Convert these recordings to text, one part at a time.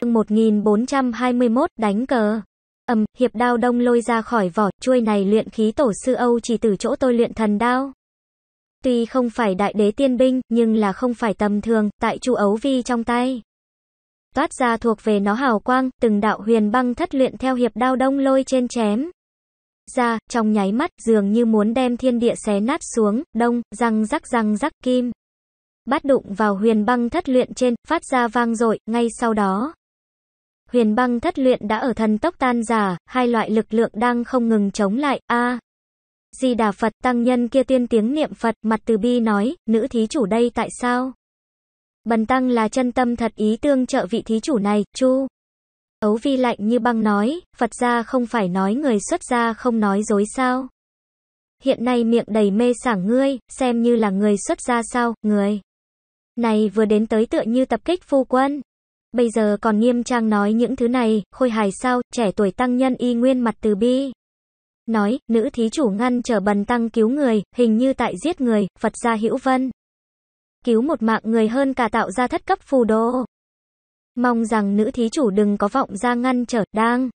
chương 1421, đánh cờ. Ầm, hiệp đao đông lôi ra khỏi vỏ, chuôi này luyện khí tổ sư Âu chỉ từ chỗ tôi luyện thần đao. Tuy không phải đại đế tiên binh, nhưng là không phải tầm thường, tại chu Ấu Vi trong tay. Toát ra thuộc về nó hào quang, từng đạo huyền băng thất luyện theo hiệp đao đông lôi trên chém. Ra, trong nháy mắt, dường như muốn đem thiên địa xé nát xuống, đông, răng rắc răng rắc kim. Bát đụng vào huyền băng thất luyện trên, phát ra vang dội ngay sau đó huyền băng thất luyện đã ở thần tốc tan giả, hai loại lực lượng đang không ngừng chống lại, a Di Đà Phật tăng nhân kia tiên tiếng niệm Phật, mặt từ bi nói, nữ thí chủ đây tại sao? Bần tăng là chân tâm thật ý tương trợ vị thí chủ này, chu. Ấu vi lạnh như băng nói, Phật gia không phải nói người xuất gia không nói dối sao? Hiện nay miệng đầy mê sảng ngươi, xem như là người xuất gia sao, người. Này vừa đến tới tựa như tập kích phu quân, bây giờ còn nghiêm trang nói những thứ này, khôi hài sao, trẻ tuổi tăng nhân y nguyên mặt từ bi. Nói, nữ thí chủ ngăn trở bần tăng cứu người, hình như tại giết người, Phật gia hữu vân. Cứu một mạng người hơn cả tạo ra thất cấp phù đô. Mong rằng nữ thí chủ đừng có vọng ra ngăn trở, đang.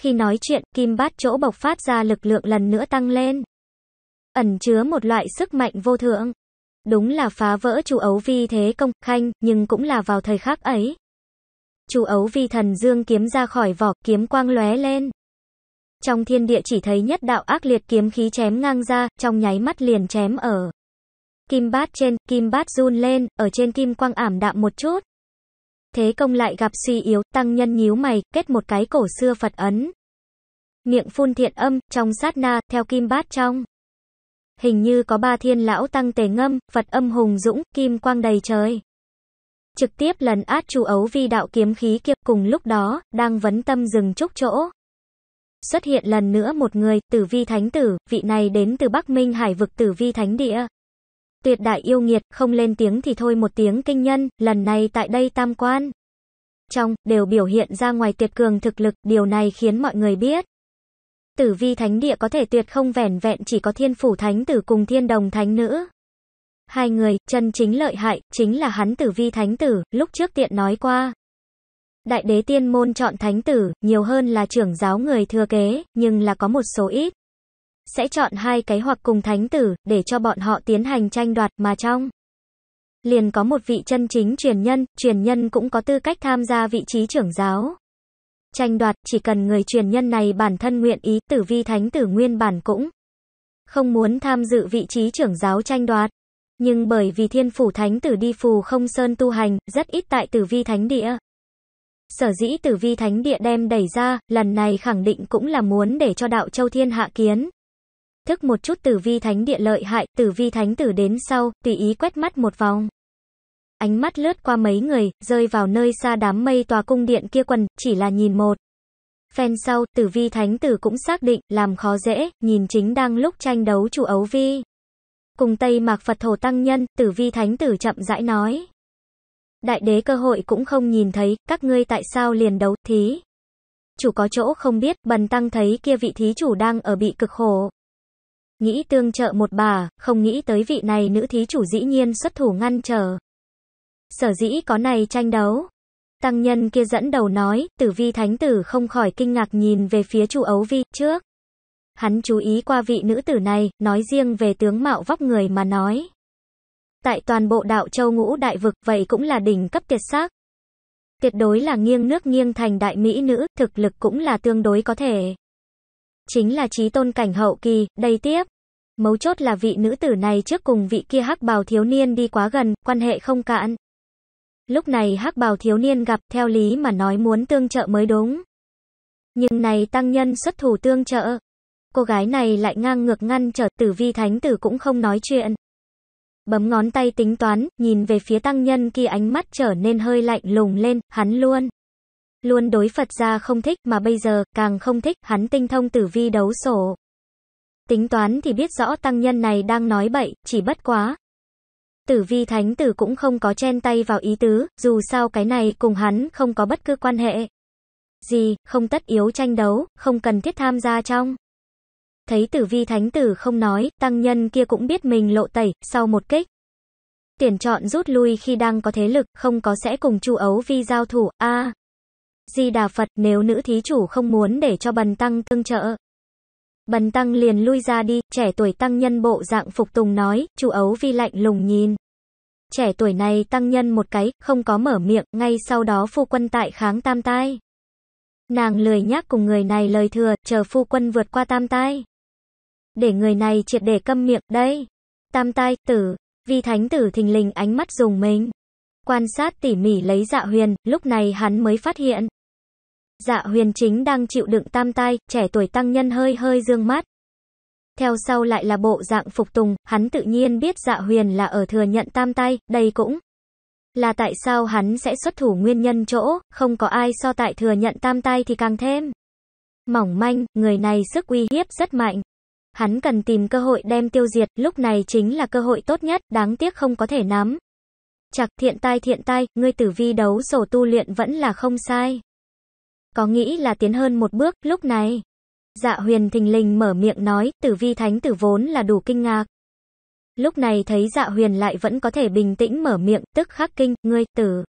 Khi nói chuyện, kim bát chỗ bộc phát ra lực lượng lần nữa tăng lên. Ẩn chứa một loại sức mạnh vô thượng. Đúng là phá vỡ chủ ấu vi thế công, khanh, nhưng cũng là vào thời khắc ấy. Chú ấu vi thần dương kiếm ra khỏi vỏ, kiếm quang lóe lên. Trong thiên địa chỉ thấy nhất đạo ác liệt kiếm khí chém ngang ra, trong nháy mắt liền chém ở. Kim bát trên, kim bát run lên, ở trên kim quang ảm đạm một chút. Thế công lại gặp suy yếu, tăng nhân nhíu mày, kết một cái cổ xưa Phật ấn. Miệng phun thiện âm, trong sát na, theo kim bát trong. Hình như có ba thiên lão tăng tề ngâm, Phật âm hùng dũng, kim quang đầy trời trực tiếp lần át chu ấu vi đạo kiếm khí kiếp cùng lúc đó, đang vấn tâm dừng chúc chỗ. Xuất hiện lần nữa một người, tử vi thánh tử, vị này đến từ Bắc Minh hải vực tử vi thánh địa. Tuyệt đại yêu nghiệt, không lên tiếng thì thôi một tiếng kinh nhân, lần này tại đây tam quan. Trong, đều biểu hiện ra ngoài tuyệt cường thực lực, điều này khiến mọi người biết. Tử vi thánh địa có thể tuyệt không vẻn vẹn chỉ có thiên phủ thánh tử cùng thiên đồng thánh nữ, Hai người, chân chính lợi hại, chính là hắn tử vi thánh tử, lúc trước tiện nói qua. Đại đế tiên môn chọn thánh tử, nhiều hơn là trưởng giáo người thừa kế, nhưng là có một số ít. Sẽ chọn hai cái hoặc cùng thánh tử, để cho bọn họ tiến hành tranh đoạt mà trong. Liền có một vị chân chính truyền nhân, truyền nhân cũng có tư cách tham gia vị trí trưởng giáo. Tranh đoạt, chỉ cần người truyền nhân này bản thân nguyện ý, tử vi thánh tử nguyên bản cũng không muốn tham dự vị trí trưởng giáo tranh đoạt. Nhưng bởi vì thiên phủ thánh tử đi phù không sơn tu hành, rất ít tại tử vi thánh địa. Sở dĩ tử vi thánh địa đem đẩy ra, lần này khẳng định cũng là muốn để cho đạo châu thiên hạ kiến. Thức một chút tử vi thánh địa lợi hại, tử vi thánh tử đến sau, tùy ý quét mắt một vòng. Ánh mắt lướt qua mấy người, rơi vào nơi xa đám mây tòa cung điện kia quần, chỉ là nhìn một. Phen sau, tử vi thánh tử cũng xác định, làm khó dễ, nhìn chính đang lúc tranh đấu chủ ấu vi cùng Tây Mạc Phật Thổ Tăng Nhân, Tử Vi Thánh Tử chậm rãi nói. Đại đế cơ hội cũng không nhìn thấy, các ngươi tại sao liền đấu thí. Chủ có chỗ không biết, bần tăng thấy kia vị thí chủ đang ở bị cực khổ. Nghĩ tương trợ một bà, không nghĩ tới vị này nữ thí chủ dĩ nhiên xuất thủ ngăn trở. Sở dĩ có này tranh đấu. Tăng nhân kia dẫn đầu nói, tử vi thánh tử không khỏi kinh ngạc nhìn về phía chủ ấu vi, trước. Hắn chú ý qua vị nữ tử này, nói riêng về tướng mạo vóc người mà nói. Tại toàn bộ đạo châu ngũ đại vực, vậy cũng là đỉnh cấp tuyệt sắc. Tuyệt đối là nghiêng nước nghiêng thành đại mỹ nữ, thực lực cũng là tương đối có thể. Chính là trí tôn cảnh hậu kỳ, đây tiếp. Mấu chốt là vị nữ tử này trước cùng vị kia hắc bào thiếu niên đi quá gần, quan hệ không cạn. Lúc này hắc bào thiếu niên gặp theo lý mà nói muốn tương trợ mới đúng. Nhưng này tăng nhân xuất thủ tương trợ cô gái này lại ngang ngược ngăn trở, tử vi thánh tử cũng không nói chuyện. Bấm ngón tay tính toán, nhìn về phía tăng nhân kia ánh mắt trở nên hơi lạnh lùng lên, hắn luôn. Luôn đối Phật ra không thích mà bây giờ, càng không thích, hắn tinh thông tử vi đấu sổ. Tính toán thì biết rõ tăng nhân này đang nói bậy, chỉ bất quá. Tử vi thánh tử cũng không có chen tay vào ý tứ, dù sao cái này cùng hắn không có bất cứ quan hệ gì, không tất yếu tranh đấu, không cần thiết tham gia trong. Thấy tử vi thánh tử không nói, tăng nhân kia cũng biết mình lộ tẩy, sau một kích. Tuyển chọn rút lui khi đang có thế lực, không có sẽ cùng chu ấu vi giao thủ, a à, Di Đà Phật nếu nữ thí chủ không muốn để cho bần tăng tương trợ. Bần tăng liền lui ra đi, trẻ tuổi tăng nhân bộ dạng phục tùng nói, chu ấu vi lạnh lùng nhìn. Trẻ tuổi này tăng nhân một cái, không có mở miệng, ngay sau đó phu quân tại kháng tam tai. Nàng lười nhắc cùng người này lời thừa, chờ phu quân vượt qua tam tai để người này triệt để câm miệng, đây. Tam tai, tử, vì thánh tử thình lình ánh mắt dùng mình. Quan sát tỉ mỉ lấy dạ huyền, lúc này hắn mới phát hiện. Dạ huyền chính đang chịu đựng tam tai, trẻ tuổi tăng nhân hơi hơi dương mắt. Theo sau lại là bộ dạng phục tùng, hắn tự nhiên biết dạ huyền là ở thừa nhận tam tai, đây cũng là tại sao hắn sẽ xuất thủ nguyên nhân chỗ, không có ai so tại thừa nhận tam tai thì càng thêm. Mỏng manh, người này sức uy hiếp rất mạnh hắn cần tìm cơ hội đem tiêu diệt, lúc này chính là cơ hội tốt nhất, đáng tiếc không có thể nắm. Chặt thiện tai thiện tai, ngươi tử vi đấu sổ tu luyện vẫn là không sai. Có nghĩ là tiến hơn một bước, lúc này. Dạ huyền thình lình mở miệng nói, tử vi thánh tử vốn là đủ kinh ngạc. Lúc này thấy dạ huyền lại vẫn có thể bình tĩnh mở miệng, tức khắc kinh, ngươi, tử.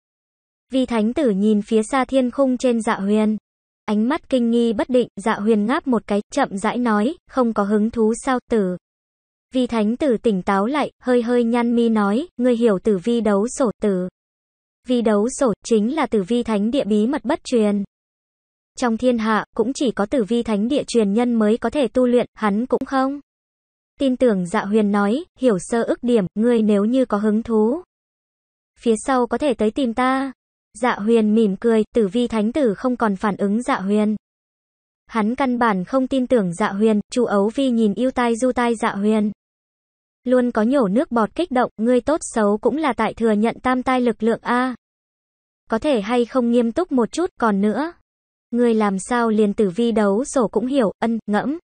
Vi thánh tử nhìn phía xa thiên khung trên dạ huyền ánh mắt kinh nghi bất định, dạ huyền ngáp một cái, chậm rãi nói, không có hứng thú sao tử. Vi thánh tử tỉnh táo lại, hơi hơi nhăn mi nói, ngươi hiểu tử vi đấu sổ tử. Vi đấu sổ chính là tử vi thánh địa bí mật bất truyền. Trong thiên hạ, cũng chỉ có tử vi thánh địa truyền nhân mới có thể tu luyện, hắn cũng không. Tin tưởng dạ huyền nói, hiểu sơ ức điểm, ngươi nếu như có hứng thú. Phía sau có thể tới tìm ta, Dạ huyền mỉm cười, tử vi thánh tử không còn phản ứng dạ huyền. Hắn căn bản không tin tưởng dạ huyền, chu ấu vi nhìn yêu tai du tai dạ huyền. Luôn có nhổ nước bọt kích động, ngươi tốt xấu cũng là tại thừa nhận tam tai lực lượng A. Có thể hay không nghiêm túc một chút, còn nữa. Ngươi làm sao liền tử vi đấu sổ cũng hiểu, ân, ngẫm.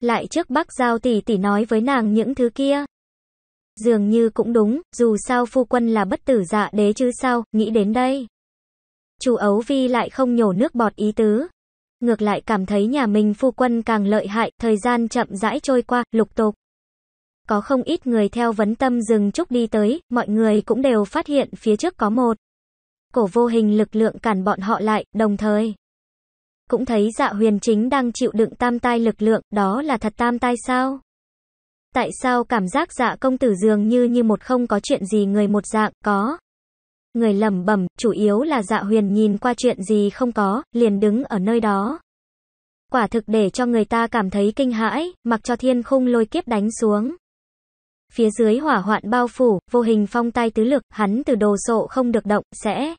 Lại trước bác giao tỷ tỷ nói với nàng những thứ kia. Dường như cũng đúng, dù sao phu quân là bất tử dạ đế chứ sao, nghĩ đến đây. Chu Ấu Vi lại không nhổ nước bọt ý tứ. Ngược lại cảm thấy nhà mình phu quân càng lợi hại, thời gian chậm rãi trôi qua, lục tục. Có không ít người theo vấn tâm dừng chúc đi tới, mọi người cũng đều phát hiện phía trước có một. Cổ vô hình lực lượng cản bọn họ lại, đồng thời. Cũng thấy dạ huyền chính đang chịu đựng tam tai lực lượng, đó là thật tam tai sao? Tại sao cảm giác dạ công tử dường như như một không có chuyện gì người một dạng, có người lẩm bẩm, chủ yếu là dạ huyền nhìn qua chuyện gì không có, liền đứng ở nơi đó. Quả thực để cho người ta cảm thấy kinh hãi, mặc cho thiên khung lôi kiếp đánh xuống. Phía dưới hỏa hoạn bao phủ, vô hình phong tay tứ lực, hắn từ đồ sộ không được động, sẽ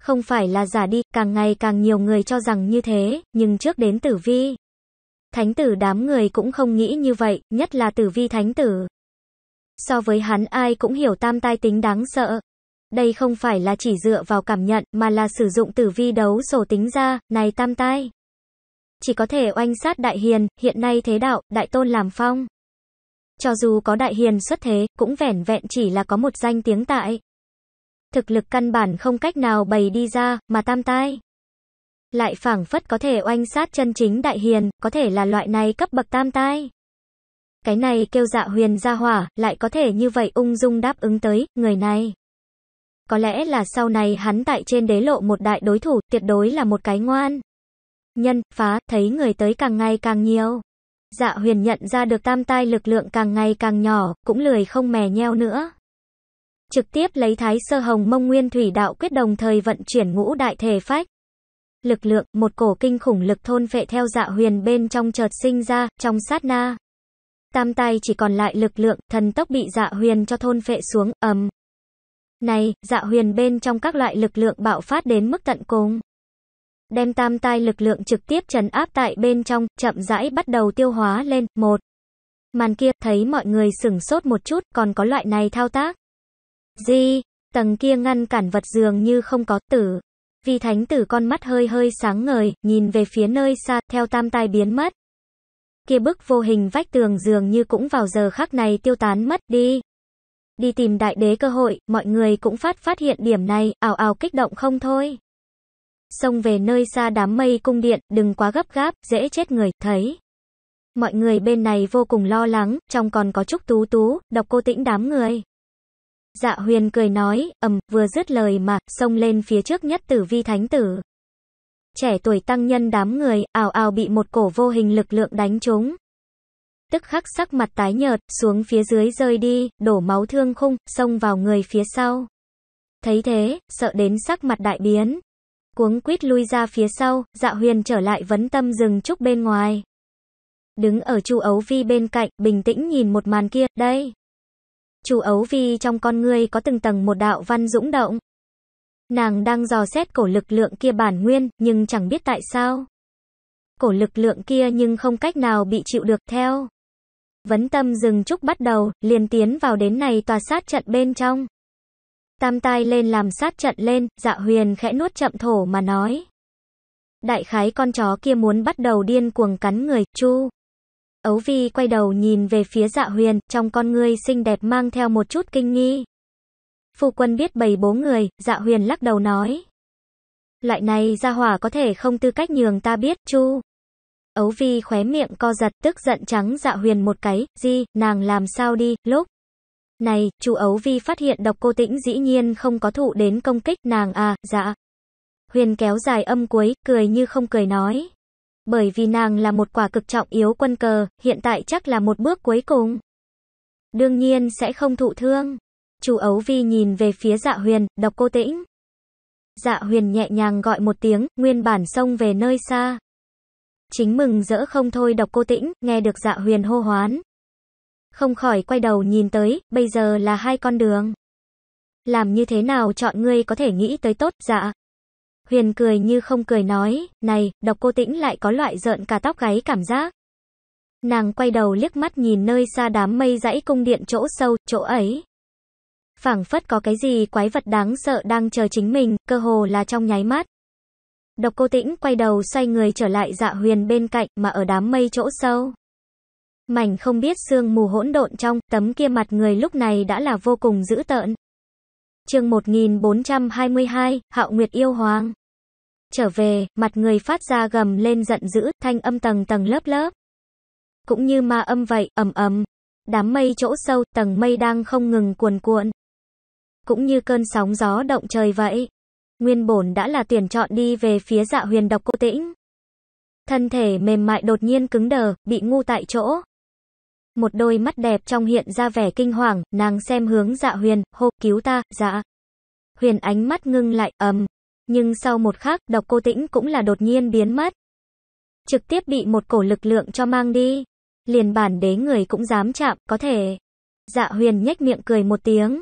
không phải là giả đi, càng ngày càng nhiều người cho rằng như thế, nhưng trước đến tử vi. Thánh tử đám người cũng không nghĩ như vậy, nhất là tử vi thánh tử. So với hắn ai cũng hiểu tam tai tính đáng sợ, đây không phải là chỉ dựa vào cảm nhận, mà là sử dụng tử vi đấu sổ tính ra, này tam tai. Chỉ có thể oanh sát đại hiền, hiện nay thế đạo, đại tôn làm phong. Cho dù có đại hiền xuất thế, cũng vẻn vẹn chỉ là có một danh tiếng tại. Thực lực căn bản không cách nào bày đi ra, mà tam tai. Lại phảng phất có thể oanh sát chân chính đại hiền, có thể là loại này cấp bậc tam tai. Cái này kêu dạ huyền gia hỏa, lại có thể như vậy ung dung đáp ứng tới, người này có lẽ là sau này hắn tại trên đế lộ một đại đối thủ, tuyệt đối là một cái ngoan. Nhân, phá, thấy người tới càng ngày càng nhiều. Dạ huyền nhận ra được tam tai lực lượng càng ngày càng nhỏ, cũng lười không mè nheo nữa. Trực tiếp lấy thái sơ hồng mông nguyên thủy đạo quyết đồng thời vận chuyển ngũ đại thể phách. Lực lượng, một cổ kinh khủng lực thôn phệ theo dạ huyền bên trong chợt sinh ra, trong sát na. Tam tai chỉ còn lại lực lượng, thần tốc bị dạ huyền cho thôn phệ xuống, ầm. Này, dạ huyền bên trong các loại lực lượng bạo phát đến mức tận cùng. Đem tam tai lực lượng trực tiếp trần áp tại bên trong, chậm rãi bắt đầu tiêu hóa lên, một. Màn kia, thấy mọi người sửng sốt một chút, còn có loại này thao tác. Gì, tầng kia ngăn cản vật dường như không có tử. Vì thánh tử con mắt hơi hơi sáng ngời, nhìn về phía nơi xa, theo tam tai biến mất. Kia bức vô hình vách tường dường như cũng vào giờ khắc này tiêu tán mất đi đi tìm đại đế cơ hội, mọi người cũng phát phát hiện điểm này, ảo ảo kích động không thôi. Xông về nơi xa đám mây cung điện, đừng quá gấp gáp, dễ chết người, thấy. Mọi người bên này vô cùng lo lắng, trong còn có chúc tú tú, độc cô tĩnh đám người. Dạ huyền cười nói, ầm, vừa dứt lời mà, xông lên phía trước nhất tử vi thánh tử. Trẻ tuổi tăng nhân đám người, ảo ảo bị một cổ vô hình lực lượng đánh trúng tức khắc sắc mặt tái nhợt, xuống phía dưới rơi đi, đổ máu thương khung, xông vào người phía sau. Thấy thế, sợ đến sắc mặt đại biến. Cuống quýt lui ra phía sau, dạ huyền trở lại vấn tâm rừng trúc bên ngoài. Đứng ở chu ấu vi bên cạnh, bình tĩnh nhìn một màn kia, đây. chu ấu vi trong con người có từng tầng một đạo văn dũng động. Nàng đang dò xét cổ lực lượng kia bản nguyên, nhưng chẳng biết tại sao. Cổ lực lượng kia nhưng không cách nào bị chịu được theo. Vấn tâm dừng trúc bắt đầu, liền tiến vào đến này tòa sát trận bên trong. Tam tai lên làm sát trận lên, dạ huyền khẽ nuốt chậm thổ mà nói. Đại khái con chó kia muốn bắt đầu điên cuồng cắn người, chu. Ấu vi quay đầu nhìn về phía dạ huyền, trong con ngươi xinh đẹp mang theo một chút kinh nghi. Phu quân biết bầy bố người, dạ huyền lắc đầu nói. Loại này ra hỏa có thể không tư cách nhường ta biết, chu. Ấu Vi khóe miệng co giật, tức giận trắng dạ huyền một cái, di, nàng làm sao đi, lúc. Này, chú Ấu Vi phát hiện độc cô tĩnh dĩ nhiên không có thụ đến công kích, nàng à, dạ. Huyền kéo dài âm cuối, cười như không cười nói. Bởi vì nàng là một quả cực trọng yếu quân cờ, hiện tại chắc là một bước cuối cùng. Đương nhiên sẽ không thụ thương. Chú Ấu Vi nhìn về phía dạ huyền, độc cô tĩnh. Dạ huyền nhẹ nhàng gọi một tiếng, nguyên bản sông về nơi xa chính mừng rỡ không thôi độc cô tĩnh, nghe được dạ huyền hô hoán. Không khỏi quay đầu nhìn tới, bây giờ là hai con đường. Làm như thế nào chọn ngươi có thể nghĩ tới tốt, dạ. Huyền cười như không cười nói, này, độc cô tĩnh lại có loại rợn cả tóc gáy cảm giác. Nàng quay đầu liếc mắt nhìn nơi xa đám mây dãy cung điện chỗ sâu, chỗ ấy. phảng phất có cái gì quái vật đáng sợ đang chờ chính mình, cơ hồ là trong nháy mắt. Độc cô tĩnh quay đầu xoay người trở lại dạ huyền bên cạnh mà ở đám mây chỗ sâu. Mảnh không biết sương mù hỗn độn trong, tấm kia mặt người lúc này đã là vô cùng dữ tợn. chương 1422, Hạo Nguyệt Yêu Hoàng. Trở về, mặt người phát ra gầm lên giận dữ, thanh âm tầng tầng lớp lớp. Cũng như ma âm vậy, ầm ầm. Đám mây chỗ sâu, tầng mây đang không ngừng cuồn cuộn. Cũng như cơn sóng gió động trời vậy nguyên bổn đã là tuyển chọn đi về phía dạ huyền độc cô tĩnh. Thân thể mềm mại đột nhiên cứng đờ, bị ngu tại chỗ. Một đôi mắt đẹp trong hiện ra vẻ kinh hoàng, nàng xem hướng dạ huyền, hô, cứu ta, dạ. Huyền ánh mắt ngưng lại, ầm. Nhưng sau một khắc, độc cô tĩnh cũng là đột nhiên biến mất. Trực tiếp bị một cổ lực lượng cho mang đi. Liền bản đế người cũng dám chạm, có thể. Dạ huyền nhếch miệng cười một tiếng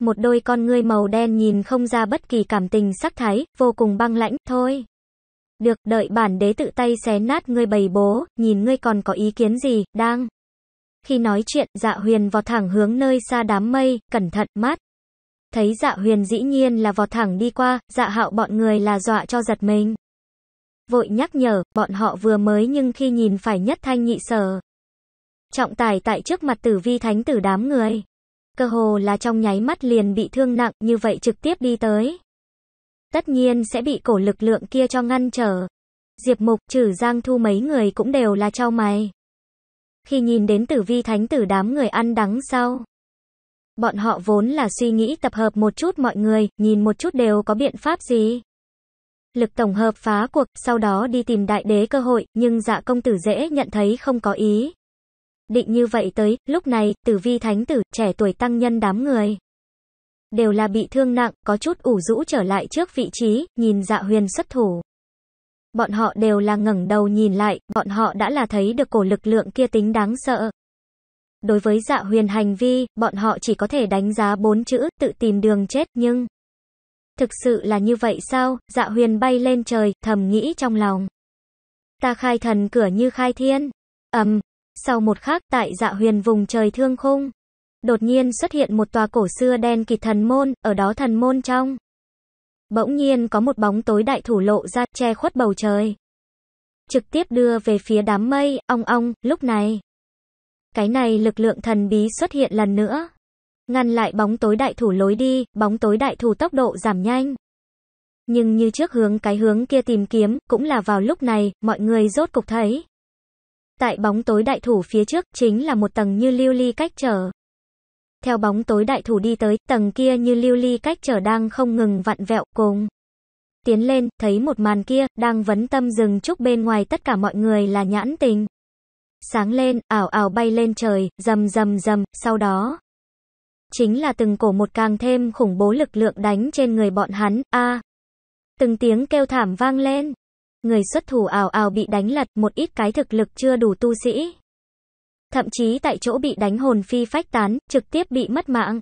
một đôi con ngươi màu đen nhìn không ra bất kỳ cảm tình sắc thái, vô cùng băng lãnh, thôi. Được, đợi bản đế tự tay xé nát ngươi bầy bố, nhìn ngươi còn có ý kiến gì, đang. Khi nói chuyện, dạ huyền vọt thẳng hướng nơi xa đám mây, cẩn thận, mát. Thấy dạ huyền dĩ nhiên là vọt thẳng đi qua, dạ hạo bọn người là dọa cho giật mình. Vội nhắc nhở, bọn họ vừa mới nhưng khi nhìn phải nhất thanh nhị sở. Trọng tài tại trước mặt tử vi thánh tử đám người cơ hồ là trong nháy mắt liền bị thương nặng như vậy trực tiếp đi tới. Tất nhiên sẽ bị cổ lực lượng kia cho ngăn trở. Diệp Mục trừ Giang Thu mấy người cũng đều là trao mày. Khi nhìn đến tử vi thánh tử đám người ăn đắng sau. Bọn họ vốn là suy nghĩ tập hợp một chút mọi người, nhìn một chút đều có biện pháp gì. Lực tổng hợp phá cuộc, sau đó đi tìm đại đế cơ hội, nhưng dạ công tử dễ nhận thấy không có ý. Định như vậy tới, lúc này, tử vi thánh tử, trẻ tuổi tăng nhân đám người. Đều là bị thương nặng, có chút ủ rũ trở lại trước vị trí, nhìn dạ huyền xuất thủ. Bọn họ đều là ngẩng đầu nhìn lại, bọn họ đã là thấy được cổ lực lượng kia tính đáng sợ. Đối với dạ huyền hành vi, bọn họ chỉ có thể đánh giá bốn chữ, tự tìm đường chết, nhưng... Thực sự là như vậy sao, dạ huyền bay lên trời, thầm nghĩ trong lòng. Ta khai thần cửa như khai thiên. ầm, sau một khắc tại dạ huyền vùng trời thương khung, đột nhiên xuất hiện một tòa cổ xưa đen kịt thần môn, ở đó thần môn trong. Bỗng nhiên có một bóng tối đại thủ lộ ra che khuất bầu trời. Trực tiếp đưa về phía đám mây, ong ong, lúc này. Cái này lực lượng thần bí xuất hiện lần nữa. Ngăn lại bóng tối đại thủ lối đi, bóng tối đại thủ tốc độ giảm nhanh. Nhưng như trước hướng cái hướng kia tìm kiếm, cũng là vào lúc này, mọi người rốt cục thấy. Tại bóng tối đại thủ phía trước chính là một tầng như lưu ly cách trở. Theo bóng tối đại thủ đi tới, tầng kia như lưu ly cách trở đang không ngừng vặn vẹo cùng. Tiến lên, thấy một màn kia, đang vấn tâm rừng trúc bên ngoài tất cả mọi người là nhãn tình. Sáng lên, ảo ảo bay lên trời, rầm rầm rầm, sau đó. Chính là từng cổ một càng thêm khủng bố lực lượng đánh trên người bọn hắn, a Từng tiếng kêu thảm vang lên người xuất thủ ào ào bị đánh lật, một ít cái thực lực chưa đủ tu sĩ. Thậm chí tại chỗ bị đánh hồn phi phách tán, trực tiếp bị mất mạng.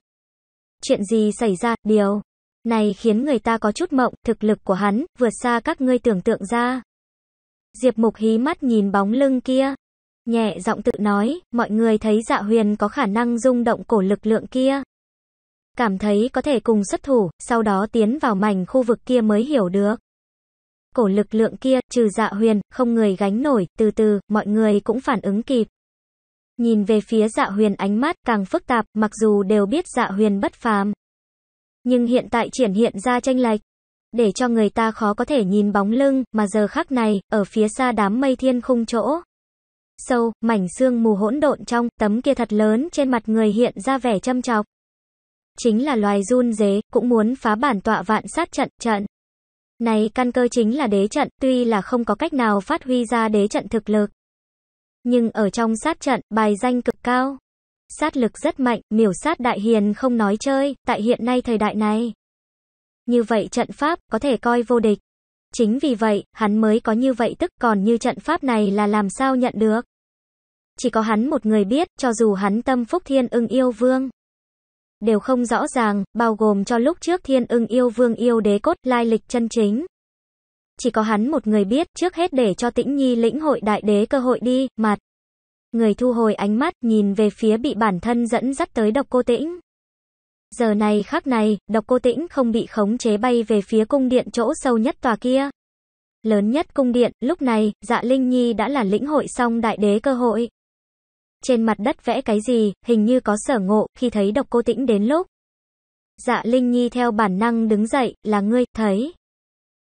Chuyện gì xảy ra, điều này khiến người ta có chút mộng, thực lực của hắn, vượt xa các ngươi tưởng tượng ra. Diệp Mục hí mắt nhìn bóng lưng kia. Nhẹ giọng tự nói, mọi người thấy dạ huyền có khả năng rung động cổ lực lượng kia. Cảm thấy có thể cùng xuất thủ, sau đó tiến vào mảnh khu vực kia mới hiểu được cổ lực lượng kia, trừ dạ huyền, không người gánh nổi, từ từ, mọi người cũng phản ứng kịp. Nhìn về phía dạ huyền ánh mắt càng phức tạp, mặc dù đều biết dạ huyền bất phàm. Nhưng hiện tại triển hiện ra tranh lệch, để cho người ta khó có thể nhìn bóng lưng, mà giờ khắc này, ở phía xa đám mây thiên khung chỗ. Sâu, mảnh xương mù hỗn độn trong, tấm kia thật lớn trên mặt người hiện ra vẻ châm chọc. Chính là loài run dế, cũng muốn phá bản tọa vạn sát trận, trận. Này căn cơ chính là đế trận, tuy là không có cách nào phát huy ra đế trận thực lực. Nhưng ở trong sát trận, bài danh cực cao. Sát lực rất mạnh, miểu sát đại hiền không nói chơi, tại hiện nay thời đại này. Như vậy trận pháp, có thể coi vô địch. Chính vì vậy, hắn mới có như vậy tức còn như trận pháp này là làm sao nhận được. Chỉ có hắn một người biết, cho dù hắn tâm phúc thiên ưng yêu vương đều không rõ ràng, bao gồm cho lúc trước thiên ưng yêu vương yêu đế cốt, lai lịch chân chính. Chỉ có hắn một người biết, trước hết để cho tĩnh nhi lĩnh hội đại đế cơ hội đi, mặt. Người thu hồi ánh mắt, nhìn về phía bị bản thân dẫn dắt tới độc cô tĩnh. Giờ này khắc này, độc cô tĩnh không bị khống chế bay về phía cung điện chỗ sâu nhất tòa kia. Lớn nhất cung điện, lúc này, dạ Linh Nhi đã là lĩnh hội xong đại đế cơ hội trên mặt đất vẽ cái gì, hình như có sở ngộ, khi thấy độc cô tĩnh đến lúc. Dạ Linh Nhi theo bản năng đứng dậy, là ngươi, thấy.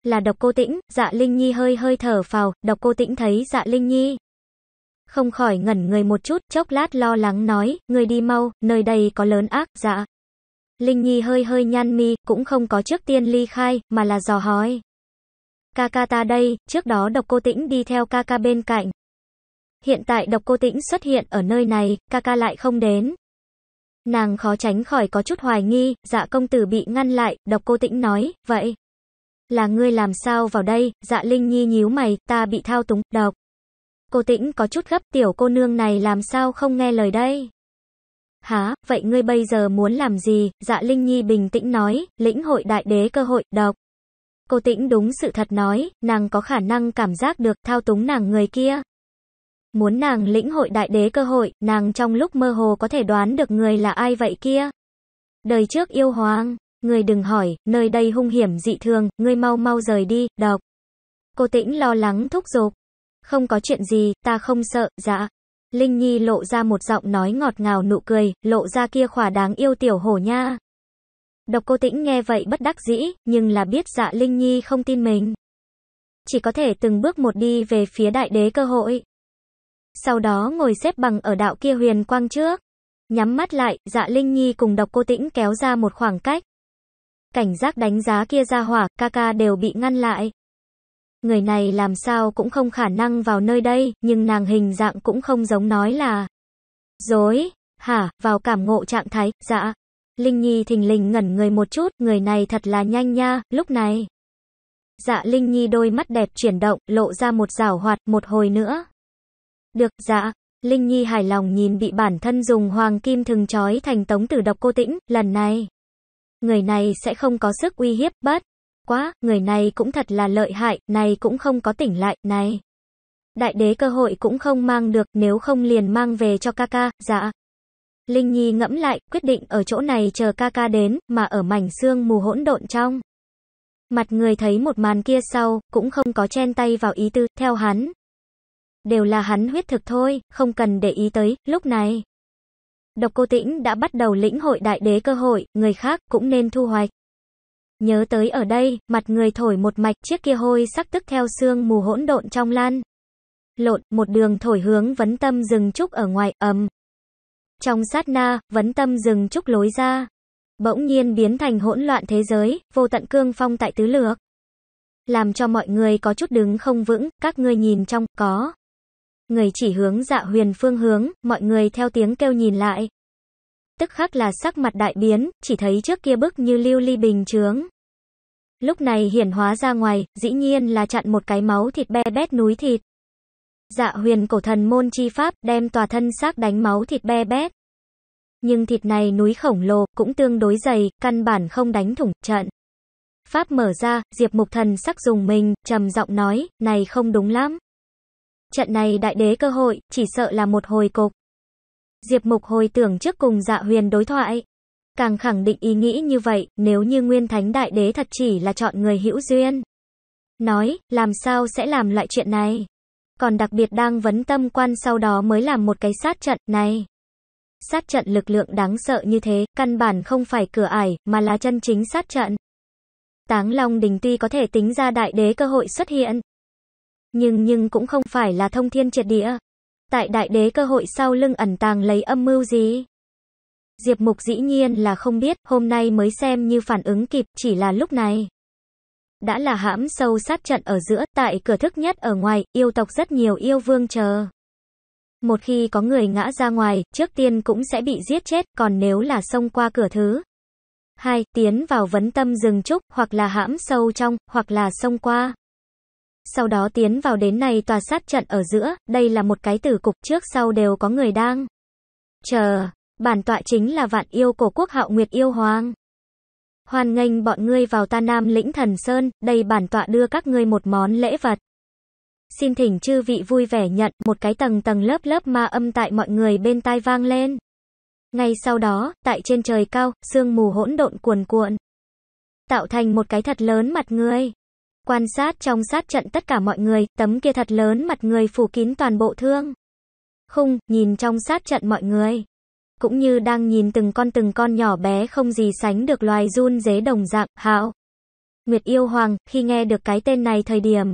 Là độc cô tĩnh, dạ Linh Nhi hơi hơi thở phào, độc cô tĩnh thấy dạ Linh Nhi. Không khỏi ngẩn người một chút, chốc lát lo lắng nói, người đi mau, nơi đây có lớn ác, dạ. Linh Nhi hơi hơi nhan mi, cũng không có trước tiên ly khai, mà là dò hỏi. Ca ta đây, trước đó độc cô tĩnh đi theo ca bên cạnh. Hiện tại độc cô tĩnh xuất hiện ở nơi này, ca ca lại không đến. Nàng khó tránh khỏi có chút hoài nghi, dạ công tử bị ngăn lại, độc cô tĩnh nói, vậy. Là ngươi làm sao vào đây, dạ linh nhi nhíu mày, ta bị thao túng, độc. Cô tĩnh có chút gấp tiểu cô nương này làm sao không nghe lời đây. Hả, vậy ngươi bây giờ muốn làm gì, dạ linh nhi bình tĩnh nói, lĩnh hội đại đế cơ hội, độc. Cô tĩnh đúng sự thật nói, nàng có khả năng cảm giác được thao túng nàng người kia, muốn nàng lĩnh hội đại đế cơ hội, nàng trong lúc mơ hồ có thể đoán được người là ai vậy kia. Đời trước yêu hoàng, người đừng hỏi, nơi đây hung hiểm dị thường, người mau mau rời đi, đọc. Cô tĩnh lo lắng thúc giục. Không có chuyện gì, ta không sợ, dạ. Linh Nhi lộ ra một giọng nói ngọt ngào nụ cười, lộ ra kia khỏa đáng yêu tiểu hổ nha. Độc cô tĩnh nghe vậy bất đắc dĩ, nhưng là biết dạ Linh Nhi không tin mình. Chỉ có thể từng bước một đi về phía đại đế cơ hội. Sau đó ngồi xếp bằng ở đạo kia huyền quang trước. Nhắm mắt lại, dạ Linh Nhi cùng độc cô tĩnh kéo ra một khoảng cách. Cảnh giác đánh giá kia ra hỏa, ca ca đều bị ngăn lại. Người này làm sao cũng không khả năng vào nơi đây, nhưng nàng hình dạng cũng không giống nói là dối, hả, vào cảm ngộ trạng thái, dạ. Linh Nhi thình lình ngẩn người một chút, người này thật là nhanh nha, lúc này. Dạ Linh Nhi đôi mắt đẹp chuyển động, lộ ra một rào hoạt, một hồi nữa. Được, dạ. Linh Nhi hài lòng nhìn bị bản thân dùng hoàng kim thừng trói thành tống tử độc cô tĩnh, lần này. Người này sẽ không có sức uy hiếp, bắt. Quá, người này cũng thật là lợi hại, này cũng không có tỉnh lại, này. Đại đế cơ hội cũng không mang được, nếu không liền mang về cho ca ca, dạ. Linh Nhi ngẫm lại, quyết định ở chỗ này chờ ca ca đến, mà ở mảnh xương mù hỗn độn trong. Mặt người thấy một màn kia sau, cũng không có chen tay vào ý tư, theo hắn, đều là hắn huyết thực thôi, không cần để ý tới, lúc này. Độc cô tĩnh đã bắt đầu lĩnh hội đại đế cơ hội, người khác cũng nên thu hoạch. Nhớ tới ở đây, mặt người thổi một mạch chiếc kia hôi sắc tức theo xương mù hỗn độn trong lan. Lộn, một đường thổi hướng vấn tâm rừng trúc ở ngoài, ầm. Trong sát na, vấn tâm rừng trúc lối ra. Bỗng nhiên biến thành hỗn loạn thế giới, vô tận cương phong tại tứ lược. Làm cho mọi người có chút đứng không vững, các ngươi nhìn trong, có. Người chỉ hướng dạ huyền phương hướng, mọi người theo tiếng kêu nhìn lại. Tức khắc là sắc mặt đại biến, chỉ thấy trước kia bức như lưu ly bình trướng Lúc này hiển hóa ra ngoài, dĩ nhiên là chặn một cái máu thịt be bét núi thịt. Dạ huyền cổ thần môn chi pháp đem tòa thân xác đánh máu thịt be bét. Nhưng thịt này núi khổng lồ, cũng tương đối dày, căn bản không đánh thủng trận. Pháp mở ra, Diệp Mục Thần sắc dùng mình, trầm giọng nói, này không đúng lắm. Trận này đại đế cơ hội, chỉ sợ là một hồi cục. Diệp Mục hồi tưởng trước cùng dạ huyền đối thoại. Càng khẳng định ý nghĩ như vậy, nếu như nguyên thánh đại đế thật chỉ là chọn người hữu duyên. Nói, làm sao sẽ làm loại chuyện này? Còn đặc biệt đang vấn tâm quan sau đó mới làm một cái sát trận này. Sát trận lực lượng đáng sợ như thế, căn bản không phải cửa ải, mà là chân chính sát trận. Táng Long Đình tuy có thể tính ra đại đế cơ hội xuất hiện, nhưng nhưng cũng không phải là thông thiên triệt địa. Tại đại đế cơ hội sau lưng ẩn tàng lấy âm mưu gì? Diệp Mục dĩ nhiên là không biết, hôm nay mới xem như phản ứng kịp, chỉ là lúc này. Đã là hãm sâu sát trận ở giữa, tại cửa thức nhất ở ngoài, yêu tộc rất nhiều yêu vương chờ. Một khi có người ngã ra ngoài, trước tiên cũng sẽ bị giết chết, còn nếu là xông qua cửa thứ. Hai, tiến vào vấn tâm rừng trúc, hoặc là hãm sâu trong, hoặc là xông qua. Sau đó tiến vào đến này tòa sát trận ở giữa, đây là một cái tử cục trước sau đều có người đang. Chờ, bản tọa chính là vạn yêu cổ quốc hạo nguyệt yêu hoàng. Hoan nghênh bọn ngươi vào ta nam lĩnh thần sơn, đây bản tọa đưa các ngươi một món lễ vật. Xin thỉnh chư vị vui vẻ nhận, một cái tầng tầng lớp lớp ma âm tại mọi người bên tai vang lên. Ngay sau đó, tại trên trời cao, sương mù hỗn độn cuồn cuộn. Tạo thành một cái thật lớn mặt người. Quan sát trong sát trận tất cả mọi người, tấm kia thật lớn mặt người phủ kín toàn bộ thương. Khung, nhìn trong sát trận mọi người. Cũng như đang nhìn từng con từng con nhỏ bé không gì sánh được loài run dế đồng dạng, hạo. Nguyệt yêu hoàng, khi nghe được cái tên này thời điểm.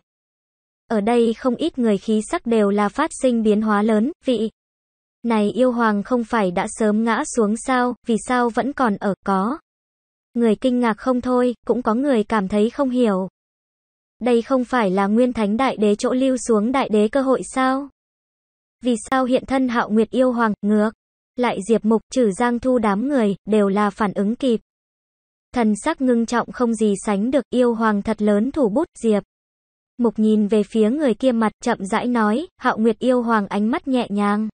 Ở đây không ít người khí sắc đều là phát sinh biến hóa lớn, vị. Này yêu hoàng không phải đã sớm ngã xuống sao, vì sao vẫn còn ở, có. Người kinh ngạc không thôi, cũng có người cảm thấy không hiểu. Đây không phải là nguyên thánh đại đế chỗ lưu xuống đại đế cơ hội sao? Vì sao hiện thân hạo nguyệt yêu hoàng, ngược, lại diệp mục trừ giang thu đám người, đều là phản ứng kịp. Thần sắc ngưng trọng không gì sánh được yêu hoàng thật lớn thủ bút, diệp. Mục nhìn về phía người kia mặt chậm rãi nói, hạo nguyệt yêu hoàng ánh mắt nhẹ nhàng.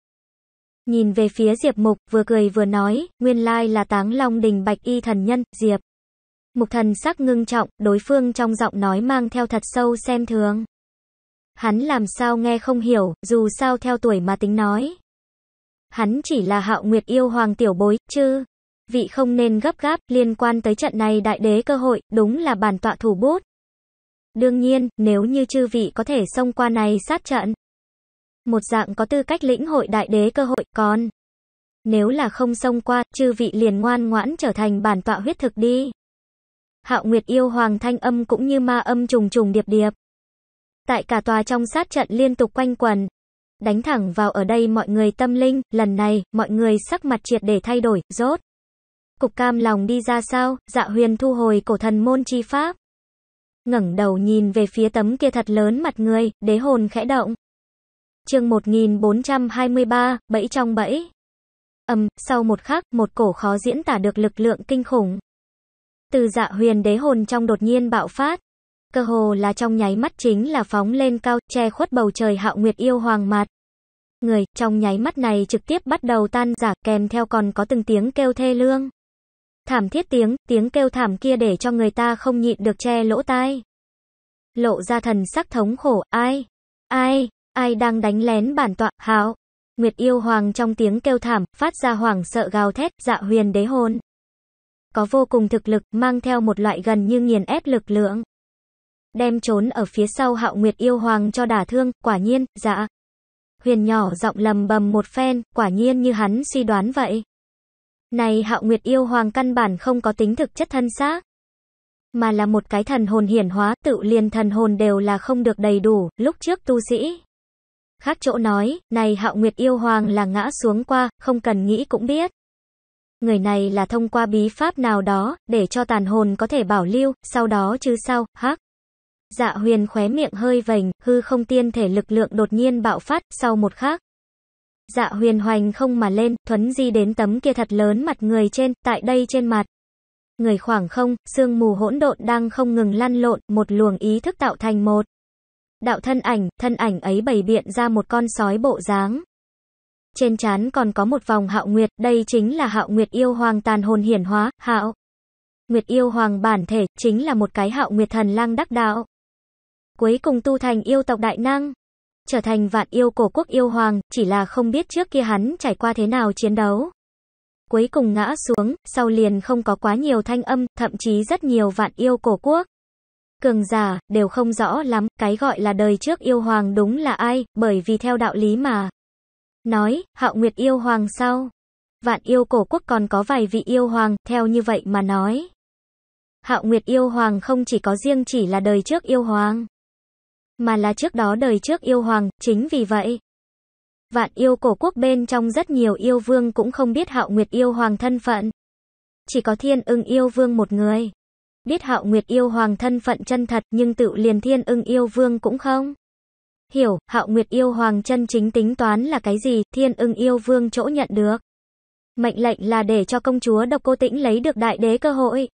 Nhìn về phía Diệp Mục, vừa cười vừa nói, nguyên lai là táng long đình bạch y thần nhân, Diệp. Mục thần sắc ngưng trọng, đối phương trong giọng nói mang theo thật sâu xem thường. Hắn làm sao nghe không hiểu, dù sao theo tuổi mà tính nói. Hắn chỉ là hạo nguyệt yêu hoàng tiểu bối, chứ. Vị không nên gấp gáp, liên quan tới trận này đại đế cơ hội, đúng là bản tọa thủ bút. Đương nhiên, nếu như chư vị có thể xông qua này sát trận. Một dạng có tư cách lĩnh hội đại đế cơ hội, còn. Nếu là không xông qua, chư vị liền ngoan ngoãn trở thành bản tọa huyết thực đi. Hạo Nguyệt yêu hoàng thanh âm cũng như ma âm trùng trùng điệp điệp. Tại cả tòa trong sát trận liên tục quanh quần, đánh thẳng vào ở đây mọi người tâm linh, lần này, mọi người sắc mặt triệt để thay đổi, rốt. Cục cam lòng đi ra sao, dạ huyền thu hồi cổ thần môn chi pháp. ngẩng đầu nhìn về phía tấm kia thật lớn mặt người, đế hồn khẽ động. chương 1423, bẫy trong bẫy. Âm, sau một khắc, một cổ khó diễn tả được lực lượng kinh khủng từ dạ huyền đế hồn trong đột nhiên bạo phát. Cơ hồ là trong nháy mắt chính là phóng lên cao, che khuất bầu trời hạo nguyệt yêu hoàng mặt. Người, trong nháy mắt này trực tiếp bắt đầu tan giả kèm theo còn có từng tiếng kêu thê lương. Thảm thiết tiếng, tiếng kêu thảm kia để cho người ta không nhịn được che lỗ tai. Lộ ra thần sắc thống khổ, ai? Ai? Ai đang đánh lén bản tọa, hạo Nguyệt yêu hoàng trong tiếng kêu thảm, phát ra hoảng sợ gào thét, dạ huyền đế hồn có vô cùng thực lực, mang theo một loại gần như nghiền ép lực lượng. Đem trốn ở phía sau hạo nguyệt yêu hoàng cho đả thương, quả nhiên, dạ. Huyền nhỏ giọng lầm bầm một phen, quả nhiên như hắn suy đoán vậy. Này hạo nguyệt yêu hoàng căn bản không có tính thực chất thân xác. Mà là một cái thần hồn hiển hóa tự liền thần hồn đều là không được đầy đủ, lúc trước tu sĩ. Khác chỗ nói, này hạo nguyệt yêu hoàng là ngã xuống qua, không cần nghĩ cũng biết. Người này là thông qua bí pháp nào đó, để cho tàn hồn có thể bảo lưu, sau đó chứ sao, hắc. Dạ huyền khóe miệng hơi vành, hư không tiên thể lực lượng đột nhiên bạo phát, sau một khắc. Dạ huyền hoành không mà lên, thuấn di đến tấm kia thật lớn mặt người trên, tại đây trên mặt. Người khoảng không, sương mù hỗn độn đang không ngừng lăn lộn, một luồng ý thức tạo thành một. Đạo thân ảnh, thân ảnh ấy bày biện ra một con sói bộ dáng, trên trán còn có một vòng hạo nguyệt, đây chính là hạo nguyệt yêu hoàng tàn hồn hiển hóa, hạo. Nguyệt yêu hoàng bản thể, chính là một cái hạo nguyệt thần lang đắc đạo. Cuối cùng tu thành yêu tộc đại năng, trở thành vạn yêu cổ quốc yêu hoàng, chỉ là không biết trước kia hắn trải qua thế nào chiến đấu. Cuối cùng ngã xuống, sau liền không có quá nhiều thanh âm, thậm chí rất nhiều vạn yêu cổ quốc. Cường giả, đều không rõ lắm, cái gọi là đời trước yêu hoàng đúng là ai, bởi vì theo đạo lý mà. Nói, Hạo Nguyệt yêu hoàng sao? Vạn yêu cổ quốc còn có vài vị yêu hoàng, theo như vậy mà nói. Hạo Nguyệt yêu hoàng không chỉ có riêng chỉ là đời trước yêu hoàng, mà là trước đó đời trước yêu hoàng, chính vì vậy. Vạn yêu cổ quốc bên trong rất nhiều yêu vương cũng không biết Hạo Nguyệt yêu hoàng thân phận. Chỉ có Thiên Ưng yêu vương một người biết Hạo Nguyệt yêu hoàng thân phận chân thật, nhưng tự liền Thiên Ưng yêu vương cũng không. Hiểu, hạo nguyệt yêu hoàng chân chính tính toán là cái gì, thiên ưng yêu vương chỗ nhận được. Mệnh lệnh là để cho công chúa độc cô tĩnh lấy được đại đế cơ hội.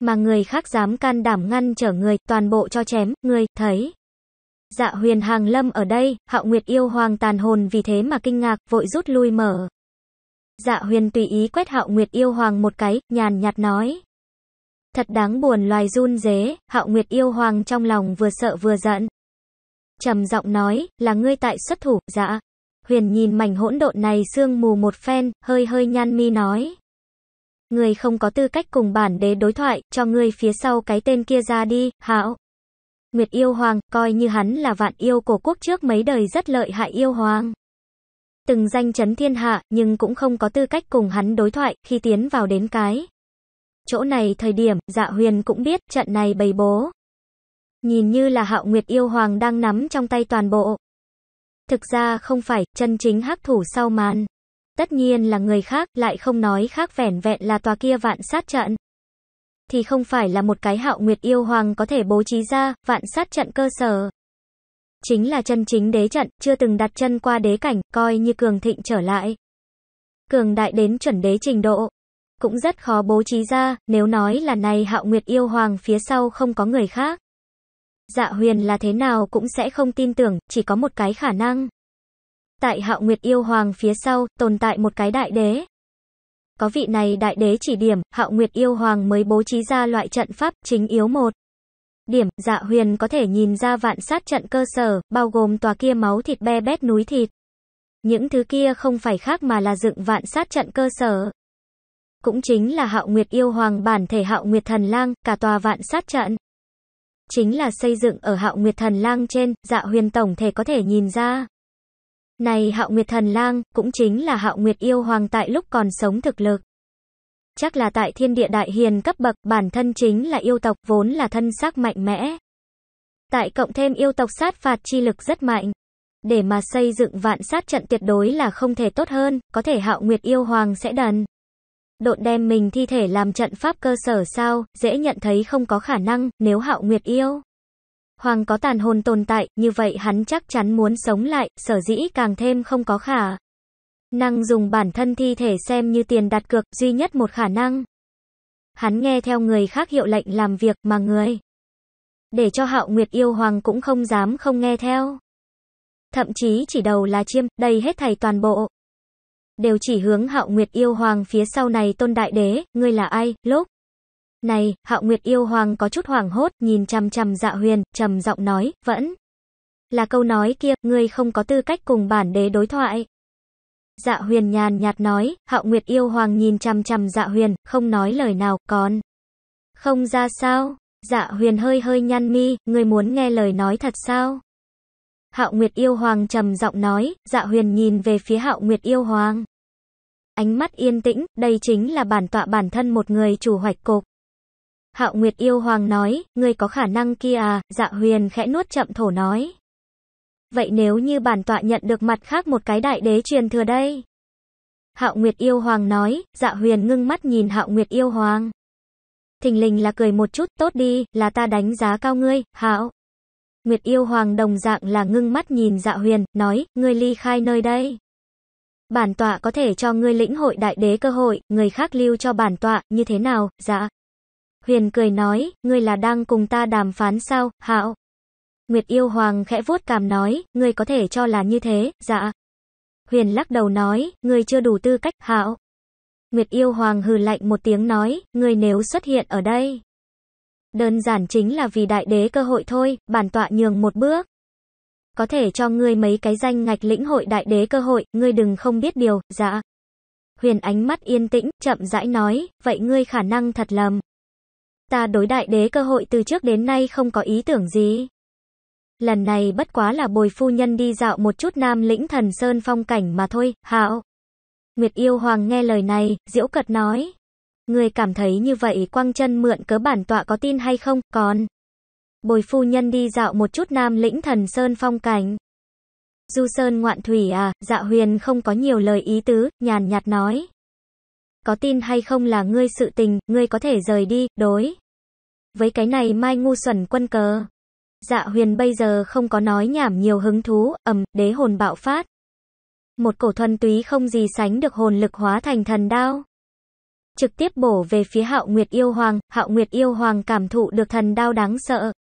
Mà người khác dám can đảm ngăn trở người, toàn bộ cho chém, người, thấy. Dạ huyền hàng lâm ở đây, hạo nguyệt yêu hoàng tàn hồn vì thế mà kinh ngạc, vội rút lui mở. Dạ huyền tùy ý quét hạo nguyệt yêu hoàng một cái, nhàn nhạt nói. Thật đáng buồn loài run dế, hạo nguyệt yêu hoàng trong lòng vừa sợ vừa giận trầm giọng nói, là ngươi tại xuất thủ, dạ. Huyền nhìn mảnh hỗn độn này sương mù một phen, hơi hơi nhan mi nói. Người không có tư cách cùng bản đế đối thoại, cho ngươi phía sau cái tên kia ra đi, hảo. Nguyệt yêu hoàng, coi như hắn là vạn yêu cổ quốc trước mấy đời rất lợi hại yêu hoàng. Từng danh chấn thiên hạ, nhưng cũng không có tư cách cùng hắn đối thoại, khi tiến vào đến cái. Chỗ này thời điểm, dạ huyền cũng biết, trận này bày bố, Nhìn như là hạo nguyệt yêu hoàng đang nắm trong tay toàn bộ. Thực ra không phải, chân chính hắc thủ sau màn. Tất nhiên là người khác, lại không nói khác vẻn vẹn là tòa kia vạn sát trận. Thì không phải là một cái hạo nguyệt yêu hoàng có thể bố trí ra, vạn sát trận cơ sở. Chính là chân chính đế trận, chưa từng đặt chân qua đế cảnh, coi như cường thịnh trở lại. Cường đại đến chuẩn đế trình độ. Cũng rất khó bố trí ra, nếu nói là này hạo nguyệt yêu hoàng phía sau không có người khác. Dạ huyền là thế nào cũng sẽ không tin tưởng, chỉ có một cái khả năng. Tại hạo nguyệt yêu hoàng phía sau, tồn tại một cái đại đế. Có vị này đại đế chỉ điểm, hạo nguyệt yêu hoàng mới bố trí ra loại trận pháp chính yếu một. Điểm, dạ huyền có thể nhìn ra vạn sát trận cơ sở, bao gồm tòa kia máu thịt be bét núi thịt. Những thứ kia không phải khác mà là dựng vạn sát trận cơ sở. Cũng chính là hạo nguyệt yêu hoàng bản thể hạo nguyệt thần lang, cả tòa vạn sát trận chính là xây dựng ở Hạo Nguyệt Thần Lang trên, Dạ Huyền tổng thể có thể nhìn ra. Này Hạo Nguyệt Thần Lang, cũng chính là Hạo Nguyệt Yêu Hoàng tại lúc còn sống thực lực. Chắc là tại thiên địa đại hiền cấp bậc, bản thân chính là yêu tộc vốn là thân xác mạnh mẽ. Tại cộng thêm yêu tộc sát phạt chi lực rất mạnh. Để mà xây dựng vạn sát trận tuyệt đối là không thể tốt hơn, có thể Hạo Nguyệt Yêu Hoàng sẽ đần. Độn đem mình thi thể làm trận pháp cơ sở sao, dễ nhận thấy không có khả năng, nếu hạo nguyệt yêu. Hoàng có tàn hồn tồn tại, như vậy hắn chắc chắn muốn sống lại, sở dĩ càng thêm không có khả. Năng dùng bản thân thi thể xem như tiền đặt cược, duy nhất một khả năng. Hắn nghe theo người khác hiệu lệnh làm việc mà người. Để cho hạo nguyệt yêu hoàng cũng không dám không nghe theo. Thậm chí chỉ đầu là chiêm, đầy hết thầy toàn bộ đều chỉ hướng Hạo Nguyệt yêu hoàng phía sau này tôn đại đế, ngươi là ai, lúc. Này, Hạo Nguyệt yêu hoàng có chút hoảng hốt, nhìn chằm chằm dạ huyền, trầm giọng nói, vẫn. Là câu nói kia, ngươi không có tư cách cùng bản đế đối thoại. Dạ huyền nhàn nhạt nói, Hạo Nguyệt yêu hoàng nhìn chằm chằm dạ huyền, không nói lời nào, còn. Không ra sao, dạ huyền hơi hơi nhăn mi, ngươi muốn nghe lời nói thật sao? Hạo Nguyệt yêu hoàng trầm giọng nói, Dạ Huyền nhìn về phía Hạo Nguyệt yêu hoàng. Ánh mắt yên tĩnh, đây chính là bản tọa bản thân một người chủ hoạch cục. Hạo Nguyệt yêu hoàng nói, ngươi có khả năng kia à, Dạ Huyền khẽ nuốt chậm thổ nói. Vậy nếu như bản tọa nhận được mặt khác một cái đại đế truyền thừa đây? Hạo Nguyệt yêu hoàng nói, Dạ Huyền ngưng mắt nhìn Hạo Nguyệt yêu hoàng. Thình lình là cười một chút, tốt đi, là ta đánh giá cao ngươi, Hạo. Nguyệt yêu hoàng đồng dạng là ngưng mắt nhìn dạ huyền, nói, ngươi ly khai nơi đây. Bản tọa có thể cho ngươi lĩnh hội đại đế cơ hội, người khác lưu cho bản tọa, như thế nào, dạ. Huyền cười nói, ngươi là đang cùng ta đàm phán sao, hạo. Nguyệt yêu hoàng khẽ vuốt cằm nói, ngươi có thể cho là như thế, dạ. Huyền lắc đầu nói, ngươi chưa đủ tư cách, hạo. Nguyệt yêu hoàng hừ lạnh một tiếng nói, ngươi nếu xuất hiện ở đây. Đơn giản chính là vì đại đế cơ hội thôi, bản tọa nhường một bước. Có thể cho ngươi mấy cái danh ngạch lĩnh hội đại đế cơ hội, ngươi đừng không biết điều, dạ. Huyền ánh mắt yên tĩnh, chậm rãi nói, vậy ngươi khả năng thật lầm. Ta đối đại đế cơ hội từ trước đến nay không có ý tưởng gì. Lần này bất quá là bồi phu nhân đi dạo một chút nam lĩnh thần sơn phong cảnh mà thôi, hạo. Nguyệt yêu hoàng nghe lời này, diễu cật nói, Người cảm thấy như vậy quăng chân mượn cớ bản tọa có tin hay không, còn. Bồi phu nhân đi dạo một chút nam lĩnh thần sơn phong cảnh. Du sơn ngoạn thủy à, dạ huyền không có nhiều lời ý tứ, nhàn nhạt nói. Có tin hay không là ngươi sự tình, ngươi có thể rời đi, đối. Với cái này mai ngu xuẩn quân cờ. Dạ huyền bây giờ không có nói nhảm nhiều hứng thú, ầm, đế hồn bạo phát. Một cổ thuần túy không gì sánh được hồn lực hóa thành thần đao trực tiếp bổ về phía Hạo Nguyệt Yêu Hoàng, Hạo Nguyệt Yêu Hoàng cảm thụ được thần đao đáng sợ.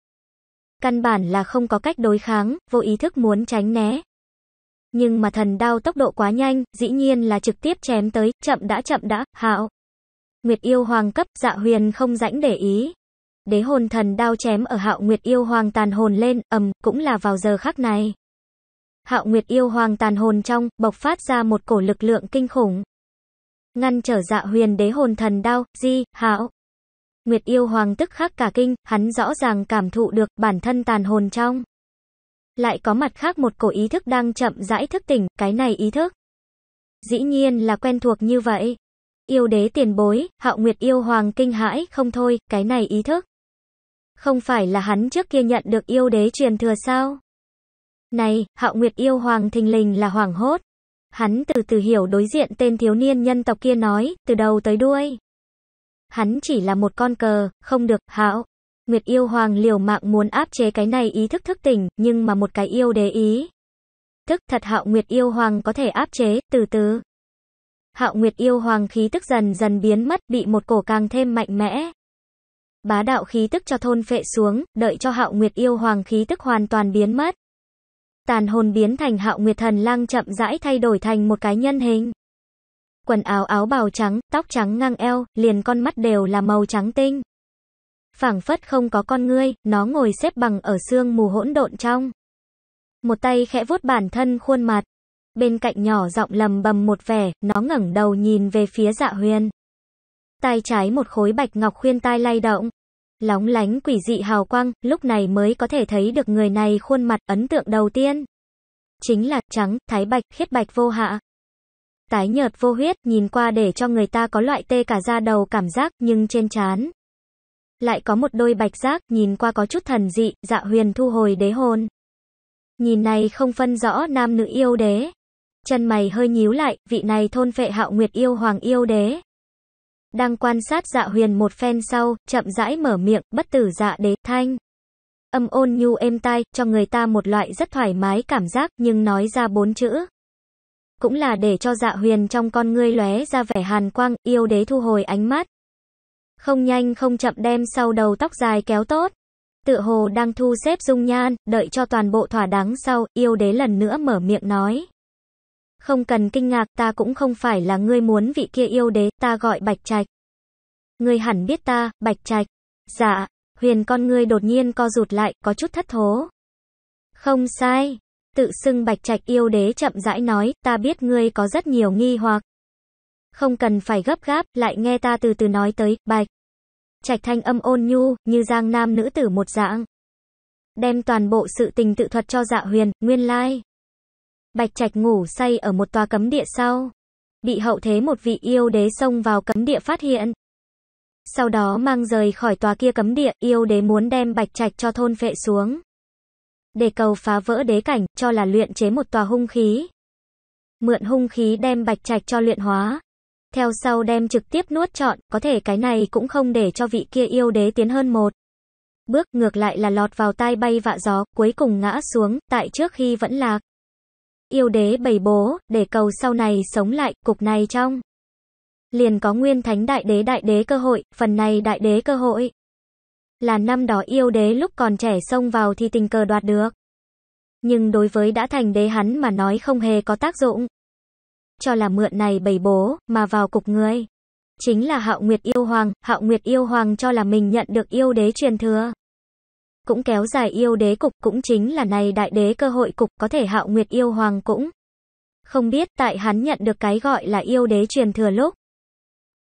Căn bản là không có cách đối kháng, vô ý thức muốn tránh né. Nhưng mà thần đao tốc độ quá nhanh, dĩ nhiên là trực tiếp chém tới, chậm đã chậm đã, Hạo. Nguyệt Yêu Hoàng cấp, Dạ Huyền không rảnh để ý. Đế hồn thần đao chém ở Hạo Nguyệt Yêu Hoàng tàn hồn lên, ầm, cũng là vào giờ khắc này. Hạo Nguyệt yêu hoàng tàn hồn trong, bộc phát ra một cổ lực lượng kinh khủng ngăn trở dạ huyền đế hồn thần đao, di, hảo. Nguyệt yêu hoàng tức khắc cả kinh, hắn rõ ràng cảm thụ được bản thân tàn hồn trong. Lại có mặt khác một cổ ý thức đang chậm rãi thức tỉnh, cái này ý thức. Dĩ nhiên là quen thuộc như vậy. Yêu đế tiền bối, hạo nguyệt yêu hoàng kinh hãi, không thôi, cái này ý thức. Không phải là hắn trước kia nhận được yêu đế truyền thừa sao? Này, hạo nguyệt yêu hoàng thình lình là hoàng hốt. Hắn từ từ hiểu đối diện tên thiếu niên nhân tộc kia nói, từ đầu tới đuôi. Hắn chỉ là một con cờ, không được, hạo. Nguyệt yêu hoàng liều mạng muốn áp chế cái này ý thức thức tỉnh, nhưng mà một cái yêu đề ý. Thức thật hạo nguyệt yêu hoàng có thể áp chế, từ từ. Hạo nguyệt yêu hoàng khí tức dần dần biến mất, bị một cổ càng thêm mạnh mẽ. Bá đạo khí tức cho thôn phệ xuống, đợi cho hạo nguyệt yêu hoàng khí tức hoàn toàn biến mất tàn hồn biến thành hạo nguyệt thần lang chậm rãi thay đổi thành một cái nhân hình. Quần áo áo bào trắng, tóc trắng ngang eo, liền con mắt đều là màu trắng tinh. phảng phất không có con ngươi, nó ngồi xếp bằng ở xương mù hỗn độn trong. Một tay khẽ vuốt bản thân khuôn mặt. Bên cạnh nhỏ giọng lầm bầm một vẻ, nó ngẩng đầu nhìn về phía dạ huyền. Tay trái một khối bạch ngọc khuyên tai lay động lóng lánh quỷ dị hào quang, lúc này mới có thể thấy được người này khuôn mặt ấn tượng đầu tiên. Chính là trắng, thái bạch, khiết bạch vô hạ. Tái nhợt vô huyết, nhìn qua để cho người ta có loại tê cả da đầu cảm giác, nhưng trên trán lại có một đôi bạch giác, nhìn qua có chút thần dị, dạ huyền thu hồi đế hồn. Nhìn này không phân rõ nam nữ yêu đế. Chân mày hơi nhíu lại, vị này thôn phệ hạo nguyệt yêu hoàng yêu đế đang quan sát dạ huyền một phen sau, chậm rãi mở miệng, bất tử dạ đế, thanh. Âm ôn nhu êm tai, cho người ta một loại rất thoải mái cảm giác, nhưng nói ra bốn chữ. Cũng là để cho dạ huyền trong con ngươi lóe ra vẻ hàn quang, yêu đế thu hồi ánh mắt. Không nhanh không chậm đem sau đầu tóc dài kéo tốt. Tự hồ đang thu xếp dung nhan, đợi cho toàn bộ thỏa đáng sau, yêu đế lần nữa mở miệng nói. Không cần kinh ngạc, ta cũng không phải là ngươi muốn vị kia yêu đế, ta gọi Bạch Trạch. Ngươi hẳn biết ta, Bạch Trạch. Dạ, huyền con ngươi đột nhiên co rụt lại, có chút thất thố. Không sai, tự xưng Bạch Trạch yêu đế chậm rãi nói, ta biết ngươi có rất nhiều nghi hoặc. Không cần phải gấp gáp, lại nghe ta từ từ nói tới, Bạch. Trạch thanh âm ôn nhu, như giang nam nữ tử một dạng. Đem toàn bộ sự tình tự thuật cho dạ huyền, nguyên lai. Bạch Trạch ngủ say ở một tòa cấm địa sau. Bị hậu thế một vị yêu đế xông vào cấm địa phát hiện. Sau đó mang rời khỏi tòa kia cấm địa, yêu đế muốn đem Bạch Trạch cho thôn phệ xuống. Để cầu phá vỡ đế cảnh, cho là luyện chế một tòa hung khí. Mượn hung khí đem Bạch Trạch cho luyện hóa. Theo sau đem trực tiếp nuốt trọn, có thể cái này cũng không để cho vị kia yêu đế tiến hơn một. Bước ngược lại là lọt vào tai bay vạ gió, cuối cùng ngã xuống, tại trước khi vẫn lạc. Yêu đế bày bố, để cầu sau này sống lại, cục này trong. Liền có nguyên thánh đại đế đại đế cơ hội, phần này đại đế cơ hội. Là năm đó yêu đế lúc còn trẻ xông vào thì tình cờ đoạt được. Nhưng đối với đã thành đế hắn mà nói không hề có tác dụng. Cho là mượn này bày bố, mà vào cục người. Chính là hạo nguyệt yêu hoàng, hạo nguyệt yêu hoàng cho là mình nhận được yêu đế truyền thừa cũng kéo dài yêu đế cục cũng chính là này đại đế cơ hội cục có thể hạo nguyệt yêu hoàng cũng. Không biết tại hắn nhận được cái gọi là yêu đế truyền thừa lúc.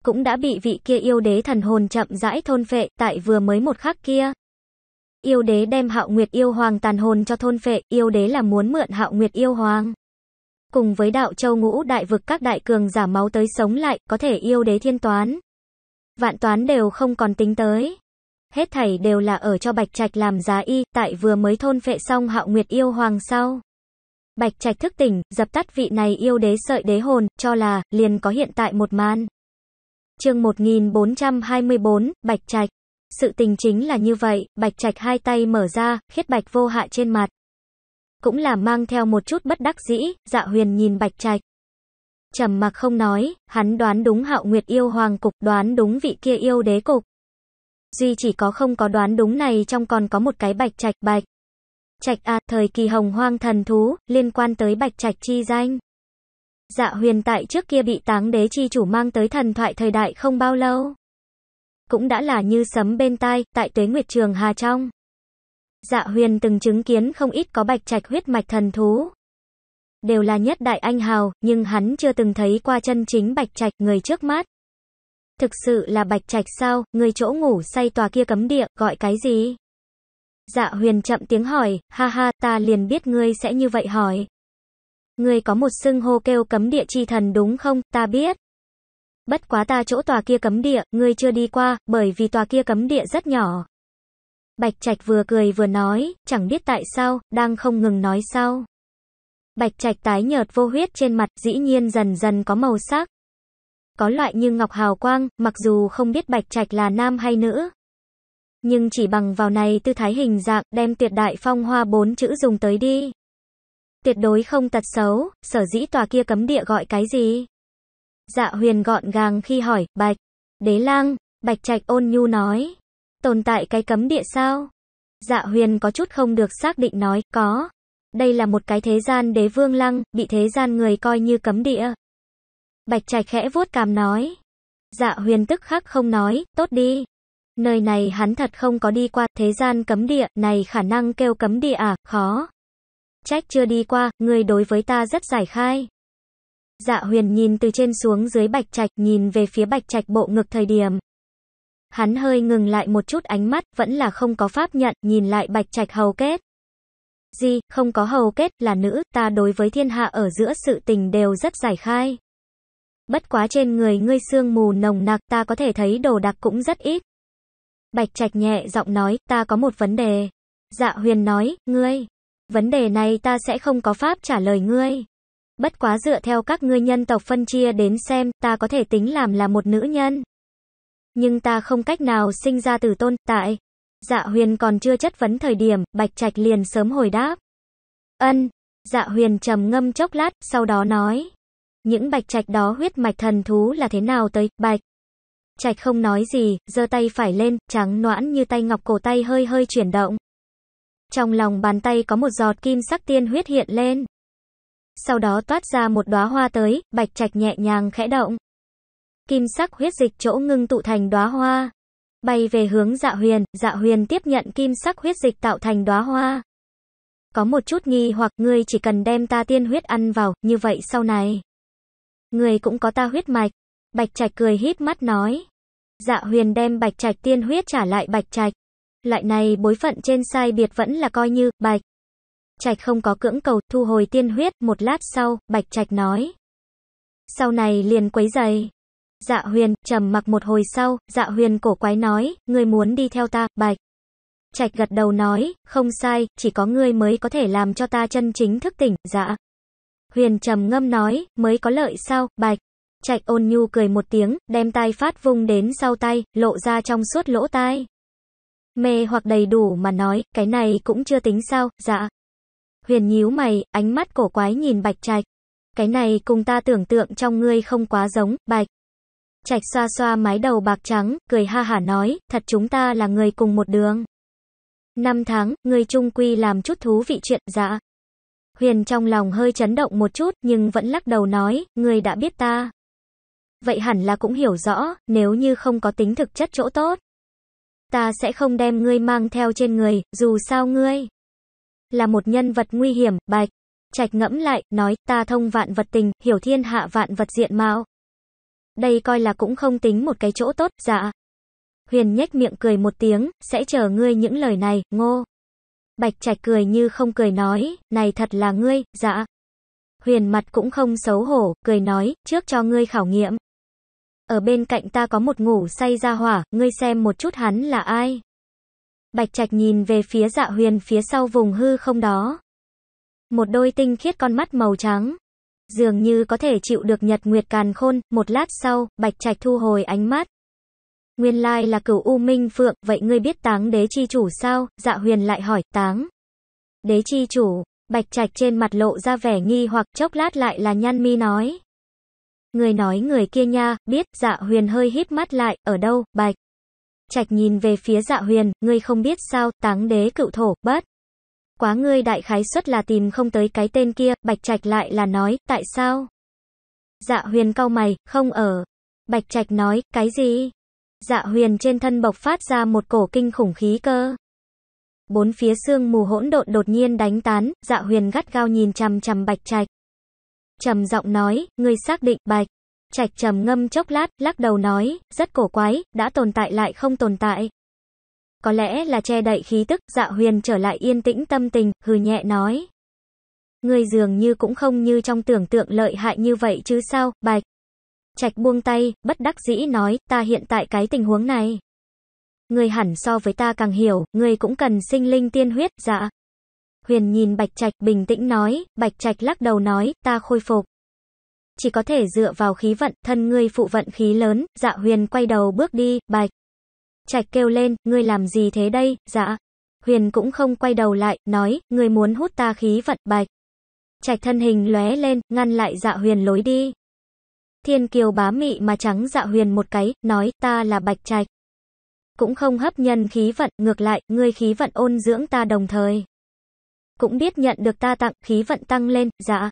Cũng đã bị vị kia yêu đế thần hồn chậm rãi thôn phệ tại vừa mới một khắc kia. Yêu đế đem hạo nguyệt yêu hoàng tàn hồn cho thôn phệ, yêu đế là muốn mượn hạo nguyệt yêu hoàng. Cùng với đạo châu ngũ đại vực các đại cường giả máu tới sống lại, có thể yêu đế thiên toán. Vạn toán đều không còn tính tới hết thảy đều là ở cho Bạch Trạch làm giá y, tại vừa mới thôn phệ xong Hạo Nguyệt yêu hoàng sau. Bạch Trạch thức tỉnh, dập tắt vị này yêu đế sợi đế hồn, cho là liền có hiện tại một man. Chương 1424, Bạch Trạch. Sự tình chính là như vậy, Bạch Trạch hai tay mở ra, khiết bạch vô hại trên mặt. Cũng là mang theo một chút bất đắc dĩ, Dạ Huyền nhìn Bạch Trạch trầm mặc không nói, hắn đoán đúng Hạo Nguyệt yêu hoàng cục, đoán đúng vị kia yêu đế cục. Duy chỉ có không có đoán đúng này trong còn có một cái bạch trạch bạch. Trạch à, thời kỳ hồng hoang thần thú, liên quan tới bạch trạch chi danh. Dạ huyền tại trước kia bị táng đế chi chủ mang tới thần thoại thời đại không bao lâu. Cũng đã là như sấm bên tai, tại tuế nguyệt trường Hà Trong. Dạ huyền từng chứng kiến không ít có bạch trạch huyết mạch thần thú. Đều là nhất đại anh hào, nhưng hắn chưa từng thấy qua chân chính bạch trạch người trước mắt. Thực sự là bạch trạch sao, người chỗ ngủ say tòa kia cấm địa, gọi cái gì? Dạ huyền chậm tiếng hỏi, ha ha, ta liền biết ngươi sẽ như vậy hỏi. Ngươi có một xưng hô kêu cấm địa chi thần đúng không, ta biết. Bất quá ta chỗ tòa kia cấm địa, ngươi chưa đi qua, bởi vì tòa kia cấm địa rất nhỏ. Bạch Trạch vừa cười vừa nói, chẳng biết tại sao, đang không ngừng nói sao. Bạch Trạch tái nhợt vô huyết trên mặt dĩ nhiên dần dần có màu sắc có loại như ngọc hào quang, mặc dù không biết Bạch Trạch là nam hay nữ. Nhưng chỉ bằng vào này tư thái hình dạng, đem tuyệt đại phong hoa bốn chữ dùng tới đi. Tuyệt đối không tật xấu, sở dĩ tòa kia cấm địa gọi cái gì? Dạ huyền gọn gàng khi hỏi, Bạch, đế lang, Bạch Trạch ôn nhu nói. Tồn tại cái cấm địa sao? Dạ huyền có chút không được xác định nói, có. Đây là một cái thế gian đế vương lăng, bị thế gian người coi như cấm địa. Bạch Trạch khẽ vuốt cằm nói. Dạ huyền tức khắc không nói, tốt đi. Nơi này hắn thật không có đi qua, thế gian cấm địa, này khả năng kêu cấm địa à, khó. Trách chưa đi qua, người đối với ta rất giải khai. Dạ huyền nhìn từ trên xuống dưới bạch trạch, nhìn về phía bạch trạch bộ ngực thời điểm. Hắn hơi ngừng lại một chút ánh mắt, vẫn là không có pháp nhận, nhìn lại bạch trạch hầu kết. Gì, không có hầu kết, là nữ, ta đối với thiên hạ ở giữa sự tình đều rất giải khai. Bất quá trên người ngươi sương mù nồng nặc ta có thể thấy đồ đặc cũng rất ít. Bạch Trạch nhẹ giọng nói, ta có một vấn đề. Dạ huyền nói, ngươi, vấn đề này ta sẽ không có pháp trả lời ngươi. Bất quá dựa theo các ngươi nhân tộc phân chia đến xem, ta có thể tính làm là một nữ nhân. Nhưng ta không cách nào sinh ra từ tôn, tại. Dạ huyền còn chưa chất vấn thời điểm, Bạch Trạch liền sớm hồi đáp. Ân, dạ huyền trầm ngâm chốc lát, sau đó nói. Những bạch trạch đó huyết mạch thần thú là thế nào tới, bạch. Trạch không nói gì, giơ tay phải lên, trắng noãn như tay ngọc cổ tay hơi hơi chuyển động. Trong lòng bàn tay có một giọt kim sắc tiên huyết hiện lên. Sau đó toát ra một đóa hoa tới, bạch trạch nhẹ nhàng khẽ động. Kim sắc huyết dịch chỗ ngưng tụ thành đóa hoa. Bay về hướng dạ huyền, dạ huyền tiếp nhận kim sắc huyết dịch tạo thành đóa hoa. Có một chút nghi hoặc ngươi chỉ cần đem ta tiên huyết ăn vào, như vậy sau này người cũng có ta huyết mạch. Bạch Trạch cười híp mắt nói. Dạ huyền đem Bạch Trạch tiên huyết trả lại Bạch Trạch. Loại này bối phận trên sai biệt vẫn là coi như, Bạch. Trạch không có cưỡng cầu, thu hồi tiên huyết, một lát sau, Bạch Trạch nói. Sau này liền quấy giày. Dạ huyền, trầm mặc một hồi sau, dạ huyền cổ quái nói, người muốn đi theo ta, Bạch. Trạch gật đầu nói, không sai, chỉ có ngươi mới có thể làm cho ta chân chính thức tỉnh, dạ. Huyền trầm ngâm nói, mới có lợi sao, bạch. Trạch ôn nhu cười một tiếng, đem tai phát vung đến sau tay, lộ ra trong suốt lỗ tai. Mê hoặc đầy đủ mà nói, cái này cũng chưa tính sao, dạ. Huyền nhíu mày, ánh mắt cổ quái nhìn bạch trạch. Cái này cùng ta tưởng tượng trong ngươi không quá giống, bạch. Trạch xoa xoa mái đầu bạc trắng, cười ha hả nói, thật chúng ta là người cùng một đường. Năm tháng, người trung quy làm chút thú vị chuyện, dạ. Huyền trong lòng hơi chấn động một chút nhưng vẫn lắc đầu nói, người đã biết ta. Vậy hẳn là cũng hiểu rõ, nếu như không có tính thực chất chỗ tốt. Ta sẽ không đem ngươi mang theo trên người, dù sao ngươi là một nhân vật nguy hiểm, bạch. Trạch ngẫm lại, nói, ta thông vạn vật tình, hiểu thiên hạ vạn vật diện mạo. Đây coi là cũng không tính một cái chỗ tốt, dạ. Huyền nhếch miệng cười một tiếng, sẽ chờ ngươi những lời này, ngô. Bạch Trạch cười như không cười nói, này thật là ngươi, dạ. Huyền mặt cũng không xấu hổ, cười nói, trước cho ngươi khảo nghiệm. Ở bên cạnh ta có một ngủ say ra hỏa, ngươi xem một chút hắn là ai. Bạch Trạch nhìn về phía dạ huyền phía sau vùng hư không đó. Một đôi tinh khiết con mắt màu trắng. Dường như có thể chịu được nhật nguyệt càn khôn, một lát sau, Bạch Trạch thu hồi ánh mắt. Nguyên lai là cửu U Minh Phượng, vậy ngươi biết táng đế chi chủ sao? Dạ huyền lại hỏi, táng. Đế chi chủ, bạch trạch trên mặt lộ ra vẻ nghi hoặc chốc lát lại là nhan mi nói. Người nói người kia nha, biết, dạ huyền hơi híp mắt lại, ở đâu, bạch. Trạch nhìn về phía dạ huyền, ngươi không biết sao, táng đế cựu thổ, bất. Quá ngươi đại khái suất là tìm không tới cái tên kia, bạch trạch lại là nói, tại sao? Dạ huyền cau mày, không ở. Bạch trạch nói, cái gì? dạ huyền trên thân bộc phát ra một cổ kinh khủng khí cơ. Bốn phía xương mù hỗn độn đột nhiên đánh tán, dạ huyền gắt gao nhìn chằm chằm bạch trạch. Trầm giọng nói, ngươi xác định, bạch. Trạch trầm ngâm chốc lát, lắc đầu nói, rất cổ quái, đã tồn tại lại không tồn tại. Có lẽ là che đậy khí tức, dạ huyền trở lại yên tĩnh tâm tình, hừ nhẹ nói. Ngươi dường như cũng không như trong tưởng tượng lợi hại như vậy chứ sao, bạch. Trạch buông tay, bất đắc dĩ nói, ta hiện tại cái tình huống này. Người hẳn so với ta càng hiểu, người cũng cần sinh linh tiên huyết, dạ. Huyền nhìn Bạch Trạch bình tĩnh nói, Bạch Trạch lắc đầu nói, ta khôi phục. Chỉ có thể dựa vào khí vận, thân ngươi phụ vận khí lớn, dạ Huyền quay đầu bước đi, Bạch. Trạch kêu lên, ngươi làm gì thế đây, dạ. Huyền cũng không quay đầu lại, nói, ngươi muốn hút ta khí vận, Bạch. Trạch thân hình lóe lên, ngăn lại dạ Huyền lối đi. Thiên Kiều bá mị mà trắng dạ huyền một cái, nói ta là bạch trạch. Cũng không hấp nhân khí vận, ngược lại, ngươi khí vận ôn dưỡng ta đồng thời. Cũng biết nhận được ta tặng, khí vận tăng lên, dạ.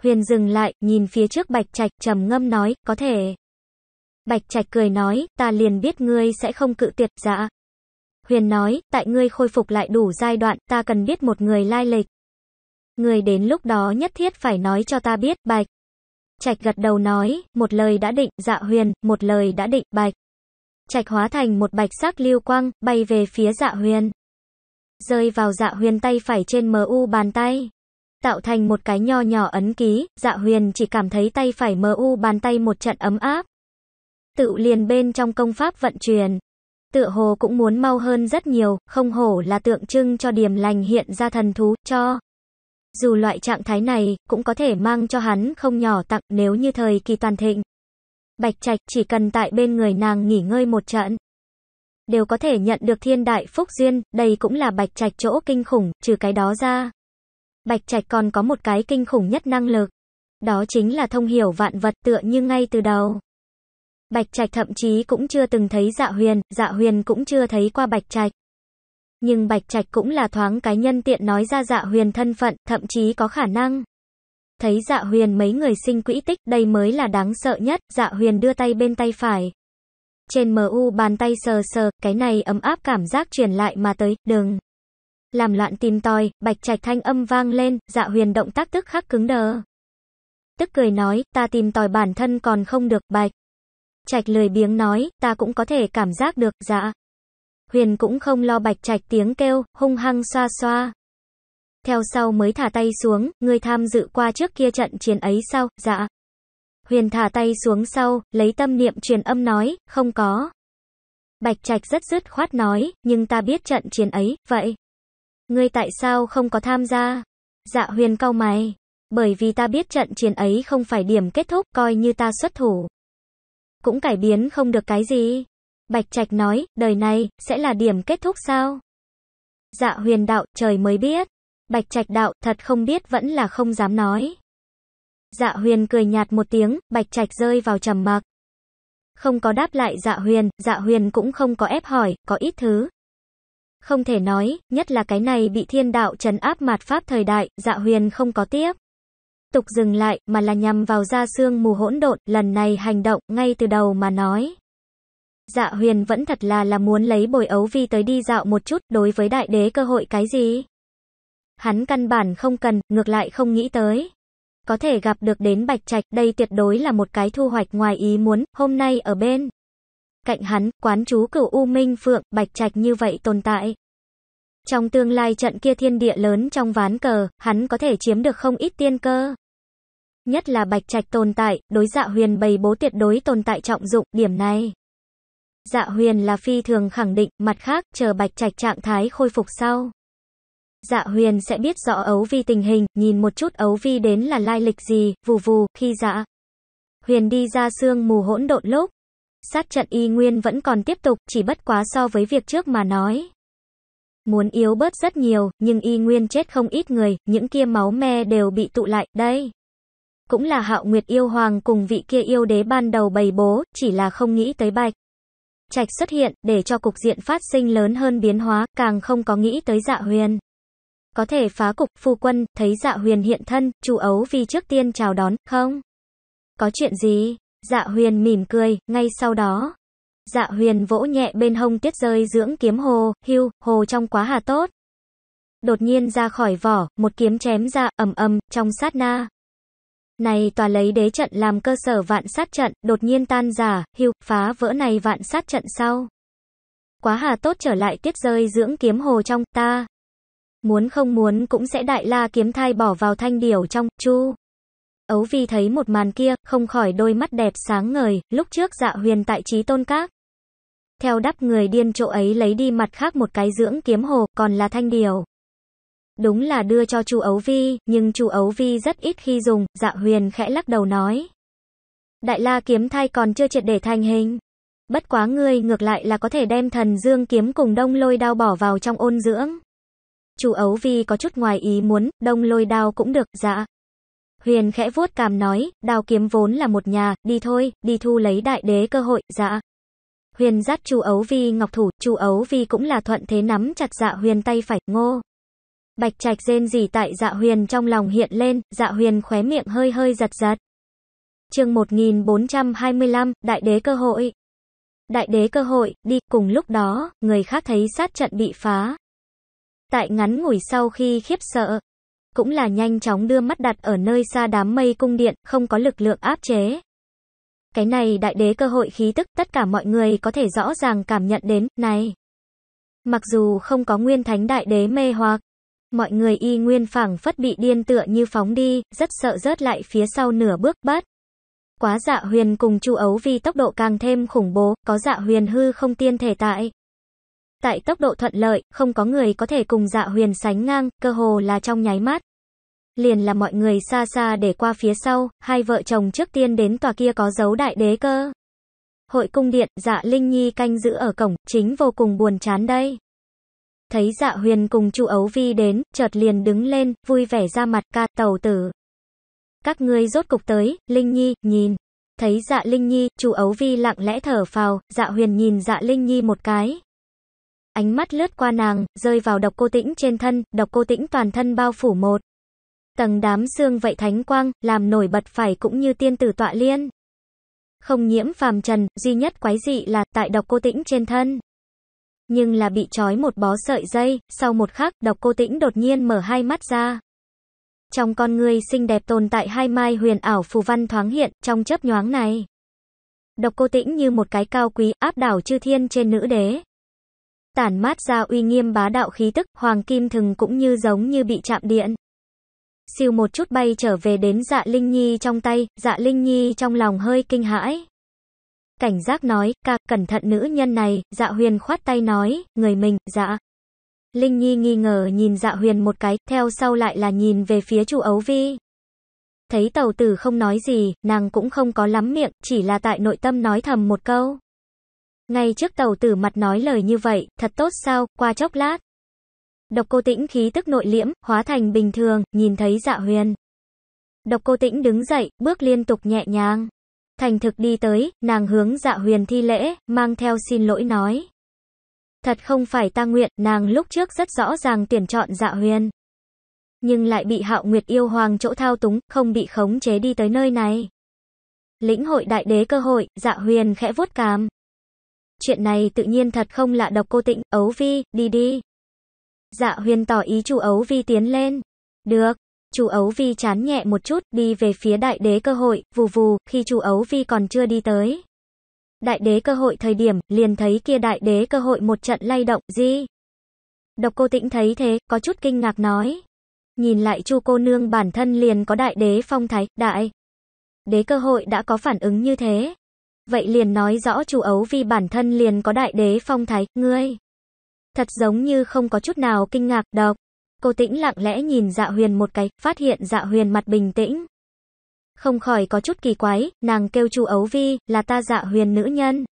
Huyền dừng lại, nhìn phía trước bạch trạch, trầm ngâm nói, có thể. Bạch trạch cười nói, ta liền biết ngươi sẽ không cự tuyệt, dạ. Huyền nói, tại ngươi khôi phục lại đủ giai đoạn, ta cần biết một người lai lịch. Người đến lúc đó nhất thiết phải nói cho ta biết, bạch. Trạch gật đầu nói, một lời đã định, dạ huyền, một lời đã định, bạch. Trạch hóa thành một bạch sắc lưu quang, bay về phía dạ huyền. Rơi vào dạ huyền tay phải trên mờ u bàn tay. Tạo thành một cái nho nhỏ ấn ký, dạ huyền chỉ cảm thấy tay phải mờ u bàn tay một trận ấm áp. Tự liền bên trong công pháp vận chuyển. Tựa hồ cũng muốn mau hơn rất nhiều, không hổ là tượng trưng cho điểm lành hiện ra thần thú, cho. Dù loại trạng thái này cũng có thể mang cho hắn không nhỏ tặng nếu như thời kỳ toàn thịnh. Bạch Trạch chỉ cần tại bên người nàng nghỉ ngơi một trận, đều có thể nhận được thiên đại phúc duyên, đây cũng là Bạch Trạch chỗ kinh khủng, trừ cái đó ra. Bạch Trạch còn có một cái kinh khủng nhất năng lực, đó chính là thông hiểu vạn vật tựa như ngay từ đầu. Bạch Trạch thậm chí cũng chưa từng thấy Dạ Huyền, Dạ Huyền cũng chưa thấy qua Bạch Trạch nhưng Bạch Trạch cũng là thoáng cái nhân tiện nói ra dạ huyền thân phận, thậm chí có khả năng. Thấy dạ huyền mấy người sinh quỹ tích, đây mới là đáng sợ nhất, dạ huyền đưa tay bên tay phải. Trên mu bàn tay sờ sờ, cái này ấm áp cảm giác truyền lại mà tới, đừng. Làm loạn tìm tòi, bạch trạch thanh âm vang lên, dạ huyền động tác tức khắc cứng đờ. Tức cười nói, ta tìm tòi bản thân còn không được, bạch. Trạch lười biếng nói, ta cũng có thể cảm giác được, dạ. Huyền cũng không lo bạch trạch tiếng kêu, hung hăng xoa xoa. Theo sau mới thả tay xuống, người tham dự qua trước kia trận chiến ấy sao, dạ. Huyền thả tay xuống sau, lấy tâm niệm truyền âm nói, không có. Bạch trạch rất dứt khoát nói, nhưng ta biết trận chiến ấy, vậy. Ngươi tại sao không có tham gia? Dạ huyền cau mày. Bởi vì ta biết trận chiến ấy không phải điểm kết thúc, coi như ta xuất thủ. Cũng cải biến không được cái gì. Bạch Trạch nói, đời này, sẽ là điểm kết thúc sao? Dạ huyền đạo, trời mới biết. Bạch Trạch đạo, thật không biết vẫn là không dám nói. Dạ huyền cười nhạt một tiếng, Bạch Trạch rơi vào trầm mặc. Không có đáp lại dạ huyền, dạ huyền cũng không có ép hỏi, có ít thứ. Không thể nói, nhất là cái này bị thiên đạo trấn áp mạt pháp thời đại, dạ huyền không có tiếp. Tục dừng lại, mà là nhằm vào da xương mù hỗn độn, lần này hành động, ngay từ đầu mà nói. Dạ huyền vẫn thật là là muốn lấy bồi ấu vi tới đi dạo một chút, đối với đại đế cơ hội cái gì? Hắn căn bản không cần, ngược lại không nghĩ tới. Có thể gặp được đến bạch trạch, đây tuyệt đối là một cái thu hoạch ngoài ý muốn, hôm nay ở bên. Cạnh hắn, quán chú cửu U Minh Phượng, bạch trạch như vậy tồn tại. Trong tương lai trận kia thiên địa lớn trong ván cờ, hắn có thể chiếm được không ít tiên cơ. Nhất là bạch trạch tồn tại, đối dạ huyền bày bố tuyệt đối tồn tại trọng dụng, điểm này. Dạ huyền là phi thường khẳng định, mặt khác, chờ bạch trạch trạng thái khôi phục sau. Dạ huyền sẽ biết rõ ấu vi tình hình, nhìn một chút ấu vi đến là lai lịch gì, vù vù, khi dạ. Huyền đi ra sương mù hỗn độn lúc. Sát trận y nguyên vẫn còn tiếp tục, chỉ bất quá so với việc trước mà nói. Muốn yếu bớt rất nhiều, nhưng y nguyên chết không ít người, những kia máu me đều bị tụ lại, đây. Cũng là hạo nguyệt yêu hoàng cùng vị kia yêu đế ban đầu bày bố, chỉ là không nghĩ tới bạch. Trạch xuất hiện, để cho cục diện phát sinh lớn hơn biến hóa, càng không có nghĩ tới dạ huyền. Có thể phá cục, phu quân, thấy dạ huyền hiện thân, chủ ấu vì trước tiên chào đón, không? Có chuyện gì? Dạ huyền mỉm cười, ngay sau đó. Dạ huyền vỗ nhẹ bên hông tiết rơi dưỡng kiếm hồ, hưu, hồ trong quá hà tốt. Đột nhiên ra khỏi vỏ, một kiếm chém ra, ầm ầm, trong sát na. Này tòa lấy đế trận làm cơ sở vạn sát trận, đột nhiên tan giả, hưu, phá vỡ này vạn sát trận sau. Quá hà tốt trở lại tiết rơi dưỡng kiếm hồ trong, ta. Muốn không muốn cũng sẽ đại la kiếm thai bỏ vào thanh điểu trong, chu. Ấu vi thấy một màn kia, không khỏi đôi mắt đẹp sáng ngời, lúc trước dạ huyền tại trí tôn các. Theo đắp người điên chỗ ấy lấy đi mặt khác một cái dưỡng kiếm hồ, còn là thanh điểu Đúng là đưa cho chu Ấu Vi, nhưng chu Ấu Vi rất ít khi dùng, dạ huyền khẽ lắc đầu nói. Đại la kiếm thai còn chưa triệt để thành hình. Bất quá ngươi ngược lại là có thể đem thần dương kiếm cùng đông lôi đao bỏ vào trong ôn dưỡng. chu Ấu Vi có chút ngoài ý muốn, đông lôi đao cũng được, dạ. Huyền khẽ vuốt càm nói, đao kiếm vốn là một nhà, đi thôi, đi thu lấy đại đế cơ hội, dạ. Huyền dắt chu Ấu Vi ngọc thủ, chu Ấu Vi cũng là thuận thế nắm chặt dạ huyền tay phải, ngô. Bạch Trạch rên rỉ tại Dạ Huyền trong lòng hiện lên, Dạ Huyền khóe miệng hơi hơi giật giật. Chương 1425, Đại đế cơ hội. Đại đế cơ hội, đi, cùng lúc đó, người khác thấy sát trận bị phá. Tại ngắn ngủi sau khi khiếp sợ, cũng là nhanh chóng đưa mắt đặt ở nơi xa đám mây cung điện, không có lực lượng áp chế. Cái này đại đế cơ hội khí tức, tất cả mọi người có thể rõ ràng cảm nhận đến, này. Mặc dù không có nguyên thánh đại đế mê hoặc, Mọi người y nguyên phảng phất bị điên tựa như phóng đi, rất sợ rớt lại phía sau nửa bước bát. Quá dạ huyền cùng chu ấu vì tốc độ càng thêm khủng bố, có dạ huyền hư không tiên thể tại. Tại tốc độ thuận lợi, không có người có thể cùng dạ huyền sánh ngang, cơ hồ là trong nháy mắt. Liền là mọi người xa xa để qua phía sau, hai vợ chồng trước tiên đến tòa kia có dấu đại đế cơ. Hội cung điện, dạ Linh Nhi canh giữ ở cổng, chính vô cùng buồn chán đây. Thấy dạ huyền cùng chu ấu vi đến, chợt liền đứng lên, vui vẻ ra mặt ca tàu tử. Các ngươi rốt cục tới, Linh Nhi, nhìn. Thấy dạ Linh Nhi, chu ấu vi lặng lẽ thở phào, dạ huyền nhìn dạ Linh Nhi một cái. Ánh mắt lướt qua nàng, rơi vào độc cô tĩnh trên thân, độc cô tĩnh toàn thân bao phủ một. Tầng đám xương vậy thánh quang, làm nổi bật phải cũng như tiên tử tọa liên. Không nhiễm phàm trần, duy nhất quái dị là tại độc cô tĩnh trên thân nhưng là bị trói một bó sợi dây, sau một khắc, độc cô tĩnh đột nhiên mở hai mắt ra. Trong con người xinh đẹp tồn tại hai mai huyền ảo phù văn thoáng hiện, trong chớp nhoáng này. Độc cô tĩnh như một cái cao quý, áp đảo chư thiên trên nữ đế. Tản mát ra uy nghiêm bá đạo khí tức, hoàng kim thừng cũng như giống như bị chạm điện. Siêu một chút bay trở về đến dạ Linh Nhi trong tay, dạ Linh Nhi trong lòng hơi kinh hãi. Cảnh giác nói, ca, cẩn thận nữ nhân này, dạ huyền khoát tay nói, người mình, dạ. Linh Nhi nghi ngờ nhìn dạ huyền một cái, theo sau lại là nhìn về phía chủ ấu vi. Thấy tàu tử không nói gì, nàng cũng không có lắm miệng, chỉ là tại nội tâm nói thầm một câu. Ngay trước tàu tử mặt nói lời như vậy, thật tốt sao, qua chốc lát. Độc cô tĩnh khí tức nội liễm, hóa thành bình thường, nhìn thấy dạ huyền. Độc cô tĩnh đứng dậy, bước liên tục nhẹ nhàng. Thành thực đi tới, nàng hướng dạ huyền thi lễ, mang theo xin lỗi nói. Thật không phải ta nguyện, nàng lúc trước rất rõ ràng tuyển chọn dạ huyền. Nhưng lại bị hạo nguyệt yêu hoàng chỗ thao túng, không bị khống chế đi tới nơi này. Lĩnh hội đại đế cơ hội, dạ huyền khẽ vuốt càm. Chuyện này tự nhiên thật không lạ độc cô tịnh, ấu vi, đi đi. Dạ huyền tỏ ý chủ ấu vi tiến lên. Được, Chú Ấu Vi chán nhẹ một chút, đi về phía đại đế cơ hội, vù vù, khi chú Ấu Vi còn chưa đi tới. Đại đế cơ hội thời điểm, liền thấy kia đại đế cơ hội một trận lay động, gì? Độc cô tĩnh thấy thế, có chút kinh ngạc nói. Nhìn lại chu cô nương bản thân liền có đại đế phong thái, đại. Đế cơ hội đã có phản ứng như thế. Vậy liền nói rõ chu Ấu Vi bản thân liền có đại đế phong thái, ngươi. Thật giống như không có chút nào kinh ngạc độc. Cô tĩnh lặng lẽ nhìn dạ huyền một cái, phát hiện dạ huyền mặt bình tĩnh. Không khỏi có chút kỳ quái, nàng kêu chu ấu vi, là ta dạ huyền nữ nhân.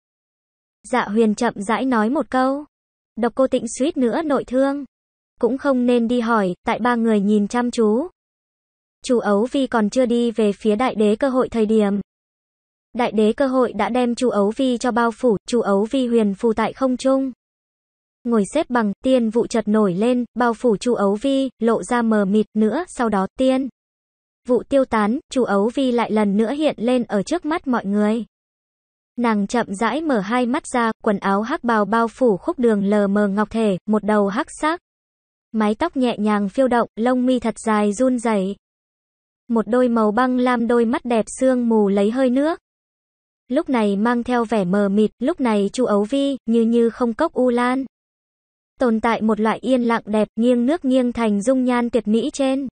Dạ huyền chậm rãi nói một câu. Độc cô tĩnh suýt nữa nội thương. Cũng không nên đi hỏi, tại ba người nhìn chăm chú. Chu ấu vi còn chưa đi về phía đại đế cơ hội thời điểm. Đại đế cơ hội đã đem chu ấu vi cho bao phủ, chu ấu vi huyền phù tại không trung. Ngồi xếp bằng, tiên vụ chợt nổi lên, bao phủ chu ấu vi, lộ ra mờ mịt nữa, sau đó tiên. Vụ tiêu tán, chu ấu vi lại lần nữa hiện lên ở trước mắt mọi người. Nàng chậm rãi mở hai mắt ra, quần áo hắc bào bao phủ khúc đường lờ mờ ngọc thể, một đầu hắc sắc. Mái tóc nhẹ nhàng phiêu động, lông mi thật dài run rẩy. Một đôi màu băng lam đôi mắt đẹp sương mù lấy hơi nước. Lúc này mang theo vẻ mờ mịt, lúc này Chu Ấu Vi như như không cốc u lan tồn tại một loại yên lặng đẹp, nghiêng nước nghiêng thành dung nhan tuyệt mỹ trên.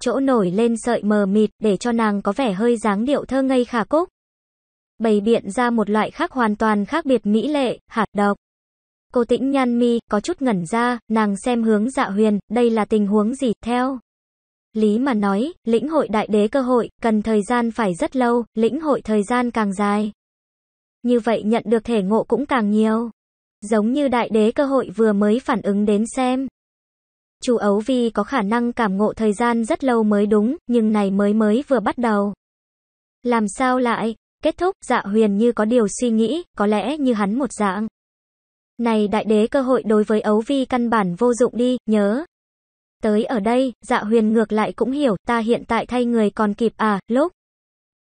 Chỗ nổi lên sợi mờ mịt, để cho nàng có vẻ hơi dáng điệu thơ ngây khả cúc. Bày biện ra một loại khác hoàn toàn khác biệt mỹ lệ, hạt độc. Cô tĩnh nhan mi, có chút ngẩn ra, nàng xem hướng dạ huyền, đây là tình huống gì, theo. Lý mà nói, lĩnh hội đại đế cơ hội, cần thời gian phải rất lâu, lĩnh hội thời gian càng dài. Như vậy nhận được thể ngộ cũng càng nhiều. Giống như đại đế cơ hội vừa mới phản ứng đến xem. Chú Ấu Vi có khả năng cảm ngộ thời gian rất lâu mới đúng, nhưng này mới mới vừa bắt đầu. Làm sao lại? Kết thúc, dạ huyền như có điều suy nghĩ, có lẽ như hắn một dạng. Này đại đế cơ hội đối với Ấu Vi căn bản vô dụng đi, nhớ. Tới ở đây, dạ huyền ngược lại cũng hiểu, ta hiện tại thay người còn kịp à, lúc.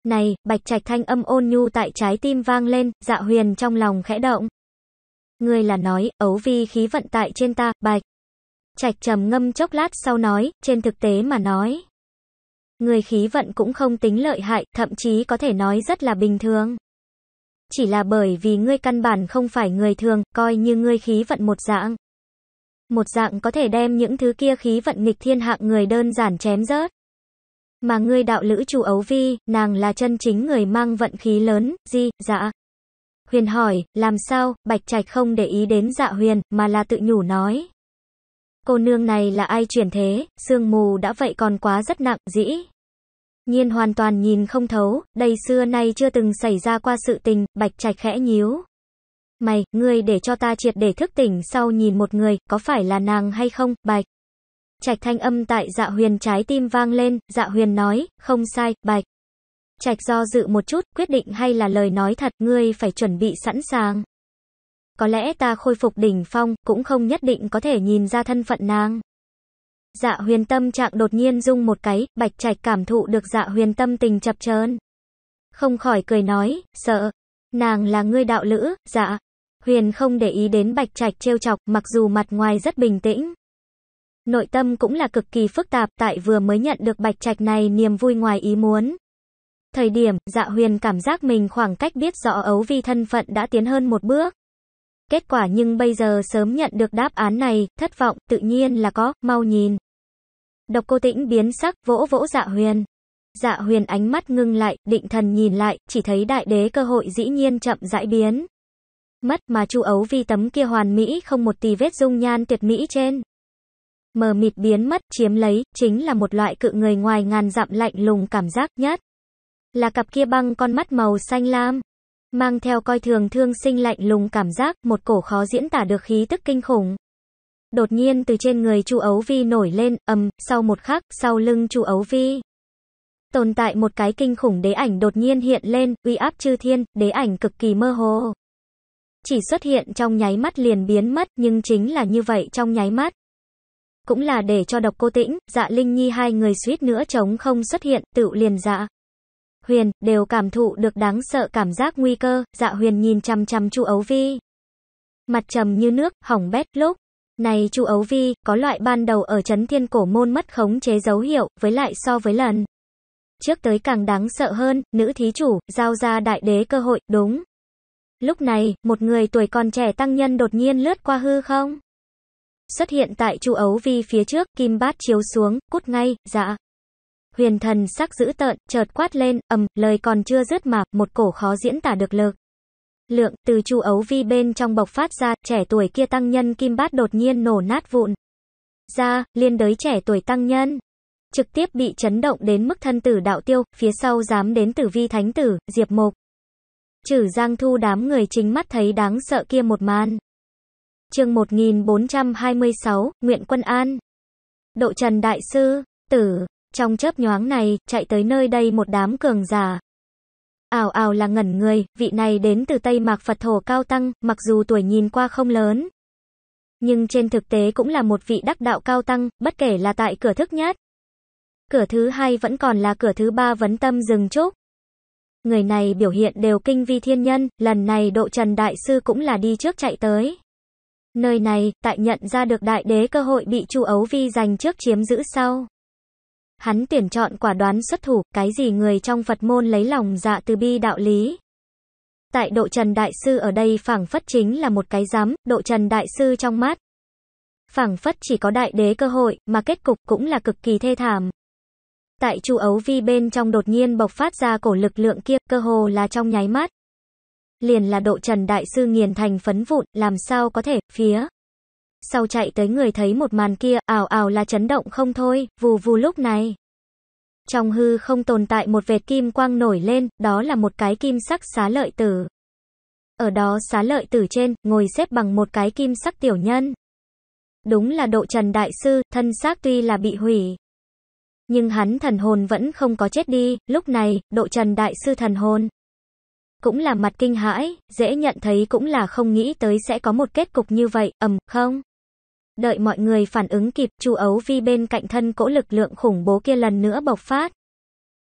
Này, bạch trạch thanh âm ôn nhu tại trái tim vang lên, dạ huyền trong lòng khẽ động. Ngươi là nói, ấu vi khí vận tại trên ta, bạch. Trạch trầm ngâm chốc lát sau nói, trên thực tế mà nói. Người khí vận cũng không tính lợi hại, thậm chí có thể nói rất là bình thường. Chỉ là bởi vì ngươi căn bản không phải người thường, coi như ngươi khí vận một dạng. Một dạng có thể đem những thứ kia khí vận nghịch thiên hạng người đơn giản chém rớt. Mà ngươi đạo lữ chủ ấu vi, nàng là chân chính người mang vận khí lớn, di, dạ. Huyền hỏi, làm sao, Bạch Trạch không để ý đến dạ huyền, mà là tự nhủ nói. Cô nương này là ai chuyển thế, sương mù đã vậy còn quá rất nặng, dĩ. Nhiên hoàn toàn nhìn không thấu, đây xưa nay chưa từng xảy ra qua sự tình, Bạch Trạch khẽ nhíu. Mày, ngươi để cho ta triệt để thức tỉnh sau nhìn một người, có phải là nàng hay không, Bạch? Trạch thanh âm tại dạ huyền trái tim vang lên, dạ huyền nói, không sai, Bạch. Trạch do dự một chút, quyết định hay là lời nói thật, ngươi phải chuẩn bị sẵn sàng. Có lẽ ta khôi phục đỉnh phong, cũng không nhất định có thể nhìn ra thân phận nàng. Dạ huyền tâm trạng đột nhiên rung một cái, bạch trạch cảm thụ được dạ huyền tâm tình chập chờn Không khỏi cười nói, sợ. Nàng là ngươi đạo lữ, dạ. Huyền không để ý đến bạch trạch trêu chọc, mặc dù mặt ngoài rất bình tĩnh. Nội tâm cũng là cực kỳ phức tạp tại vừa mới nhận được bạch trạch này niềm vui ngoài ý muốn. Thời điểm, dạ huyền cảm giác mình khoảng cách biết rõ ấu vi thân phận đã tiến hơn một bước. Kết quả nhưng bây giờ sớm nhận được đáp án này, thất vọng, tự nhiên là có, mau nhìn. Độc cô tĩnh biến sắc, vỗ vỗ dạ huyền. Dạ huyền ánh mắt ngưng lại, định thần nhìn lại, chỉ thấy đại đế cơ hội dĩ nhiên chậm rãi biến. Mất mà chu ấu vi tấm kia hoàn mỹ không một tì vết dung nhan tuyệt mỹ trên. Mờ mịt biến mất, chiếm lấy, chính là một loại cự người ngoài ngàn dặm lạnh lùng cảm giác nhất là cặp kia băng con mắt màu xanh lam. Mang theo coi thường thương sinh lạnh lùng cảm giác, một cổ khó diễn tả được khí tức kinh khủng. Đột nhiên từ trên người Chu Ấu Vi nổi lên, ầm, sau một khắc, sau lưng Chu Ấu Vi. Tồn tại một cái kinh khủng đế ảnh đột nhiên hiện lên, uy áp chư thiên, đế ảnh cực kỳ mơ hồ. Chỉ xuất hiện trong nháy mắt liền biến mất, nhưng chính là như vậy trong nháy mắt. Cũng là để cho độc cô tĩnh, dạ linh nhi hai người suýt nữa chống không xuất hiện, tự liền dạ. Huyền, đều cảm thụ được đáng sợ cảm giác nguy cơ, dạ Huyền nhìn chăm chăm Chu Ấu Vi. Mặt trầm như nước, hỏng bét, lúc. Này Chu Ấu Vi, có loại ban đầu ở Trấn thiên cổ môn mất khống chế dấu hiệu, với lại so với lần. Trước tới càng đáng sợ hơn, nữ thí chủ, giao ra đại đế cơ hội, đúng. Lúc này, một người tuổi còn trẻ tăng nhân đột nhiên lướt qua hư không. Xuất hiện tại Chu Ấu Vi phía trước, kim bát chiếu xuống, cút ngay, dạ. Huyền thần sắc dữ tợn, chợt quát lên, ầm, lời còn chưa dứt mà, một cổ khó diễn tả được lực. Lượng, từ chu ấu vi bên trong bộc phát ra, trẻ tuổi kia tăng nhân kim bát đột nhiên nổ nát vụn. Ra, liên đới trẻ tuổi tăng nhân. Trực tiếp bị chấn động đến mức thân tử đạo tiêu, phía sau dám đến tử vi thánh tử, diệp mục. Chử Giang Thu đám người chính mắt thấy đáng sợ kia một màn. chương 1426, Nguyện Quân An. Độ Trần Đại Sư, Tử, trong chớp nhoáng này, chạy tới nơi đây một đám cường giả. Ảo ảo là ngẩn người, vị này đến từ Tây Mạc Phật Thổ Cao Tăng, mặc dù tuổi nhìn qua không lớn. Nhưng trên thực tế cũng là một vị đắc đạo cao tăng, bất kể là tại cửa thức nhất. Cửa thứ hai vẫn còn là cửa thứ ba vấn tâm dừng chúc. Người này biểu hiện đều kinh vi thiên nhân, lần này độ trần đại sư cũng là đi trước chạy tới. Nơi này, tại nhận ra được đại đế cơ hội bị Chu Ấu Vi giành trước chiếm giữ sau. Hắn tuyển chọn quả đoán xuất thủ, cái gì người trong Phật môn lấy lòng dạ từ bi đạo lý. Tại độ Trần Đại Sư ở đây phảng phất chính là một cái giám, độ Trần Đại Sư trong mắt. Phảng phất chỉ có đại đế cơ hội, mà kết cục cũng là cực kỳ thê thảm. Tại chu Ấu Vi bên trong đột nhiên bộc phát ra cổ lực lượng kia, cơ hồ là trong nháy mắt. Liền là độ Trần Đại Sư nghiền thành phấn vụn, làm sao có thể, phía. Sau chạy tới người thấy một màn kia, ảo ảo là chấn động không thôi, vù vù lúc này. Trong hư không tồn tại một vệt kim quang nổi lên, đó là một cái kim sắc xá lợi tử. Ở đó xá lợi tử trên, ngồi xếp bằng một cái kim sắc tiểu nhân. Đúng là độ trần đại sư, thân xác tuy là bị hủy. Nhưng hắn thần hồn vẫn không có chết đi, lúc này, độ trần đại sư thần hồn. Cũng là mặt kinh hãi, dễ nhận thấy cũng là không nghĩ tới sẽ có một kết cục như vậy, ầm, không? Đợi mọi người phản ứng kịp, Chu Ấu Vi bên cạnh thân cỗ lực lượng khủng bố kia lần nữa bộc phát.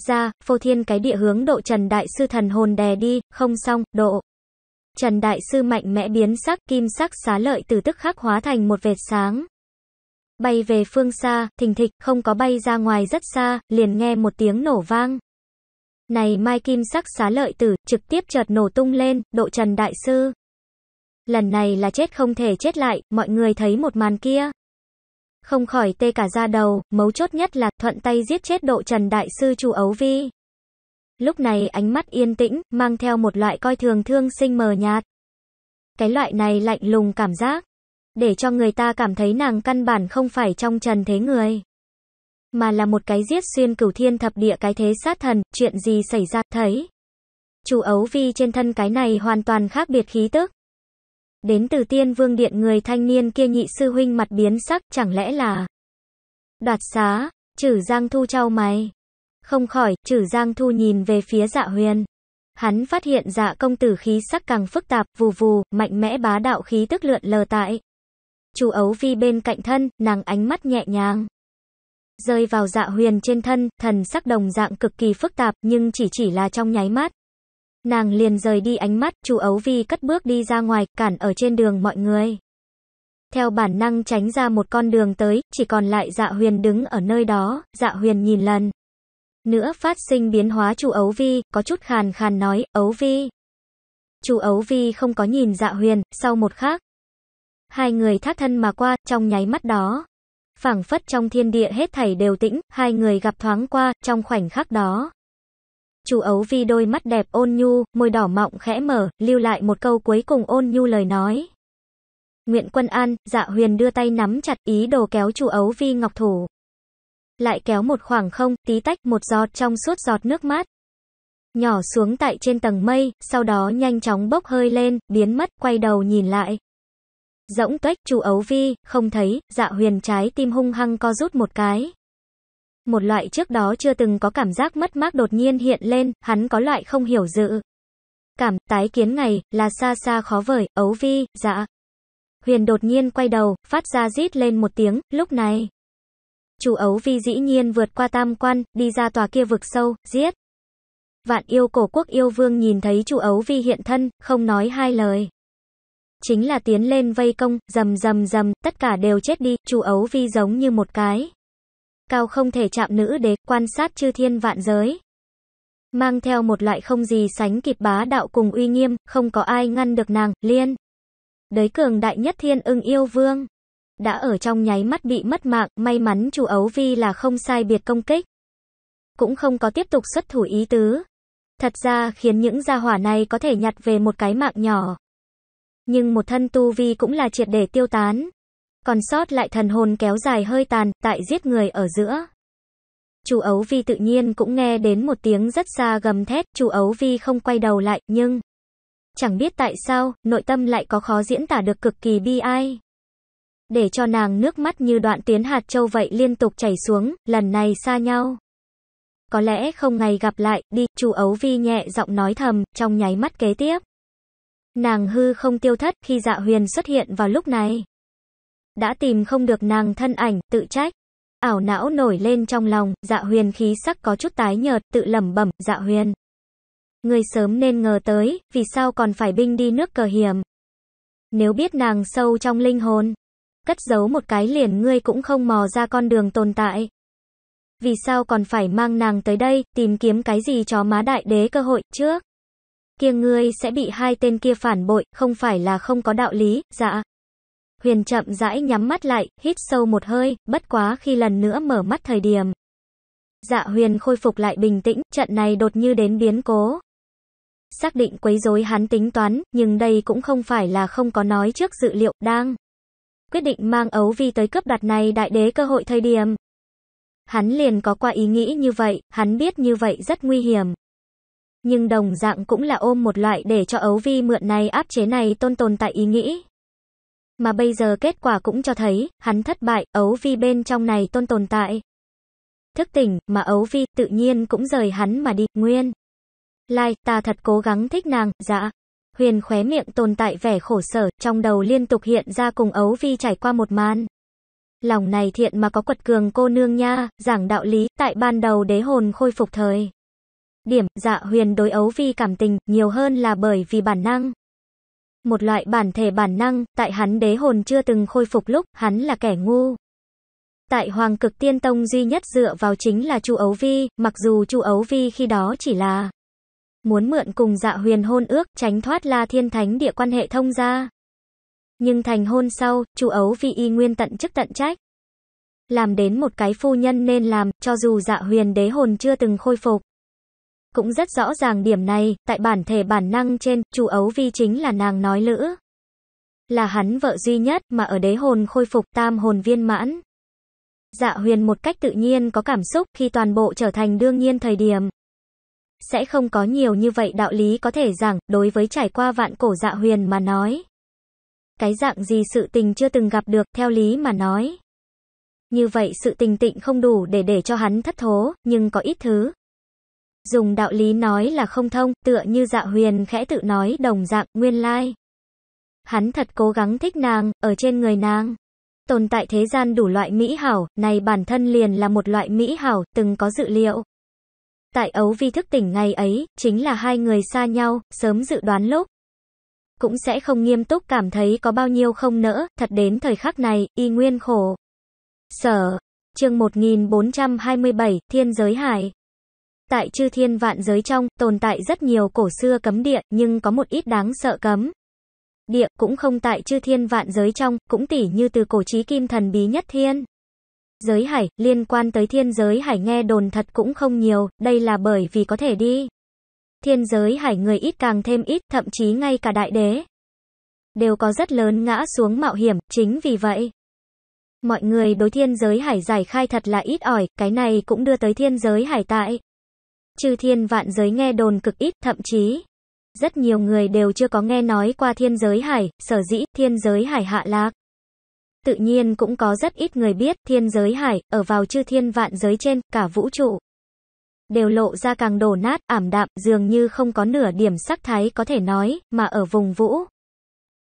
Ra, phô thiên cái địa hướng độ Trần Đại Sư thần hồn đè đi, không xong, độ. Trần Đại Sư mạnh mẽ biến sắc, kim sắc xá lợi từ tức khắc hóa thành một vệt sáng. Bay về phương xa, thình thịch, không có bay ra ngoài rất xa, liền nghe một tiếng nổ vang. Này mai kim sắc xá lợi tử, trực tiếp chợt nổ tung lên, độ Trần Đại Sư. Lần này là chết không thể chết lại, mọi người thấy một màn kia. Không khỏi tê cả da đầu, mấu chốt nhất là thuận tay giết chết độ trần đại sư chủ ấu vi. Lúc này ánh mắt yên tĩnh, mang theo một loại coi thường thương sinh mờ nhạt. Cái loại này lạnh lùng cảm giác. Để cho người ta cảm thấy nàng căn bản không phải trong trần thế người. Mà là một cái giết xuyên cửu thiên thập địa cái thế sát thần, chuyện gì xảy ra, thấy. Chủ ấu vi trên thân cái này hoàn toàn khác biệt khí tức. Đến từ tiên vương điện người thanh niên kia nhị sư huynh mặt biến sắc chẳng lẽ là đoạt xá, chử Giang Thu trao mày. Không khỏi, chử Giang Thu nhìn về phía dạ huyền. Hắn phát hiện dạ công tử khí sắc càng phức tạp, vù vù, mạnh mẽ bá đạo khí tức lượn lờ tại. Chú ấu vi bên cạnh thân, nàng ánh mắt nhẹ nhàng. Rơi vào dạ huyền trên thân, thần sắc đồng dạng cực kỳ phức tạp nhưng chỉ chỉ là trong nháy mắt. Nàng liền rời đi ánh mắt, chú Ấu Vi cất bước đi ra ngoài, cản ở trên đường mọi người. Theo bản năng tránh ra một con đường tới, chỉ còn lại dạ huyền đứng ở nơi đó, dạ huyền nhìn lần. Nữa phát sinh biến hóa chú Ấu Vi, có chút khàn khàn nói, Ấu Vi. Chú Ấu Vi không có nhìn dạ huyền, sau một khắc. Hai người thác thân mà qua, trong nháy mắt đó. phảng phất trong thiên địa hết thảy đều tĩnh, hai người gặp thoáng qua, trong khoảnh khắc đó. Chu Ấu Vi đôi mắt đẹp ôn nhu, môi đỏ mọng khẽ mở, lưu lại một câu cuối cùng ôn nhu lời nói. Nguyện Quân An, Dạ Huyền đưa tay nắm chặt ý đồ kéo Chu Ấu Vi ngọc thủ. Lại kéo một khoảng không, tí tách một giọt trong suốt giọt nước mát. Nhỏ xuống tại trên tầng mây, sau đó nhanh chóng bốc hơi lên, biến mất, quay đầu nhìn lại. Rỗng tuếch Chu Ấu Vi, không thấy, Dạ Huyền trái tim hung hăng co rút một cái. Một loại trước đó chưa từng có cảm giác mất mát đột nhiên hiện lên, hắn có loại không hiểu dự. Cảm, tái kiến ngày, là xa xa khó vời, ấu vi, dạ. Huyền đột nhiên quay đầu, phát ra rít lên một tiếng, lúc này. Chủ ấu vi dĩ nhiên vượt qua tam quan, đi ra tòa kia vực sâu, giết. Vạn yêu cổ quốc yêu vương nhìn thấy chủ ấu vi hiện thân, không nói hai lời. Chính là tiến lên vây công, rầm rầm rầm, tất cả đều chết đi, chủ ấu vi giống như một cái cao không thể chạm nữ đế, quan sát chư thiên vạn giới. Mang theo một loại không gì sánh kịp bá đạo cùng uy nghiêm, không có ai ngăn được nàng, liên. Đới cường đại nhất thiên ưng yêu vương. Đã ở trong nháy mắt bị mất mạng, may mắn chủ ấu vi là không sai biệt công kích. Cũng không có tiếp tục xuất thủ ý tứ. Thật ra khiến những gia hỏa này có thể nhặt về một cái mạng nhỏ. Nhưng một thân tu vi cũng là triệt để tiêu tán còn sót lại thần hồn kéo dài hơi tàn, tại giết người ở giữa. Chu Ấu Vi tự nhiên cũng nghe đến một tiếng rất xa gầm thét, Chu Ấu Vi không quay đầu lại, nhưng chẳng biết tại sao, nội tâm lại có khó diễn tả được cực kỳ bi ai. Để cho nàng nước mắt như đoạn tiến hạt châu vậy liên tục chảy xuống, lần này xa nhau. Có lẽ không ngày gặp lại, đi, Chu Ấu Vi nhẹ giọng nói thầm, trong nháy mắt kế tiếp. Nàng hư không tiêu thất khi dạ huyền xuất hiện vào lúc này đã tìm không được nàng thân ảnh, tự trách. Ảo não nổi lên trong lòng, dạ huyền khí sắc có chút tái nhợt, tự lẩm bẩm, dạ huyền. Người sớm nên ngờ tới, vì sao còn phải binh đi nước cờ hiểm. Nếu biết nàng sâu trong linh hồn, cất giấu một cái liền ngươi cũng không mò ra con đường tồn tại. Vì sao còn phải mang nàng tới đây, tìm kiếm cái gì cho má đại đế cơ hội, trước. Kia ngươi sẽ bị hai tên kia phản bội, không phải là không có đạo lý, dạ. Huyền chậm rãi nhắm mắt lại, hít sâu một hơi, bất quá khi lần nữa mở mắt thời điểm. Dạ huyền khôi phục lại bình tĩnh, trận này đột như đến biến cố. Xác định quấy rối hắn tính toán, nhưng đây cũng không phải là không có nói trước dự liệu, đang. Quyết định mang ấu vi tới cấp đoạt này đại đế cơ hội thời điểm. Hắn liền có qua ý nghĩ như vậy, hắn biết như vậy rất nguy hiểm. Nhưng đồng dạng cũng là ôm một loại để cho ấu vi mượn này áp chế này tôn tồn tại ý nghĩ. Mà bây giờ kết quả cũng cho thấy, hắn thất bại, ấu vi bên trong này tôn tồn tại. Thức tỉnh, mà ấu vi, tự nhiên cũng rời hắn mà đi, nguyên. Lai, ta thật cố gắng thích nàng, dạ. Huyền khóe miệng tồn tại vẻ khổ sở, trong đầu liên tục hiện ra cùng ấu vi trải qua một màn. Lòng này thiện mà có quật cường cô nương nha, giảng đạo lý, tại ban đầu đế hồn khôi phục thời. Điểm, dạ huyền đối ấu vi cảm tình, nhiều hơn là bởi vì bản năng một loại bản thể bản năng, tại hắn đế hồn chưa từng khôi phục lúc, hắn là kẻ ngu. Tại Hoàng Cực Tiên Tông duy nhất dựa vào chính là Chu Ấu Vi, mặc dù Chu Ấu Vi khi đó chỉ là muốn mượn cùng Dạ Huyền hôn ước, tránh thoát La Thiên Thánh địa quan hệ thông gia. Nhưng thành hôn sau, Chu Ấu Vi y nguyên tận chức tận trách. Làm đến một cái phu nhân nên làm, cho dù Dạ Huyền đế hồn chưa từng khôi phục cũng rất rõ ràng điểm này, tại bản thể bản năng trên, chủ ấu vi chính là nàng nói lữ. Là hắn vợ duy nhất mà ở đế hồn khôi phục tam hồn viên mãn. Dạ huyền một cách tự nhiên có cảm xúc khi toàn bộ trở thành đương nhiên thời điểm. Sẽ không có nhiều như vậy đạo lý có thể rằng đối với trải qua vạn cổ dạ huyền mà nói. Cái dạng gì sự tình chưa từng gặp được, theo lý mà nói. Như vậy sự tình tịnh không đủ để để cho hắn thất thố, nhưng có ít thứ, Dùng đạo lý nói là không thông, tựa như dạ huyền khẽ tự nói đồng dạng, nguyên lai. Hắn thật cố gắng thích nàng, ở trên người nàng. Tồn tại thế gian đủ loại mỹ hảo, này bản thân liền là một loại mỹ hảo, từng có dự liệu. Tại ấu vi thức tỉnh ngày ấy, chính là hai người xa nhau, sớm dự đoán lúc. Cũng sẽ không nghiêm túc cảm thấy có bao nhiêu không nỡ, thật đến thời khắc này, y nguyên khổ. Sở, chương 1427, Thiên Giới Hải tại chư thiên vạn giới trong, tồn tại rất nhiều cổ xưa cấm địa, nhưng có một ít đáng sợ cấm. Địa cũng không tại chư thiên vạn giới trong, cũng tỉ như từ cổ trí kim thần bí nhất thiên. Giới hải, liên quan tới thiên giới hải nghe đồn thật cũng không nhiều, đây là bởi vì có thể đi. Thiên giới hải người ít càng thêm ít, thậm chí ngay cả đại đế. Đều có rất lớn ngã xuống mạo hiểm, chính vì vậy. Mọi người đối thiên giới hải giải khai thật là ít ỏi, cái này cũng đưa tới thiên giới hải tại. Chư thiên vạn giới nghe đồn cực ít, thậm chí rất nhiều người đều chưa có nghe nói qua thiên giới hải, sở dĩ thiên giới hải hạ lạc. Tự nhiên cũng có rất ít người biết thiên giới hải, ở vào chư thiên vạn giới trên, cả vũ trụ. Đều lộ ra càng đổ nát, ảm đạm, dường như không có nửa điểm sắc thái có thể nói, mà ở vùng vũ.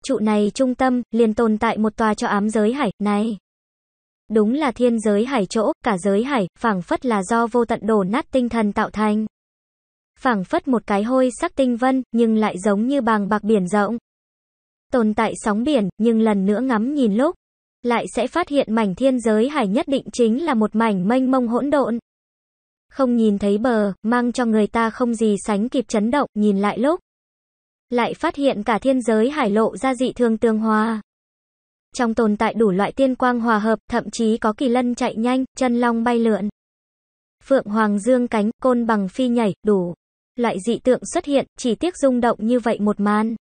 Trụ này trung tâm, liền tồn tại một tòa cho ám giới hải, này. Đúng là thiên giới hải chỗ, cả giới hải, phảng phất là do vô tận đổ nát tinh thần tạo thành. Phảng phất một cái hôi sắc tinh vân, nhưng lại giống như bàng bạc biển rộng. Tồn tại sóng biển, nhưng lần nữa ngắm nhìn lúc, lại sẽ phát hiện mảnh thiên giới hải nhất định chính là một mảnh mênh mông hỗn độn. Không nhìn thấy bờ, mang cho người ta không gì sánh kịp chấn động, nhìn lại lúc. Lại phát hiện cả thiên giới hải lộ ra dị thường tương hòa. Trong tồn tại đủ loại tiên quang hòa hợp, thậm chí có kỳ lân chạy nhanh, chân long bay lượn. Phượng hoàng dương cánh, côn bằng phi nhảy, đủ. Loại dị tượng xuất hiện, chỉ tiếc rung động như vậy một màn.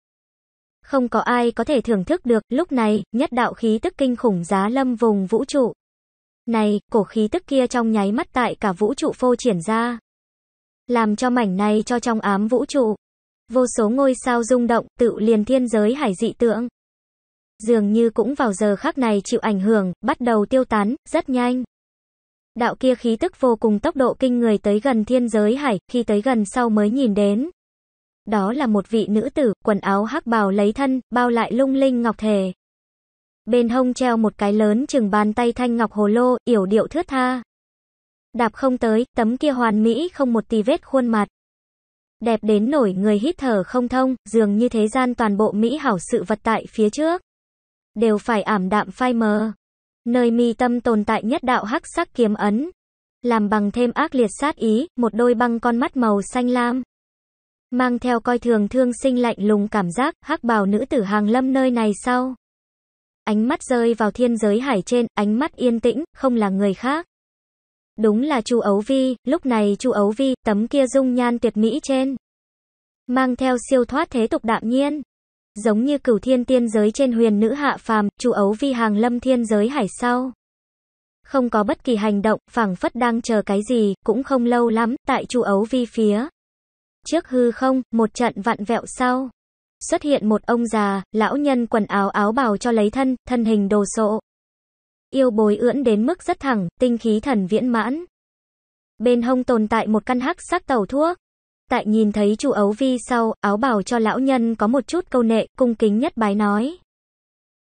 Không có ai có thể thưởng thức được, lúc này, nhất đạo khí tức kinh khủng giá lâm vùng vũ trụ. Này, cổ khí tức kia trong nháy mắt tại cả vũ trụ phô triển ra. Làm cho mảnh này cho trong ám vũ trụ. Vô số ngôi sao rung động, tự liền thiên giới hải dị tượng dường như cũng vào giờ khắc này chịu ảnh hưởng, bắt đầu tiêu tán, rất nhanh. Đạo kia khí tức vô cùng tốc độ kinh người tới gần thiên giới hải, khi tới gần sau mới nhìn đến. Đó là một vị nữ tử, quần áo hắc bào lấy thân, bao lại lung linh ngọc thể. Bên hông treo một cái lớn chừng bàn tay thanh ngọc hồ lô, yểu điệu thướt tha. Đạp không tới, tấm kia hoàn mỹ không một tì vết khuôn mặt. Đẹp đến nổi người hít thở không thông, dường như thế gian toàn bộ mỹ hảo sự vật tại phía trước đều phải ảm đạm phai mờ. Nơi mi tâm tồn tại nhất đạo hắc sắc kiếm ấn, làm bằng thêm ác liệt sát ý, một đôi băng con mắt màu xanh lam. Mang theo coi thường thương sinh lạnh lùng cảm giác, hắc bào nữ tử hàng lâm nơi này sau. Ánh mắt rơi vào thiên giới hải trên, ánh mắt yên tĩnh, không là người khác. Đúng là Chu Ấu Vi, lúc này Chu Ấu Vi, tấm kia dung nhan tuyệt mỹ trên. Mang theo siêu thoát thế tục đạm nhiên, Giống như cửu thiên tiên giới trên huyền nữ hạ phàm, chu ấu vi hàng lâm thiên giới hải sau. Không có bất kỳ hành động, phảng phất đang chờ cái gì, cũng không lâu lắm, tại chu ấu vi phía. Trước hư không, một trận vặn vẹo sau. Xuất hiện một ông già, lão nhân quần áo áo bào cho lấy thân, thân hình đồ sộ. Yêu bồi ưỡn đến mức rất thẳng, tinh khí thần viễn mãn. Bên hông tồn tại một căn hắc sắc tàu thuốc. Tại nhìn thấy chu ấu vi sau, áo bào cho lão nhân có một chút câu nệ, cung kính nhất bái nói.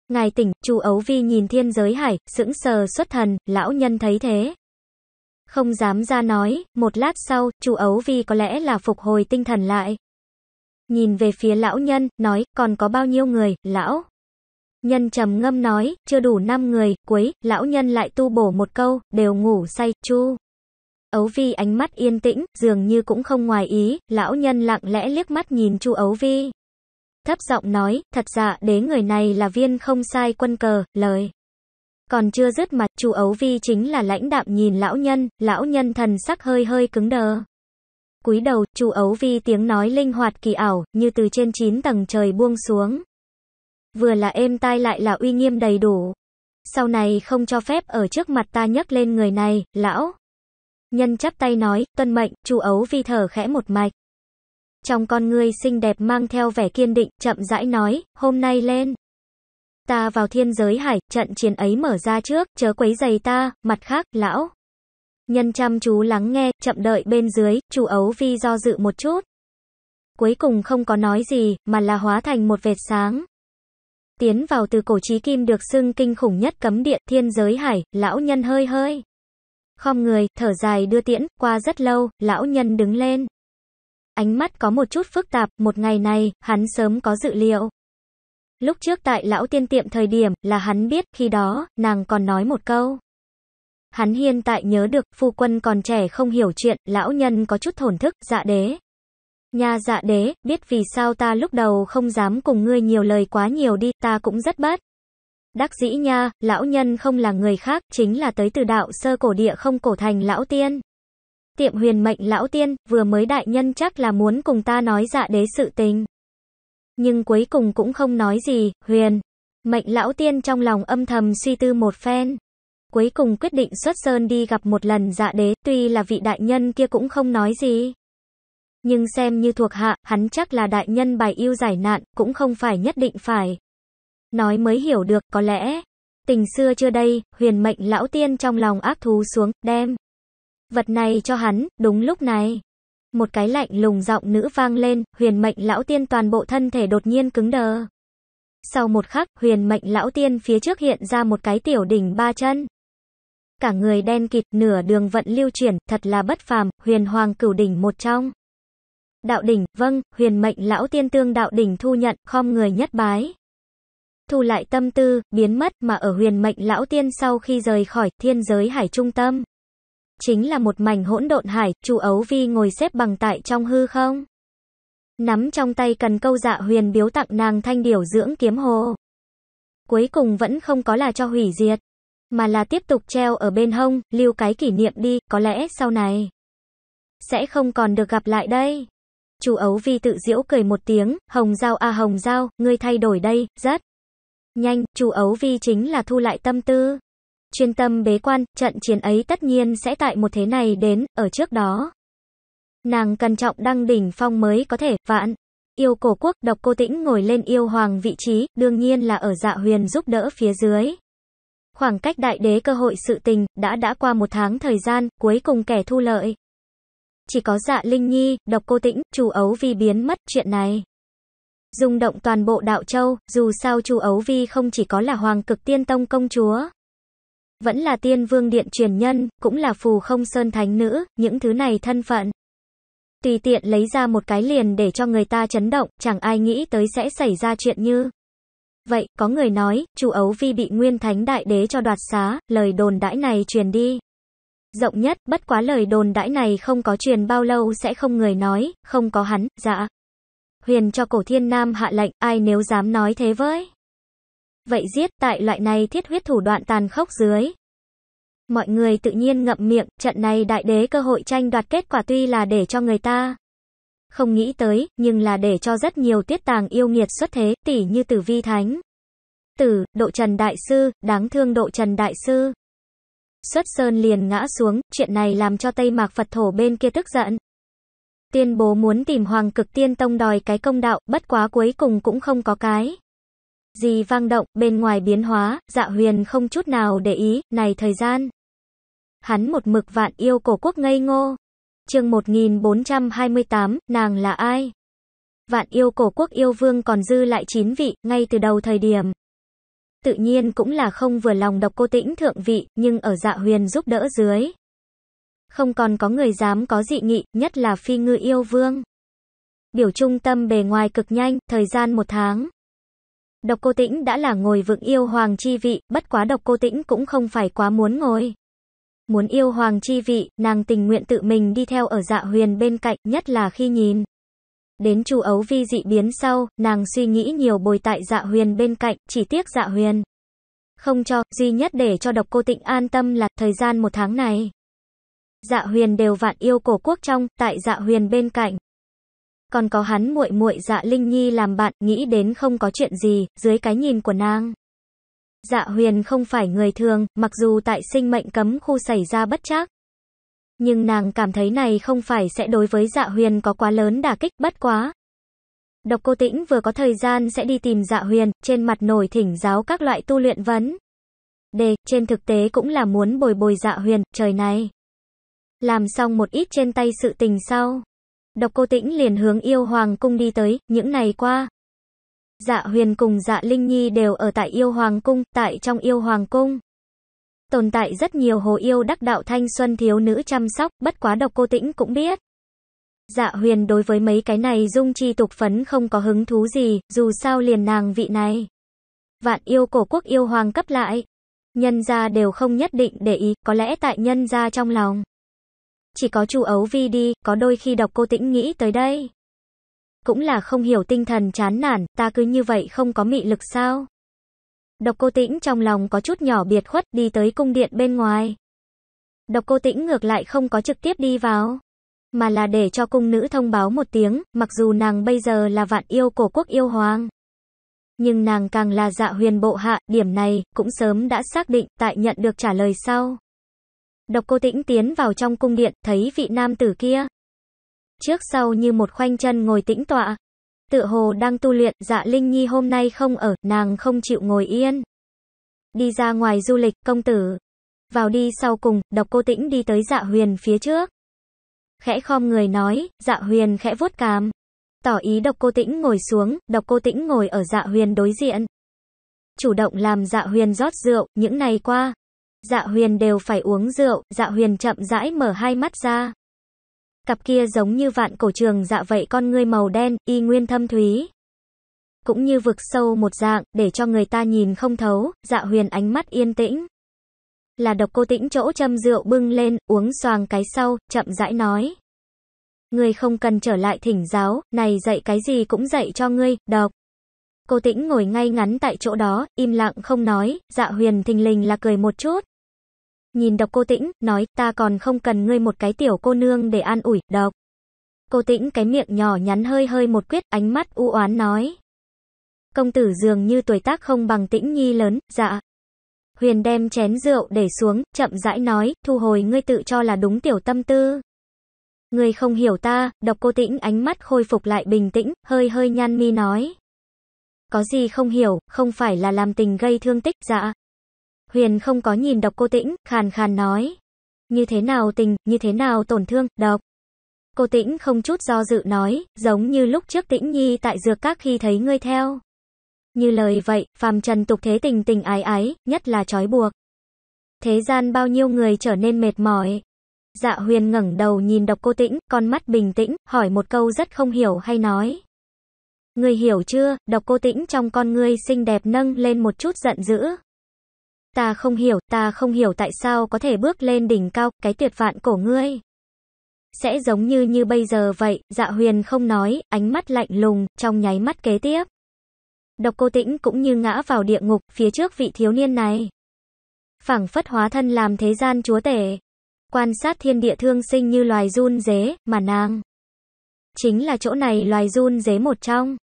Ngài tỉnh, chu ấu vi nhìn thiên giới hải, sững sờ xuất thần, lão nhân thấy thế. Không dám ra nói, một lát sau, chu ấu vi có lẽ là phục hồi tinh thần lại. Nhìn về phía lão nhân, nói, còn có bao nhiêu người, lão? Nhân trầm ngâm nói, chưa đủ 5 người, cuối, lão nhân lại tu bổ một câu, đều ngủ say, chu. Ấu Vi ánh mắt yên tĩnh, dường như cũng không ngoài ý, lão nhân lặng lẽ liếc mắt nhìn Chu Ấu Vi. Thấp giọng nói, thật dạ đế người này là viên không sai quân cờ, lời. Còn chưa dứt mặt, Chu Ấu Vi chính là lãnh đạm nhìn lão nhân, lão nhân thần sắc hơi hơi cứng đờ. Cúi đầu, Chu Ấu Vi tiếng nói linh hoạt kỳ ảo, như từ trên 9 tầng trời buông xuống. Vừa là êm tai lại là uy nghiêm đầy đủ. Sau này không cho phép ở trước mặt ta nhấc lên người này, lão. Nhân chắp tay nói, tuân mệnh, chu ấu vi thở khẽ một mạch. Trong con ngươi xinh đẹp mang theo vẻ kiên định, chậm rãi nói, hôm nay lên. Ta vào thiên giới hải, trận chiến ấy mở ra trước, chớ quấy giày ta, mặt khác, lão. Nhân chăm chú lắng nghe, chậm đợi bên dưới, chu ấu vi do dự một chút. Cuối cùng không có nói gì, mà là hóa thành một vệt sáng. Tiến vào từ cổ trí kim được xưng kinh khủng nhất cấm địa, thiên giới hải, lão nhân hơi hơi. Khom người, thở dài đưa tiễn, qua rất lâu, lão nhân đứng lên. Ánh mắt có một chút phức tạp, một ngày này, hắn sớm có dự liệu. Lúc trước tại lão tiên tiệm thời điểm, là hắn biết, khi đó, nàng còn nói một câu. Hắn hiện tại nhớ được, phu quân còn trẻ không hiểu chuyện, lão nhân có chút thổn thức, dạ đế. Nhà dạ đế, biết vì sao ta lúc đầu không dám cùng ngươi nhiều lời quá nhiều đi, ta cũng rất bất. Đắc dĩ nha, lão nhân không là người khác, chính là tới từ đạo sơ cổ địa không cổ thành lão tiên. Tiệm huyền mệnh lão tiên, vừa mới đại nhân chắc là muốn cùng ta nói dạ đế sự tình. Nhưng cuối cùng cũng không nói gì, huyền. Mệnh lão tiên trong lòng âm thầm suy tư một phen. Cuối cùng quyết định xuất sơn đi gặp một lần dạ đế, tuy là vị đại nhân kia cũng không nói gì. Nhưng xem như thuộc hạ, hắn chắc là đại nhân bài yêu giải nạn, cũng không phải nhất định phải. Nói mới hiểu được, có lẽ, tình xưa chưa đây, huyền mệnh lão tiên trong lòng ác thú xuống, đem. Vật này cho hắn, đúng lúc này. Một cái lạnh lùng giọng nữ vang lên, huyền mệnh lão tiên toàn bộ thân thể đột nhiên cứng đờ. Sau một khắc, huyền mệnh lão tiên phía trước hiện ra một cái tiểu đỉnh ba chân. Cả người đen kịt, nửa đường vận lưu chuyển, thật là bất phàm, huyền hoàng cửu đỉnh một trong. Đạo đỉnh, vâng, huyền mệnh lão tiên tương đạo đỉnh thu nhận, khom người nhất bái thu lại tâm tư, biến mất mà ở huyền mệnh lão tiên sau khi rời khỏi thiên giới hải trung tâm. Chính là một mảnh hỗn độn hải, chu ấu vi ngồi xếp bằng tại trong hư không. Nắm trong tay cần câu dạ huyền biếu tặng nàng thanh điểu dưỡng kiếm hồ. Cuối cùng vẫn không có là cho hủy diệt, mà là tiếp tục treo ở bên hông, lưu cái kỷ niệm đi, có lẽ sau này sẽ không còn được gặp lại đây. Chu Ấu Vi tự giễu cười một tiếng, "Hồng Dao a à, Hồng Dao, ngươi thay đổi đây, rất Nhanh, Chu Ấu Vi chính là thu lại tâm tư. Chuyên tâm bế quan, trận chiến ấy tất nhiên sẽ tại một thế này đến, ở trước đó. Nàng cẩn trọng đăng đỉnh phong mới có thể, vạn. Yêu cổ quốc, độc cô tĩnh ngồi lên yêu hoàng vị trí, đương nhiên là ở dạ huyền giúp đỡ phía dưới. Khoảng cách đại đế cơ hội sự tình, đã đã qua một tháng thời gian, cuối cùng kẻ thu lợi. Chỉ có dạ Linh Nhi, độc cô tĩnh, chủ ấu vi biến mất chuyện này rung động toàn bộ đạo châu, dù sao Chu Ấu Vi không chỉ có là hoàng cực tiên tông công chúa, vẫn là tiên vương điện truyền nhân, cũng là phù không sơn thánh nữ, những thứ này thân phận. Tùy tiện lấy ra một cái liền để cho người ta chấn động, chẳng ai nghĩ tới sẽ xảy ra chuyện như. Vậy, có người nói, Chu Ấu Vi bị Nguyên Thánh Đại Đế cho đoạt xá, lời đồn đãi này truyền đi. Rộng nhất, bất quá lời đồn đãi này không có truyền bao lâu sẽ không người nói, không có hắn, dạ huyền cho cổ thiên nam hạ lệnh, ai nếu dám nói thế với. Vậy giết tại loại này thiết huyết thủ đoạn tàn khốc dưới. Mọi người tự nhiên ngậm miệng, trận này đại đế cơ hội tranh đoạt kết quả tuy là để cho người ta không nghĩ tới, nhưng là để cho rất nhiều tiết tàng yêu nghiệt xuất thế, tỉ như tử vi thánh. Tử, độ trần đại sư, đáng thương độ trần đại sư. Xuất sơn liền ngã xuống, chuyện này làm cho Tây Mạc Phật thổ bên kia tức giận tuyên bố muốn tìm Hoàng Cực Tiên Tông đòi cái công đạo, bất quá cuối cùng cũng không có cái. Gì vang động, bên ngoài biến hóa, dạ huyền không chút nào để ý, này thời gian. Hắn một mực vạn yêu cổ quốc ngây ngô. chương 1428, nàng là ai? Vạn yêu cổ quốc yêu vương còn dư lại 9 vị, ngay từ đầu thời điểm. Tự nhiên cũng là không vừa lòng độc cô tĩnh thượng vị, nhưng ở dạ huyền giúp đỡ dưới không còn có người dám có dị nghị, nhất là phi ngư yêu vương. Biểu trung tâm bề ngoài cực nhanh, thời gian một tháng. Độc cô tĩnh đã là ngồi vững yêu hoàng chi vị, bất quá độc cô tĩnh cũng không phải quá muốn ngồi. Muốn yêu hoàng chi vị, nàng tình nguyện tự mình đi theo ở dạ huyền bên cạnh, nhất là khi nhìn. Đến chu ấu vi dị biến sau, nàng suy nghĩ nhiều bồi tại dạ huyền bên cạnh, chỉ tiếc dạ huyền. Không cho, duy nhất để cho độc cô tịnh an tâm là thời gian một tháng này. Dạ Huyền đều vạn yêu cổ quốc trong, tại Dạ Huyền bên cạnh. Còn có hắn muội muội Dạ Linh Nhi làm bạn, nghĩ đến không có chuyện gì, dưới cái nhìn của nàng. Dạ Huyền không phải người thường, mặc dù tại sinh mệnh cấm khu xảy ra bất trắc, nhưng nàng cảm thấy này không phải sẽ đối với dạ huyền có quá lớn đả kích bất quá. Độc cô tĩnh vừa có thời gian sẽ đi tìm dạ huyền, trên mặt nổi thỉnh giáo các loại tu luyện vấn. Đề, trên thực tế cũng là muốn bồi bồi dạ huyền, trời này. Làm xong một ít trên tay sự tình sau. Độc cô tĩnh liền hướng yêu hoàng cung đi tới, những ngày qua. Dạ huyền cùng dạ linh nhi đều ở tại yêu hoàng cung, tại trong yêu hoàng cung. Tồn tại rất nhiều hồ yêu đắc đạo thanh xuân thiếu nữ chăm sóc, bất quá độc cô tĩnh cũng biết. Dạ huyền đối với mấy cái này dung chi tục phấn không có hứng thú gì, dù sao liền nàng vị này. Vạn yêu cổ quốc yêu hoàng cấp lại. Nhân gia đều không nhất định để ý, có lẽ tại nhân gia trong lòng. Chỉ có chu ấu vi đi, có đôi khi đọc cô tĩnh nghĩ tới đây. Cũng là không hiểu tinh thần chán nản, ta cứ như vậy không có mị lực sao. Độc cô tĩnh trong lòng có chút nhỏ biệt khuất đi tới cung điện bên ngoài. Độc cô tĩnh ngược lại không có trực tiếp đi vào. Mà là để cho cung nữ thông báo một tiếng, mặc dù nàng bây giờ là vạn yêu cổ quốc yêu hoàng. Nhưng nàng càng là dạ huyền bộ hạ, điểm này, cũng sớm đã xác định, tại nhận được trả lời sau. Độc cô tĩnh tiến vào trong cung điện, thấy vị nam tử kia. Trước sau như một khoanh chân ngồi tĩnh tọa. Tự hồ đang tu luyện, dạ Linh Nhi hôm nay không ở, nàng không chịu ngồi yên. Đi ra ngoài du lịch, công tử. Vào đi sau cùng, độc cô tĩnh đi tới dạ huyền phía trước. Khẽ khom người nói, dạ huyền khẽ vuốt càm. Tỏ ý độc cô tĩnh ngồi xuống, độc cô tĩnh ngồi ở dạ huyền đối diện. Chủ động làm dạ huyền rót rượu, những ngày qua, Dạ huyền đều phải uống rượu, dạ huyền chậm rãi mở hai mắt ra. Cặp kia giống như vạn cổ trường dạ vậy con ngươi màu đen, y nguyên thâm thúy. Cũng như vực sâu một dạng, để cho người ta nhìn không thấu, dạ huyền ánh mắt yên tĩnh. Là độc cô tĩnh chỗ châm rượu bưng lên, uống xoàng cái sau, chậm rãi nói. Ngươi không cần trở lại thỉnh giáo, này dạy cái gì cũng dạy cho ngươi, độc. Cô tĩnh ngồi ngay ngắn tại chỗ đó, im lặng không nói, dạ huyền thình lình là cười một chút nhìn độc cô tĩnh, nói, ta còn không cần ngươi một cái tiểu cô nương để an ủi, độc. Cô tĩnh cái miệng nhỏ nhắn hơi hơi một quyết, ánh mắt u oán nói. Công tử dường như tuổi tác không bằng tĩnh nhi lớn, dạ. Huyền đem chén rượu để xuống, chậm rãi nói, thu hồi ngươi tự cho là đúng tiểu tâm tư. Ngươi không hiểu ta, độc cô tĩnh ánh mắt khôi phục lại bình tĩnh, hơi hơi nhăn mi nói. Có gì không hiểu, không phải là làm tình gây thương tích, dạ. Huyền không có nhìn độc cô tĩnh, khàn khàn nói. Như thế nào tình, như thế nào tổn thương, độc. Cô tĩnh không chút do dự nói, giống như lúc trước tĩnh nhi tại dược các khi thấy ngươi theo. Như lời vậy, phàm trần tục thế tình tình ái ái, nhất là trói buộc. Thế gian bao nhiêu người trở nên mệt mỏi. Dạ huyền ngẩng đầu nhìn độc cô tĩnh, con mắt bình tĩnh, hỏi một câu rất không hiểu hay nói. Người hiểu chưa, độc cô tĩnh trong con ngươi xinh đẹp nâng lên một chút giận dữ. Ta không hiểu, ta không hiểu tại sao có thể bước lên đỉnh cao, cái tuyệt vạn cổ ngươi. Sẽ giống như như bây giờ vậy, dạ huyền không nói, ánh mắt lạnh lùng, trong nháy mắt kế tiếp. Độc cô tĩnh cũng như ngã vào địa ngục, phía trước vị thiếu niên này. phảng phất hóa thân làm thế gian chúa tể. Quan sát thiên địa thương sinh như loài run dế, mà nàng. Chính là chỗ này loài run dế một trong.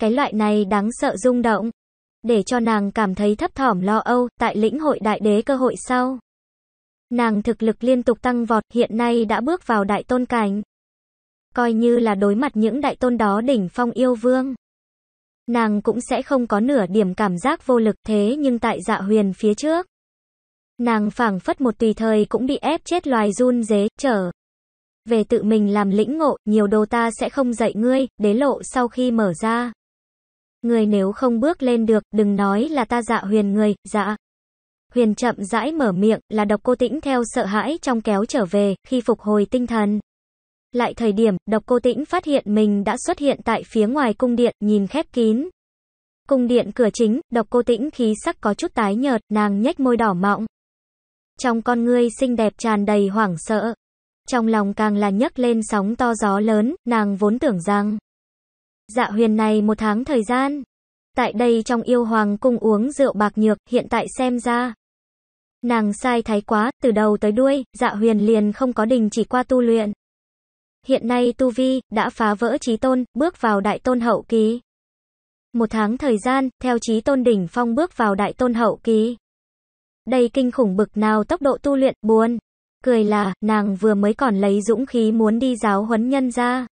Cái loại này đáng sợ rung động để cho nàng cảm thấy thấp thỏm lo âu, tại lĩnh hội đại đế cơ hội sau. Nàng thực lực liên tục tăng vọt, hiện nay đã bước vào đại tôn cảnh. Coi như là đối mặt những đại tôn đó đỉnh phong yêu vương. Nàng cũng sẽ không có nửa điểm cảm giác vô lực thế nhưng tại dạ huyền phía trước. Nàng phảng phất một tùy thời cũng bị ép chết loài run dế, trở. Về tự mình làm lĩnh ngộ, nhiều đồ ta sẽ không dạy ngươi, đế lộ sau khi mở ra. Người nếu không bước lên được, đừng nói là ta dạ huyền người, dạ. Huyền chậm rãi mở miệng, là độc cô tĩnh theo sợ hãi trong kéo trở về, khi phục hồi tinh thần. Lại thời điểm, độc cô tĩnh phát hiện mình đã xuất hiện tại phía ngoài cung điện, nhìn khép kín. Cung điện cửa chính, độc cô tĩnh khí sắc có chút tái nhợt, nàng nhếch môi đỏ mọng. Trong con ngươi xinh đẹp tràn đầy hoảng sợ. Trong lòng càng là nhấc lên sóng to gió lớn, nàng vốn tưởng rằng Dạ huyền này một tháng thời gian. Tại đây trong yêu hoàng cung uống rượu bạc nhược, hiện tại xem ra. Nàng sai thái quá, từ đầu tới đuôi, dạ huyền liền không có đình chỉ qua tu luyện. Hiện nay Tu Vi, đã phá vỡ trí tôn, bước vào đại tôn hậu ký Một tháng thời gian, theo trí tôn đỉnh phong bước vào đại tôn hậu ký Đây kinh khủng bực nào tốc độ tu luyện, buồn. Cười là, nàng vừa mới còn lấy dũng khí muốn đi giáo huấn nhân ra.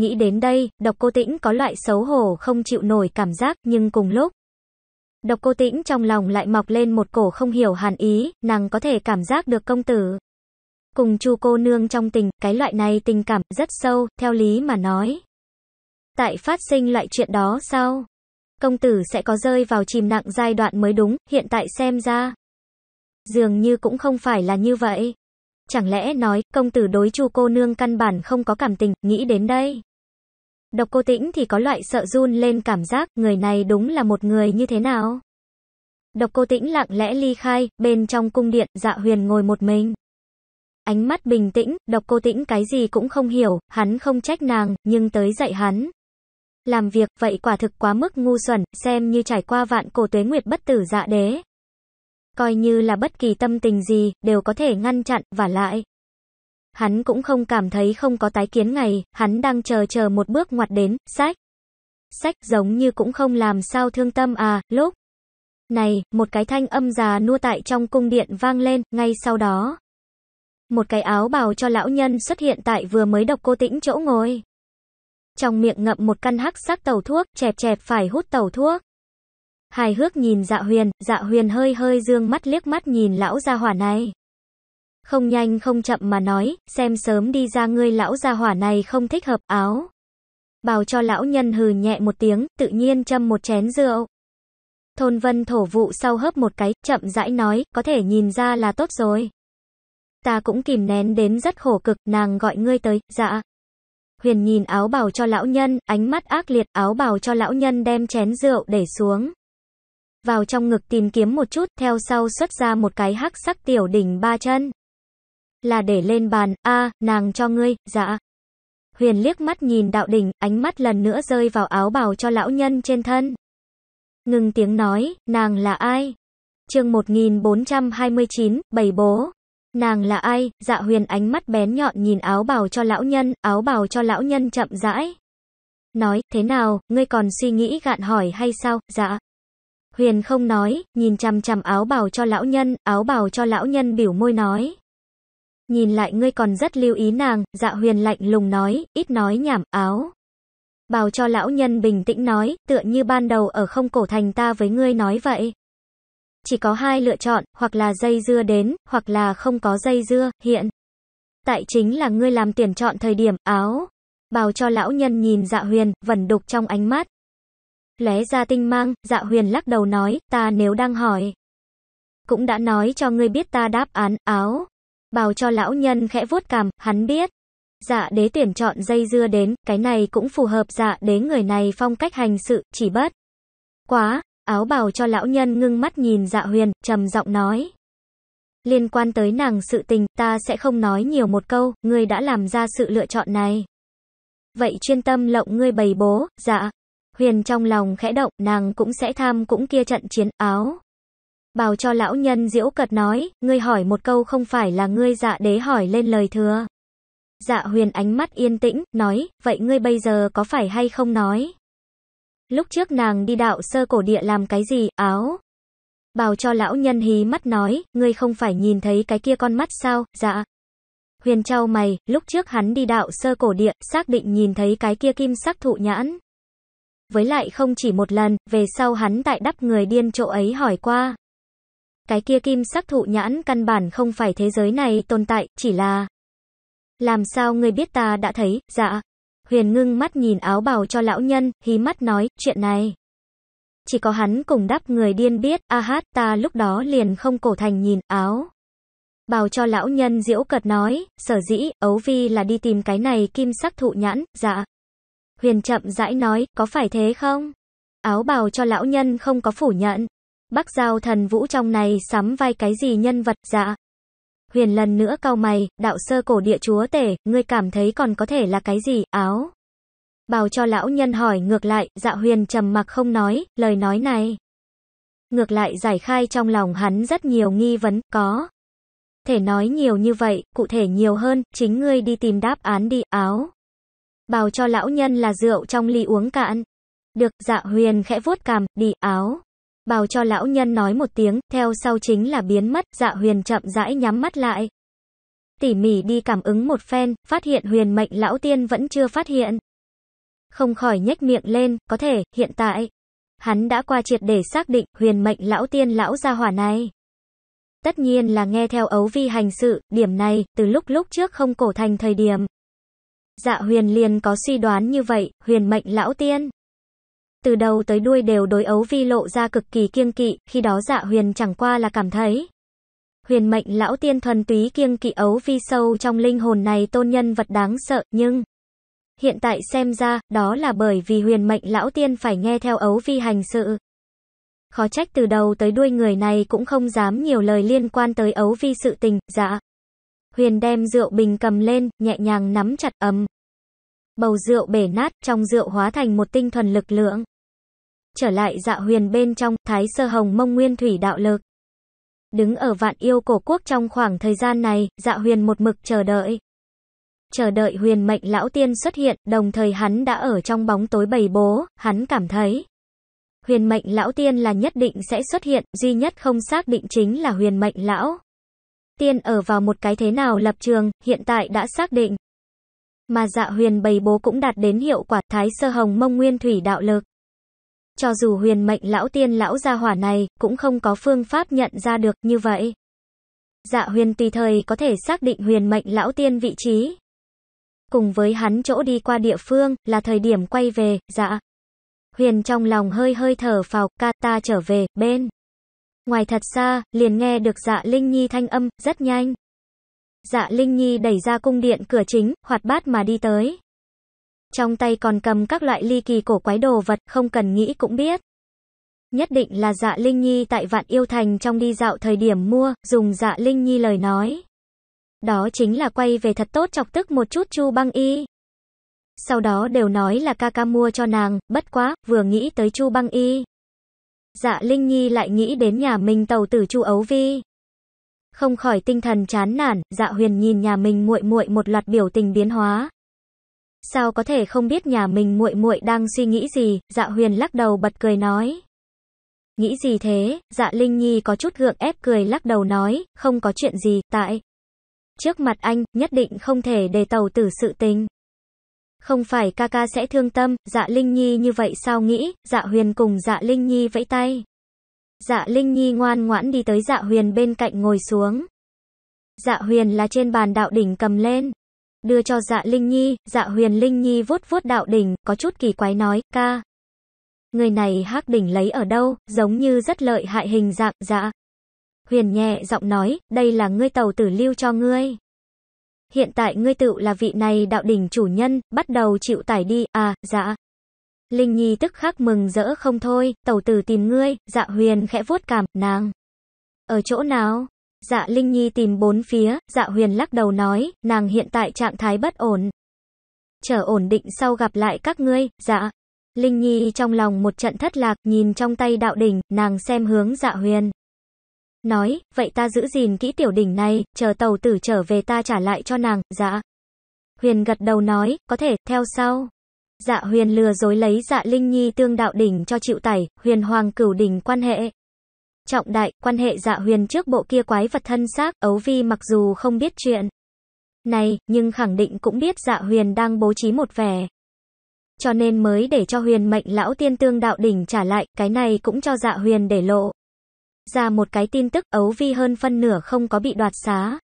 Nghĩ đến đây, độc cô tĩnh có loại xấu hổ không chịu nổi cảm giác, nhưng cùng lúc. Độc cô tĩnh trong lòng lại mọc lên một cổ không hiểu hàn ý, nàng có thể cảm giác được công tử. Cùng chu cô nương trong tình, cái loại này tình cảm, rất sâu, theo lý mà nói. Tại phát sinh loại chuyện đó sao? Công tử sẽ có rơi vào chìm nặng giai đoạn mới đúng, hiện tại xem ra. Dường như cũng không phải là như vậy. Chẳng lẽ nói, công tử đối chu cô nương căn bản không có cảm tình, nghĩ đến đây. Độc cô tĩnh thì có loại sợ run lên cảm giác người này đúng là một người như thế nào. Độc cô tĩnh lặng lẽ ly khai, bên trong cung điện, dạ huyền ngồi một mình. Ánh mắt bình tĩnh, độc cô tĩnh cái gì cũng không hiểu, hắn không trách nàng, nhưng tới dạy hắn. Làm việc, vậy quả thực quá mức ngu xuẩn, xem như trải qua vạn cổ tuế nguyệt bất tử dạ đế. Coi như là bất kỳ tâm tình gì, đều có thể ngăn chặn, và lại hắn cũng không cảm thấy không có tái kiến ngày, hắn đang chờ chờ một bước ngoặt đến, sách. Sách giống như cũng không làm sao thương tâm à, lúc. Này, một cái thanh âm già nua tại trong cung điện vang lên, ngay sau đó. Một cái áo bào cho lão nhân xuất hiện tại vừa mới độc cô tĩnh chỗ ngồi. Trong miệng ngậm một căn hắc sắc tàu thuốc, chẹp chẹp phải hút tàu thuốc. Hài hước nhìn dạ huyền, dạ huyền hơi hơi dương mắt liếc mắt nhìn lão gia hỏa này. Không nhanh không chậm mà nói, xem sớm đi ra ngươi lão gia hỏa này không thích hợp áo. Bào cho lão nhân hừ nhẹ một tiếng, tự nhiên châm một chén rượu. Thôn vân thổ vụ sau hớp một cái, chậm rãi nói, có thể nhìn ra là tốt rồi. Ta cũng kìm nén đến rất khổ cực, nàng gọi ngươi tới, dạ. Huyền nhìn áo bào cho lão nhân, ánh mắt ác liệt, áo bào cho lão nhân đem chén rượu để xuống. Vào trong ngực tìm kiếm một chút, theo sau xuất ra một cái hắc sắc tiểu đỉnh ba chân là để lên bàn, a, nàng cho ngươi, dạ. Huyền liếc mắt nhìn đạo đỉnh, ánh mắt lần nữa rơi vào áo bào cho lão nhân trên thân. Ngừng tiếng nói, nàng là ai? chương 1429, bảy bố. Nàng là ai? Dạ huyền ánh mắt bén nhọn nhìn áo bào cho lão nhân, áo bào cho lão nhân chậm rãi. Nói, thế nào, ngươi còn suy nghĩ gạn hỏi hay sao? Dạ. Huyền không nói, nhìn chằm chằm áo bào cho lão nhân, áo bào cho lão nhân biểu môi nói nhìn lại ngươi còn rất lưu ý nàng, dạ huyền lạnh lùng nói, ít nói nhảm, áo. Bảo cho lão nhân bình tĩnh nói, tựa như ban đầu ở không cổ thành ta với ngươi nói vậy. Chỉ có hai lựa chọn, hoặc là dây dưa đến, hoặc là không có dây dưa, hiện. Tại chính là ngươi làm tuyển chọn thời điểm, áo. Bào cho lão nhân nhìn dạ huyền, vẩn đục trong ánh mắt. Lé ra tinh mang, dạ huyền lắc đầu nói, ta nếu đang hỏi. Cũng đã nói cho ngươi biết ta đáp án, áo. Bào cho lão nhân khẽ vuốt cằm, hắn biết. Dạ đế tuyển chọn dây dưa đến, cái này cũng phù hợp dạ đế người này phong cách hành sự, chỉ bất. Quá, áo bào cho lão nhân ngưng mắt nhìn dạ huyền, trầm giọng nói. Liên quan tới nàng sự tình, ta sẽ không nói nhiều một câu, ngươi đã làm ra sự lựa chọn này. Vậy chuyên tâm lộng ngươi bày bố, dạ. Huyền trong lòng khẽ động, nàng cũng sẽ tham cũng kia trận chiến áo bào cho lão nhân diễu cật nói, ngươi hỏi một câu không phải là ngươi dạ đế hỏi lên lời thừa. Dạ huyền ánh mắt yên tĩnh, nói, vậy ngươi bây giờ có phải hay không nói? Lúc trước nàng đi đạo sơ cổ địa làm cái gì, áo? Bào cho lão nhân hí mắt nói, ngươi không phải nhìn thấy cái kia con mắt sao, dạ. Huyền trao mày, lúc trước hắn đi đạo sơ cổ địa, xác định nhìn thấy cái kia kim sắc thụ nhãn. Với lại không chỉ một lần, về sau hắn tại đắp người điên chỗ ấy hỏi qua cái kia kim sắc thụ nhãn căn bản không phải thế giới này tồn tại, chỉ là... Làm sao ngươi biết ta đã thấy, dạ. Huyền ngưng mắt nhìn áo bào cho lão nhân, hí mắt nói, chuyện này. Chỉ có hắn cùng đáp người điên biết, a hát, ta lúc đó liền không cổ thành nhìn, áo. Bào cho lão nhân diễu cật nói, sở dĩ, ấu vi là đi tìm cái này kim sắc thụ nhãn, dạ. Huyền chậm rãi nói, có phải thế không? Áo bào cho lão nhân không có phủ nhận, Bắc Giao thần vũ trong này sắm vai cái gì nhân vật dạ? Huyền lần nữa cau mày, đạo sơ cổ địa chúa tể, ngươi cảm thấy còn có thể là cái gì, áo? Bào cho lão nhân hỏi ngược lại, dạ huyền trầm mặc không nói, lời nói này. Ngược lại giải khai trong lòng hắn rất nhiều nghi vấn, có. Thể nói nhiều như vậy, cụ thể nhiều hơn, chính ngươi đi tìm đáp án đi, áo. Bào cho lão nhân là rượu trong ly uống cạn. Được, dạ huyền khẽ vuốt cằm, đi, áo bào cho lão nhân nói một tiếng, theo sau chính là biến mất, dạ huyền chậm rãi nhắm mắt lại. Tỉ mỉ đi cảm ứng một phen, phát hiện huyền mệnh lão tiên vẫn chưa phát hiện. Không khỏi nhếch miệng lên, có thể, hiện tại. Hắn đã qua triệt để xác định huyền mệnh lão tiên lão gia hỏa này. Tất nhiên là nghe theo ấu vi hành sự, điểm này, từ lúc lúc trước không cổ thành thời điểm. Dạ huyền liền có suy đoán như vậy, huyền mệnh lão tiên từ đầu tới đuôi đều đối ấu vi lộ ra cực kỳ kiêng kỵ, khi đó dạ huyền chẳng qua là cảm thấy. Huyền mệnh lão tiên thuần túy kiêng kỵ ấu vi sâu trong linh hồn này tôn nhân vật đáng sợ, nhưng... Hiện tại xem ra, đó là bởi vì huyền mệnh lão tiên phải nghe theo ấu vi hành sự. Khó trách từ đầu tới đuôi người này cũng không dám nhiều lời liên quan tới ấu vi sự tình, dạ. Huyền đem rượu bình cầm lên, nhẹ nhàng nắm chặt ấm. Bầu rượu bể nát, trong rượu hóa thành một tinh thuần lực lượng. Trở lại dạ huyền bên trong, Thái Sơ Hồng mông nguyên thủy đạo lực. Đứng ở vạn yêu cổ quốc trong khoảng thời gian này, dạ huyền một mực chờ đợi. Chờ đợi huyền mệnh lão tiên xuất hiện, đồng thời hắn đã ở trong bóng tối bầy bố, hắn cảm thấy. Huyền mệnh lão tiên là nhất định sẽ xuất hiện, duy nhất không xác định chính là huyền mệnh lão. Tiên ở vào một cái thế nào lập trường, hiện tại đã xác định. Mà dạ huyền bầy bố cũng đạt đến hiệu quả thái sơ hồng mông nguyên thủy đạo lực cho dù huyền mệnh lão tiên lão gia hỏa này, cũng không có phương pháp nhận ra được như vậy. Dạ huyền tùy thời có thể xác định huyền mệnh lão tiên vị trí. Cùng với hắn chỗ đi qua địa phương, là thời điểm quay về, dạ. Huyền trong lòng hơi hơi thở phào, ca ta trở về, bên. Ngoài thật xa, liền nghe được dạ Linh Nhi thanh âm, rất nhanh. Dạ Linh Nhi đẩy ra cung điện cửa chính, hoạt bát mà đi tới. Trong tay còn cầm các loại ly kỳ cổ quái đồ vật, không cần nghĩ cũng biết. Nhất định là dạ Linh Nhi tại Vạn Yêu Thành trong đi dạo thời điểm mua, dùng dạ Linh Nhi lời nói. Đó chính là quay về thật tốt chọc tức một chút Chu Băng Y. Sau đó đều nói là ca ca mua cho nàng, bất quá, vừa nghĩ tới Chu Băng Y. Dạ Linh Nhi lại nghĩ đến nhà mình tàu tử Chu Ấu Vi. Không khỏi tinh thần chán nản, Dạ Huyền nhìn nhà mình muội muội một loạt biểu tình biến hóa, sao có thể không biết nhà mình muội muội đang suy nghĩ gì, dạ huyền lắc đầu bật cười nói. Nghĩ gì thế, dạ Linh Nhi có chút gượng ép cười lắc đầu nói, không có chuyện gì, tại. Trước mặt anh, nhất định không thể để tàu tử sự tình. Không phải ca ca sẽ thương tâm, dạ Linh Nhi như vậy sao nghĩ, dạ huyền cùng dạ Linh Nhi vẫy tay. Dạ Linh Nhi ngoan ngoãn đi tới dạ huyền bên cạnh ngồi xuống. Dạ huyền là trên bàn đạo đỉnh cầm lên đưa cho dạ Linh Nhi, dạ huyền Linh Nhi vuốt vuốt đạo đỉnh, có chút kỳ quái nói, ca. Người này hắc đỉnh lấy ở đâu, giống như rất lợi hại hình dạng, dạ. Huyền nhẹ giọng nói, đây là ngươi tàu tử lưu cho ngươi. Hiện tại ngươi tự là vị này đạo đỉnh chủ nhân, bắt đầu chịu tải đi, à, dạ. Linh Nhi tức khắc mừng rỡ không thôi, tàu tử tìm ngươi, dạ huyền khẽ vuốt cảm, nàng. Ở chỗ nào? Dạ Linh Nhi tìm bốn phía, dạ huyền lắc đầu nói, nàng hiện tại trạng thái bất ổn. Chờ ổn định sau gặp lại các ngươi, dạ. Linh Nhi trong lòng một trận thất lạc, nhìn trong tay đạo đỉnh, nàng xem hướng dạ huyền. Nói, vậy ta giữ gìn kỹ tiểu đỉnh này, chờ tàu tử trở về ta trả lại cho nàng, dạ. Huyền gật đầu nói, có thể, theo sau. Dạ huyền lừa dối lấy dạ Linh Nhi tương đạo đỉnh cho chịu tẩy, huyền hoàng cửu đỉnh quan hệ trọng đại, quan hệ dạ huyền trước bộ kia quái vật thân xác, ấu vi mặc dù không biết chuyện này, nhưng khẳng định cũng biết dạ huyền đang bố trí một vẻ. Cho nên mới để cho huyền mệnh lão tiên tương đạo đỉnh trả lại, cái này cũng cho dạ huyền để lộ. Ra một cái tin tức ấu vi hơn phân nửa không có bị đoạt xá.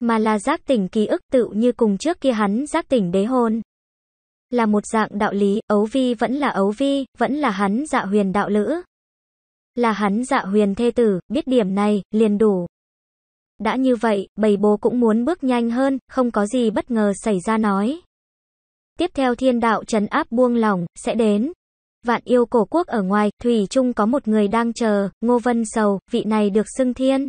Mà là giác tỉnh ký ức tự như cùng trước kia hắn giác tỉnh đế hôn. Là một dạng đạo lý, ấu vi vẫn là ấu vi, vẫn là hắn dạ huyền đạo lữ. Là hắn dạ huyền thê tử, biết điểm này, liền đủ. Đã như vậy, bầy bố cũng muốn bước nhanh hơn, không có gì bất ngờ xảy ra nói. Tiếp theo thiên đạo trấn áp buông lỏng, sẽ đến. Vạn yêu cổ quốc ở ngoài, Thủy trung có một người đang chờ, Ngô Vân Sầu, vị này được xưng thiên.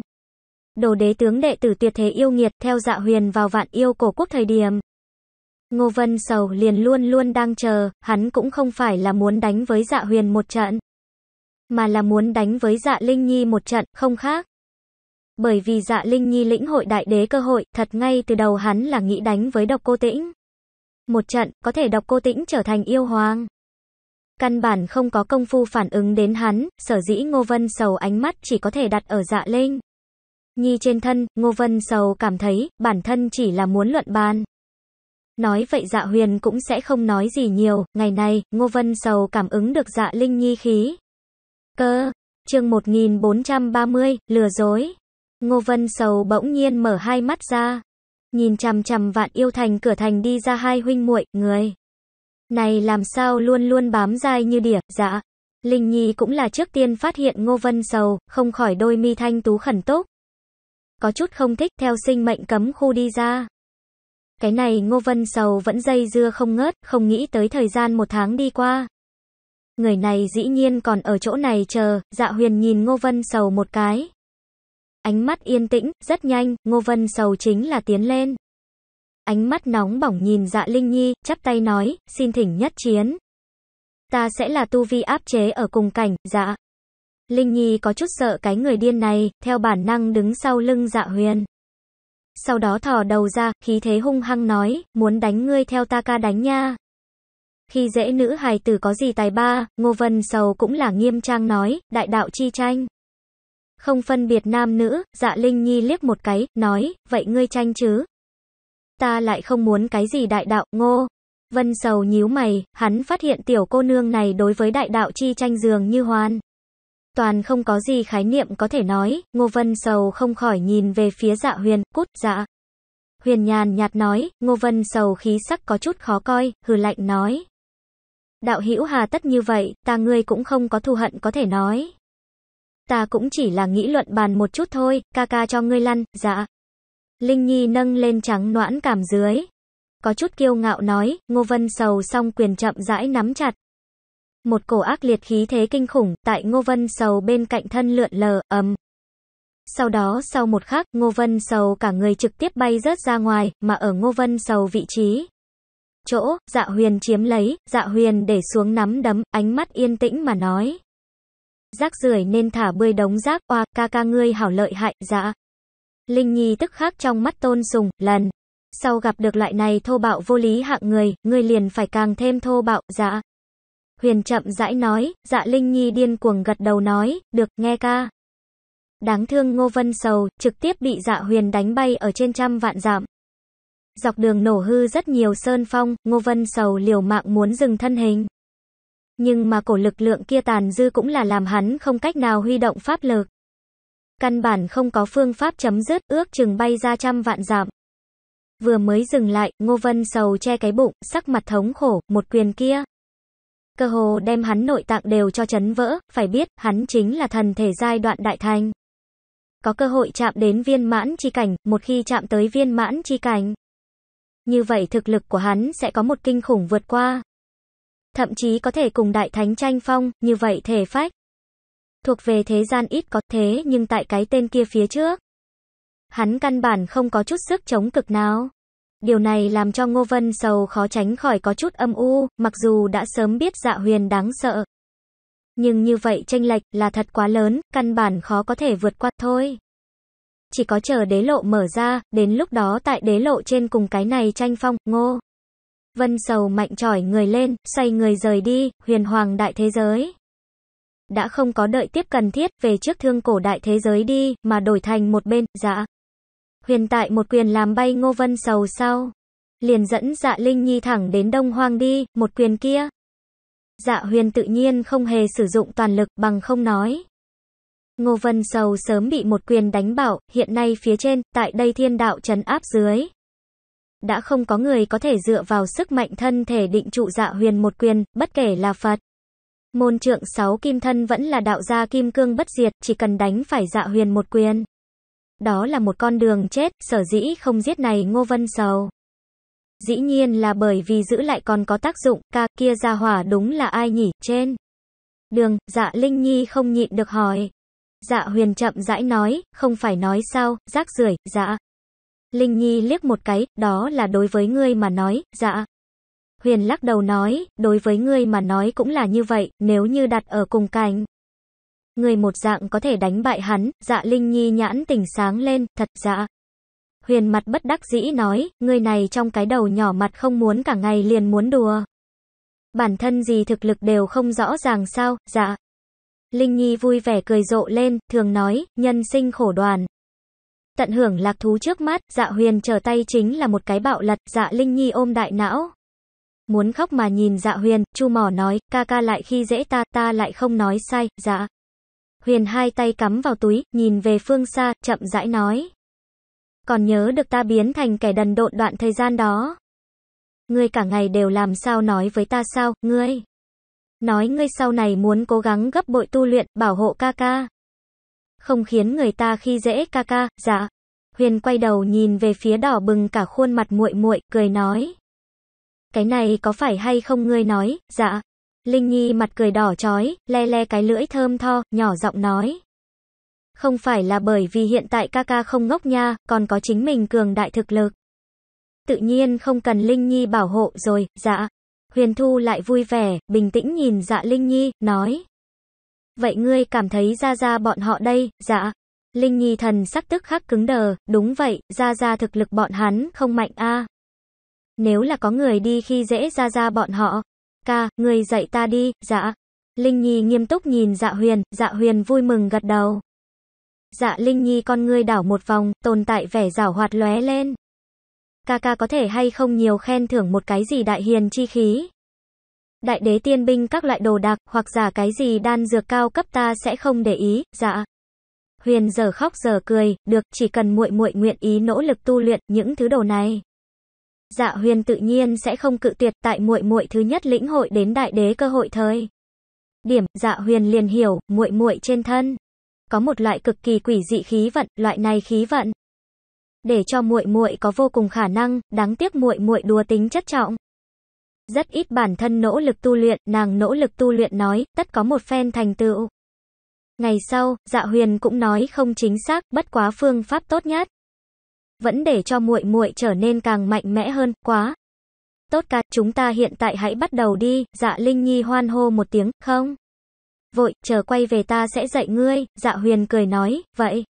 Đồ đế tướng đệ tử tuyệt thế yêu nghiệt theo dạ huyền vào vạn yêu cổ quốc thời điểm. Ngô Vân Sầu liền luôn luôn đang chờ, hắn cũng không phải là muốn đánh với dạ huyền một trận mà là muốn đánh với dạ Linh Nhi một trận, không khác. Bởi vì dạ Linh Nhi lĩnh hội đại đế cơ hội, thật ngay từ đầu hắn là nghĩ đánh với độc cô tĩnh. Một trận, có thể độc cô tĩnh trở thành yêu hoàng. Căn bản không có công phu phản ứng đến hắn, sở dĩ Ngô Vân Sầu ánh mắt chỉ có thể đặt ở dạ Linh. Nhi trên thân, Ngô Vân Sầu cảm thấy, bản thân chỉ là muốn luận bàn. Nói vậy dạ huyền cũng sẽ không nói gì nhiều, ngày nay, Ngô Vân Sầu cảm ứng được dạ Linh Nhi khí. Cơ, chương 1430, lừa dối. Ngô Vân Sầu bỗng nhiên mở hai mắt ra, nhìn chằm chằm Vạn Yêu Thành cửa thành đi ra hai huynh muội, người này làm sao luôn luôn bám dai như đỉa, dạ. Linh Nhi cũng là trước tiên phát hiện Ngô Vân Sầu, không khỏi đôi mi thanh tú khẩn tốt. Có chút không thích theo sinh mệnh cấm khu đi ra. Cái này Ngô Vân Sầu vẫn dây dưa không ngớt, không nghĩ tới thời gian một tháng đi qua. Người này dĩ nhiên còn ở chỗ này chờ, dạ huyền nhìn Ngô Vân Sầu một cái. Ánh mắt yên tĩnh, rất nhanh, Ngô Vân Sầu chính là tiến lên. Ánh mắt nóng bỏng nhìn dạ Linh Nhi, chắp tay nói, xin thỉnh nhất chiến. Ta sẽ là tu vi áp chế ở cùng cảnh, dạ. Linh Nhi có chút sợ cái người điên này, theo bản năng đứng sau lưng dạ huyền. Sau đó thò đầu ra, khí thế hung hăng nói, muốn đánh ngươi theo ta ca đánh nha khi dễ nữ hài tử có gì tài ba, Ngô Vân Sầu cũng là nghiêm trang nói, đại đạo chi tranh. Không phân biệt nam nữ, dạ Linh Nhi liếc một cái, nói, vậy ngươi tranh chứ? Ta lại không muốn cái gì đại đạo, Ngô. Vân Sầu nhíu mày, hắn phát hiện tiểu cô nương này đối với đại đạo chi tranh dường như hoan Toàn không có gì khái niệm có thể nói, Ngô Vân Sầu không khỏi nhìn về phía dạ huyền, cút dạ. Huyền nhàn nhạt nói, Ngô Vân Sầu khí sắc có chút khó coi, hừ lạnh nói, đạo hữu hà tất như vậy, ta ngươi cũng không có thù hận có thể nói. Ta cũng chỉ là nghĩ luận bàn một chút thôi, ca ca cho ngươi lăn, dạ. Linh Nhi nâng lên trắng noãn cảm dưới. Có chút kiêu ngạo nói, Ngô Vân sầu song quyền chậm rãi nắm chặt. Một cổ ác liệt khí thế kinh khủng, tại Ngô Vân sầu bên cạnh thân lượn lờ, ầm. Sau đó sau một khắc, Ngô Vân sầu cả người trực tiếp bay rớt ra ngoài, mà ở Ngô Vân sầu vị trí chỗ, dạ huyền chiếm lấy, dạ huyền để xuống nắm đấm, ánh mắt yên tĩnh mà nói. Rác rưởi nên thả bơi đống rác, oa, ca ca ngươi hảo lợi hại, dạ. Linh Nhi tức khắc trong mắt tôn sùng, lần. Sau gặp được loại này thô bạo vô lý hạng người, ngươi liền phải càng thêm thô bạo, dạ. Huyền chậm rãi nói, dạ Linh Nhi điên cuồng gật đầu nói, được, nghe ca. Đáng thương Ngô Vân Sầu, trực tiếp bị dạ huyền đánh bay ở trên trăm vạn giảm. Dọc đường nổ hư rất nhiều sơn phong, Ngô Vân Sầu liều mạng muốn dừng thân hình. Nhưng mà cổ lực lượng kia tàn dư cũng là làm hắn không cách nào huy động pháp lực. Căn bản không có phương pháp chấm dứt, ước chừng bay ra trăm vạn giảm. Vừa mới dừng lại, Ngô Vân Sầu che cái bụng, sắc mặt thống khổ, một quyền kia. Cơ hồ đem hắn nội tạng đều cho chấn vỡ, phải biết, hắn chính là thần thể giai đoạn đại thành. Có cơ hội chạm đến viên mãn chi cảnh, một khi chạm tới viên mãn chi cảnh. Như vậy thực lực của hắn sẽ có một kinh khủng vượt qua. Thậm chí có thể cùng đại thánh tranh phong, như vậy thể phách. Thuộc về thế gian ít có thế nhưng tại cái tên kia phía trước. Hắn căn bản không có chút sức chống cực nào. Điều này làm cho Ngô Vân Sầu khó tránh khỏi có chút âm u, mặc dù đã sớm biết dạ huyền đáng sợ. Nhưng như vậy tranh lệch là thật quá lớn, căn bản khó có thể vượt qua thôi chỉ có chờ đế lộ mở ra, đến lúc đó tại đế lộ trên cùng cái này tranh phong, ngô. Vân sầu mạnh trỏi người lên, xoay người rời đi, huyền hoàng đại thế giới. Đã không có đợi tiếp cần thiết, về trước thương cổ đại thế giới đi, mà đổi thành một bên, dạ. Huyền tại một quyền làm bay ngô vân sầu sau. Liền dẫn dạ Linh Nhi thẳng đến Đông Hoang đi, một quyền kia. Dạ huyền tự nhiên không hề sử dụng toàn lực bằng không nói. Ngô Vân Sầu sớm bị một quyền đánh bạo, hiện nay phía trên, tại đây thiên đạo trấn áp dưới. Đã không có người có thể dựa vào sức mạnh thân thể định trụ dạ huyền một quyền, bất kể là Phật. Môn trượng sáu kim thân vẫn là đạo gia kim cương bất diệt, chỉ cần đánh phải dạ huyền một quyền. Đó là một con đường chết, sở dĩ không giết này Ngô Vân Sầu. Dĩ nhiên là bởi vì giữ lại còn có tác dụng, ca kia ra hỏa đúng là ai nhỉ, trên. Đường, dạ Linh Nhi không nhịn được hỏi. Dạ huyền chậm rãi nói, không phải nói sao, rác rưởi, dạ. Linh Nhi liếc một cái, đó là đối với ngươi mà nói, dạ. Huyền lắc đầu nói, đối với ngươi mà nói cũng là như vậy, nếu như đặt ở cùng cành. Người một dạng có thể đánh bại hắn, dạ Linh Nhi nhãn tỉnh sáng lên, thật dạ. Huyền mặt bất đắc dĩ nói, người này trong cái đầu nhỏ mặt không muốn cả ngày liền muốn đùa. Bản thân gì thực lực đều không rõ ràng sao, dạ. Linh Nhi vui vẻ cười rộ lên, thường nói, nhân sinh khổ đoàn. Tận hưởng lạc thú trước mắt, dạ huyền trở tay chính là một cái bạo lật, dạ Linh Nhi ôm đại não. Muốn khóc mà nhìn dạ huyền, chu mỏ nói, ca ca lại khi dễ ta, ta lại không nói sai, dạ. Huyền hai tay cắm vào túi, nhìn về phương xa, chậm rãi nói. Còn nhớ được ta biến thành kẻ đần độn đoạn thời gian đó. Ngươi cả ngày đều làm sao nói với ta sao, ngươi nói ngươi sau này muốn cố gắng gấp bội tu luyện, bảo hộ ca ca. Không khiến người ta khi dễ ca ca, dạ. Huyền quay đầu nhìn về phía đỏ bừng cả khuôn mặt muội muội, cười nói. Cái này có phải hay không ngươi nói, dạ. Linh Nhi mặt cười đỏ chói, le le cái lưỡi thơm tho, nhỏ giọng nói. Không phải là bởi vì hiện tại ca ca không ngốc nha, còn có chính mình cường đại thực lực. Tự nhiên không cần Linh Nhi bảo hộ rồi, dạ. Huyền Thu lại vui vẻ, bình tĩnh nhìn dạ Linh Nhi, nói. Vậy ngươi cảm thấy ra ra bọn họ đây, dạ. Linh Nhi thần sắc tức khắc cứng đờ, đúng vậy, ra ra thực lực bọn hắn không mạnh a. Nếu là có người đi khi dễ ra ra bọn họ. Ca, ngươi dạy ta đi, dạ. Linh Nhi nghiêm túc nhìn dạ huyền, dạ huyền vui mừng gật đầu. Dạ Linh Nhi con ngươi đảo một vòng, tồn tại vẻ rảo hoạt lóe lên ca ca có thể hay không nhiều khen thưởng một cái gì đại hiền chi khí. Đại đế tiên binh các loại đồ đạc, hoặc giả cái gì đan dược cao cấp ta sẽ không để ý, dạ. Huyền giờ khóc giờ cười, được, chỉ cần muội muội nguyện ý nỗ lực tu luyện những thứ đồ này. Dạ Huyền tự nhiên sẽ không cự tuyệt, tại muội muội thứ nhất lĩnh hội đến đại đế cơ hội thời. Điểm, Dạ Huyền liền hiểu, muội muội trên thân có một loại cực kỳ quỷ dị khí vận, loại này khí vận để cho muội muội có vô cùng khả năng, đáng tiếc muội muội đùa tính chất trọng. Rất ít bản thân nỗ lực tu luyện, nàng nỗ lực tu luyện nói, tất có một phen thành tựu. Ngày sau, Dạ Huyền cũng nói không chính xác, bất quá phương pháp tốt nhất vẫn để cho muội muội trở nên càng mạnh mẽ hơn, quá. Tốt cả, chúng ta hiện tại hãy bắt đầu đi, Dạ Linh Nhi hoan hô một tiếng, không? Vội, chờ quay về ta sẽ dạy ngươi, Dạ Huyền cười nói, vậy.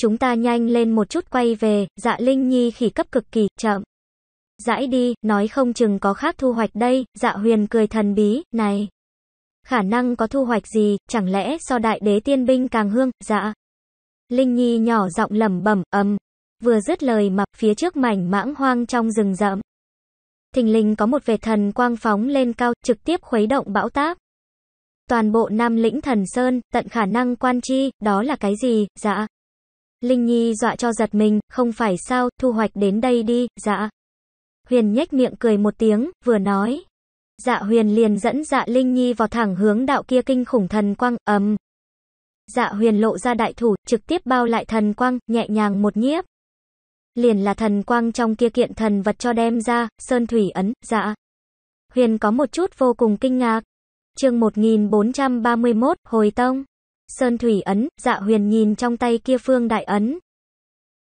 Chúng ta nhanh lên một chút quay về, dạ Linh Nhi khỉ cấp cực kỳ, chậm. Dãi đi, nói không chừng có khác thu hoạch đây, dạ huyền cười thần bí, này. Khả năng có thu hoạch gì, chẳng lẽ so đại đế tiên binh càng hương, dạ. Linh Nhi nhỏ giọng lẩm bẩm ầm. Vừa dứt lời mập phía trước mảnh mãng hoang trong rừng rậm. Thình lình có một vệt thần quang phóng lên cao, trực tiếp khuấy động bão táp. Toàn bộ Nam Lĩnh Thần Sơn, tận khả năng quan chi, đó là cái gì, dạ. Linh Nhi dọa cho giật mình, không phải sao, thu hoạch đến đây đi, dạ. Huyền nhếch miệng cười một tiếng, vừa nói. Dạ huyền liền dẫn dạ Linh Nhi vào thẳng hướng đạo kia kinh khủng thần quang, ầm. Dạ huyền lộ ra đại thủ, trực tiếp bao lại thần quang, nhẹ nhàng một nhiếp. Liền là thần quang trong kia kiện thần vật cho đem ra, sơn thủy ấn, dạ. Huyền có một chút vô cùng kinh ngạc. chương 1431, Hồi Tông. Sơn Thủy Ấn, dạ huyền nhìn trong tay kia phương đại ấn.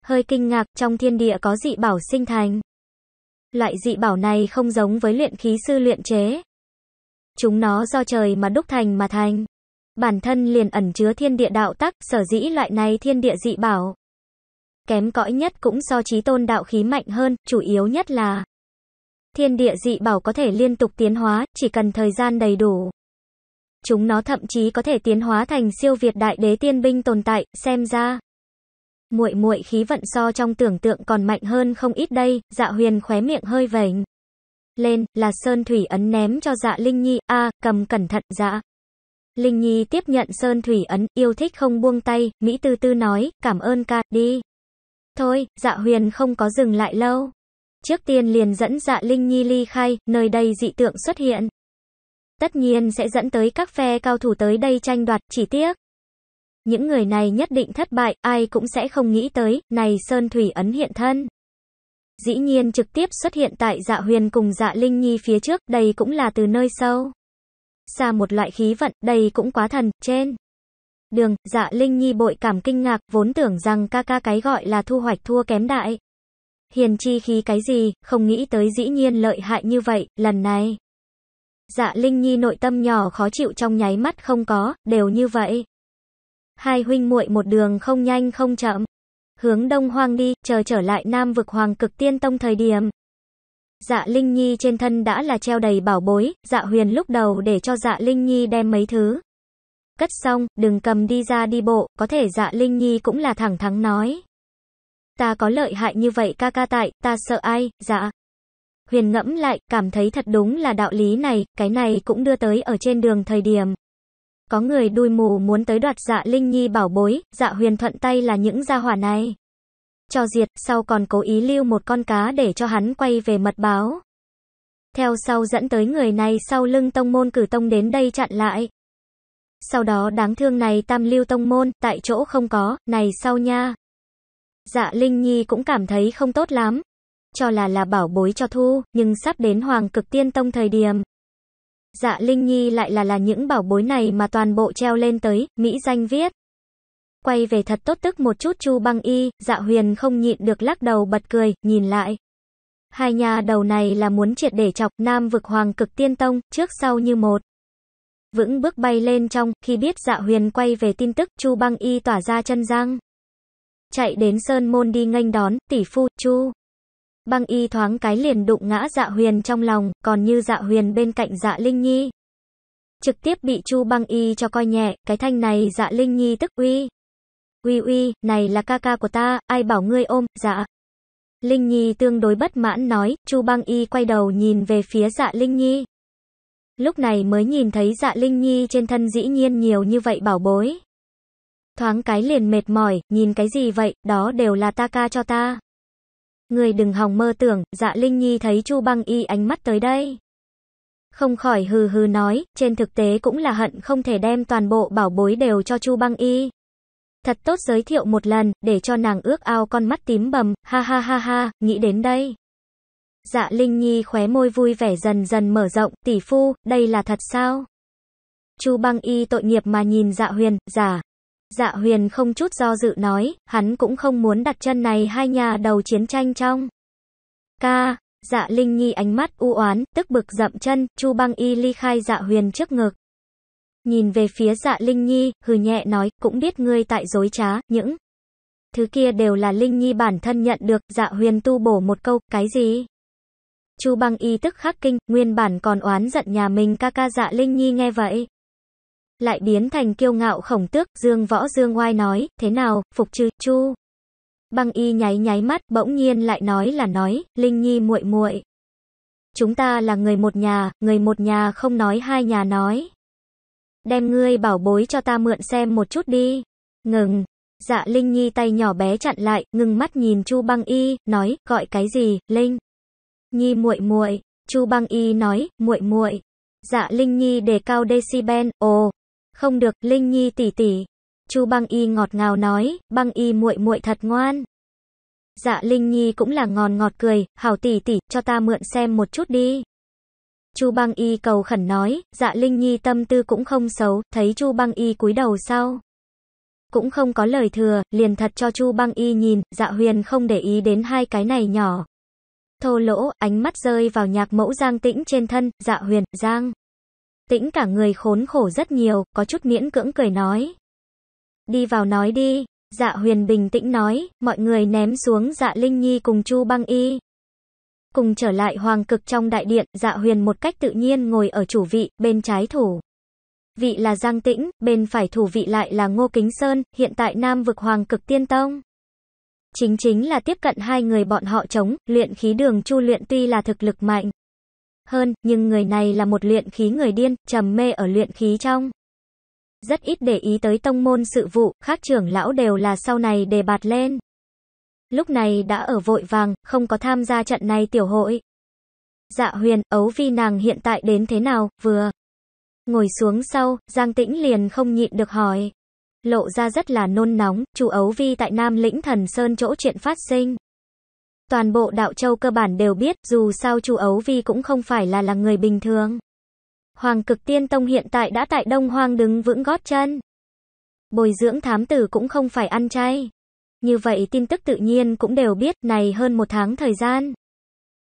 Hơi kinh ngạc, trong thiên địa có dị bảo sinh thành. Loại dị bảo này không giống với luyện khí sư luyện chế. Chúng nó do trời mà đúc thành mà thành. Bản thân liền ẩn chứa thiên địa đạo tắc, sở dĩ loại này thiên địa dị bảo. Kém cõi nhất cũng so trí tôn đạo khí mạnh hơn, chủ yếu nhất là Thiên địa dị bảo có thể liên tục tiến hóa, chỉ cần thời gian đầy đủ. Chúng nó thậm chí có thể tiến hóa thành siêu việt đại đế tiên binh tồn tại, xem ra. Muội muội khí vận so trong tưởng tượng còn mạnh hơn không ít đây, Dạ Huyền khóe miệng hơi vểnh. Lên, là Sơn Thủy ấn ném cho Dạ Linh Nhi, a, cầm cẩn thận dạ. Linh Nhi tiếp nhận Sơn Thủy ấn, yêu thích không buông tay, Mỹ Tư Tư nói, cảm ơn ca, đi. Thôi, Dạ Huyền không có dừng lại lâu. Trước tiên liền dẫn Dạ Linh Nhi ly khai, nơi đây dị tượng xuất hiện tất nhiên sẽ dẫn tới các phe cao thủ tới đây tranh đoạt, chỉ tiếc. Những người này nhất định thất bại, ai cũng sẽ không nghĩ tới, này Sơn Thủy Ấn hiện thân. Dĩ nhiên trực tiếp xuất hiện tại dạ huyền cùng dạ linh nhi phía trước, đây cũng là từ nơi sâu. Xa một loại khí vận, đây cũng quá thần, trên. Đường, dạ linh nhi bội cảm kinh ngạc, vốn tưởng rằng ca ca cái gọi là thu hoạch thua kém đại. Hiền chi khí cái gì, không nghĩ tới dĩ nhiên lợi hại như vậy, lần này. Dạ Linh Nhi nội tâm nhỏ khó chịu trong nháy mắt không có, đều như vậy. Hai huynh muội một đường không nhanh không chậm. Hướng đông hoang đi, chờ trở lại nam vực hoàng cực tiên tông thời điểm. Dạ Linh Nhi trên thân đã là treo đầy bảo bối, dạ huyền lúc đầu để cho dạ Linh Nhi đem mấy thứ. Cất xong, đừng cầm đi ra đi bộ, có thể dạ Linh Nhi cũng là thẳng thắn nói. Ta có lợi hại như vậy ca ca tại, ta sợ ai, dạ. Huyền ngẫm lại, cảm thấy thật đúng là đạo lý này, cái này cũng đưa tới ở trên đường thời điểm. Có người đuôi mù muốn tới đoạt dạ Linh Nhi bảo bối, dạ huyền thuận tay là những gia hỏa này. Cho diệt, sau còn cố ý lưu một con cá để cho hắn quay về mật báo. Theo sau dẫn tới người này sau lưng tông môn cử tông đến đây chặn lại. Sau đó đáng thương này tam lưu tông môn, tại chỗ không có, này sau nha. Dạ Linh Nhi cũng cảm thấy không tốt lắm, cho là là bảo bối cho thu, nhưng sắp đến Hoàng Cực Tiên Tông thời điểm. Dạ Linh Nhi lại là là những bảo bối này mà toàn bộ treo lên tới, Mỹ danh viết. Quay về thật tốt tức một chút Chu Băng Y, Dạ Huyền không nhịn được lắc đầu bật cười, nhìn lại. Hai nhà đầu này là muốn triệt để chọc Nam vực Hoàng Cực Tiên Tông, trước sau như một. Vững bước bay lên trong, khi biết Dạ Huyền quay về tin tức, Chu Băng Y tỏa ra chân răng Chạy đến sơn môn đi nghênh đón, tỷ phu, Chu. Băng y thoáng cái liền đụng ngã dạ huyền trong lòng, còn như dạ huyền bên cạnh dạ Linh Nhi. Trực tiếp bị chu băng y cho coi nhẹ, cái thanh này dạ Linh Nhi tức uy. Uy uy, này là ca ca của ta, ai bảo ngươi ôm, dạ. Linh Nhi tương đối bất mãn nói, chu băng y quay đầu nhìn về phía dạ Linh Nhi. Lúc này mới nhìn thấy dạ Linh Nhi trên thân dĩ nhiên nhiều như vậy bảo bối. Thoáng cái liền mệt mỏi, nhìn cái gì vậy, đó đều là ta ca cho ta. Người đừng hòng mơ tưởng, dạ Linh Nhi thấy Chu Băng Y ánh mắt tới đây. Không khỏi hừ hừ nói, trên thực tế cũng là hận không thể đem toàn bộ bảo bối đều cho Chu Băng Y. Thật tốt giới thiệu một lần, để cho nàng ước ao con mắt tím bầm, ha ha ha ha, nghĩ đến đây. Dạ Linh Nhi khóe môi vui vẻ dần dần mở rộng, tỷ phu, đây là thật sao? Chu Băng Y tội nghiệp mà nhìn Dạ Huyền, giả, dạ, Dạ huyền không chút do dự nói, hắn cũng không muốn đặt chân này hai nhà đầu chiến tranh trong. Ca, dạ linh nhi ánh mắt u oán, tức bực dậm chân, chu băng y ly khai dạ huyền trước ngực. Nhìn về phía dạ linh nhi, hừ nhẹ nói, cũng biết ngươi tại dối trá, những thứ kia đều là linh nhi bản thân nhận được, dạ huyền tu bổ một câu, cái gì? Chu băng y tức khắc kinh, nguyên bản còn oán giận nhà mình ca ca dạ linh nhi nghe vậy, lại biến thành kiêu ngạo khổng tước, Dương Võ Dương Oai nói, thế nào, phục trừ, chu. Băng y nháy nháy mắt, bỗng nhiên lại nói là nói, Linh Nhi muội muội Chúng ta là người một nhà, người một nhà không nói hai nhà nói. Đem ngươi bảo bối cho ta mượn xem một chút đi. Ngừng. Dạ Linh Nhi tay nhỏ bé chặn lại, ngừng mắt nhìn Chu Băng Y, nói, gọi cái gì, Linh? Nhi muội muội, Chu Băng Y nói, muội muội. Dạ Linh Nhi đề cao decibel, ồ, không được, Linh Nhi tỷ tỷ. Chu Băng Y ngọt ngào nói, Băng Y muội muội thật ngoan. Dạ Linh Nhi cũng là ngòn ngọt cười, hảo tỷ tỷ, cho ta mượn xem một chút đi. Chu Băng Y cầu khẩn nói, Dạ Linh Nhi tâm tư cũng không xấu, thấy Chu Băng Y cúi đầu sau, cũng không có lời thừa, liền thật cho Chu Băng Y nhìn, Dạ Huyền không để ý đến hai cái này nhỏ. Thô lỗ, ánh mắt rơi vào nhạc mẫu Giang Tĩnh trên thân, Dạ Huyền, Giang Tĩnh cả người khốn khổ rất nhiều, có chút miễn cưỡng cười nói. Đi vào nói đi, dạ huyền bình tĩnh nói, mọi người ném xuống dạ Linh Nhi cùng Chu băng y. Cùng trở lại hoàng cực trong đại điện, dạ huyền một cách tự nhiên ngồi ở chủ vị, bên trái thủ. Vị là Giang Tĩnh, bên phải thủ vị lại là Ngô Kính Sơn, hiện tại Nam vực hoàng cực tiên tông. Chính chính là tiếp cận hai người bọn họ chống, luyện khí đường chu luyện tuy là thực lực mạnh hơn, nhưng người này là một luyện khí người điên, trầm mê ở luyện khí trong. Rất ít để ý tới tông môn sự vụ, khác trưởng lão đều là sau này đề bạt lên. Lúc này đã ở vội vàng, không có tham gia trận này tiểu hội. Dạ huyền, ấu vi nàng hiện tại đến thế nào, vừa. Ngồi xuống sau, Giang Tĩnh liền không nhịn được hỏi. Lộ ra rất là nôn nóng, chủ ấu vi tại Nam Lĩnh Thần Sơn chỗ chuyện phát sinh toàn bộ đạo châu cơ bản đều biết, dù sao chủ Ấu Vi cũng không phải là là người bình thường. Hoàng cực tiên tông hiện tại đã tại Đông Hoang đứng vững gót chân. Bồi dưỡng thám tử cũng không phải ăn chay. Như vậy tin tức tự nhiên cũng đều biết, này hơn một tháng thời gian.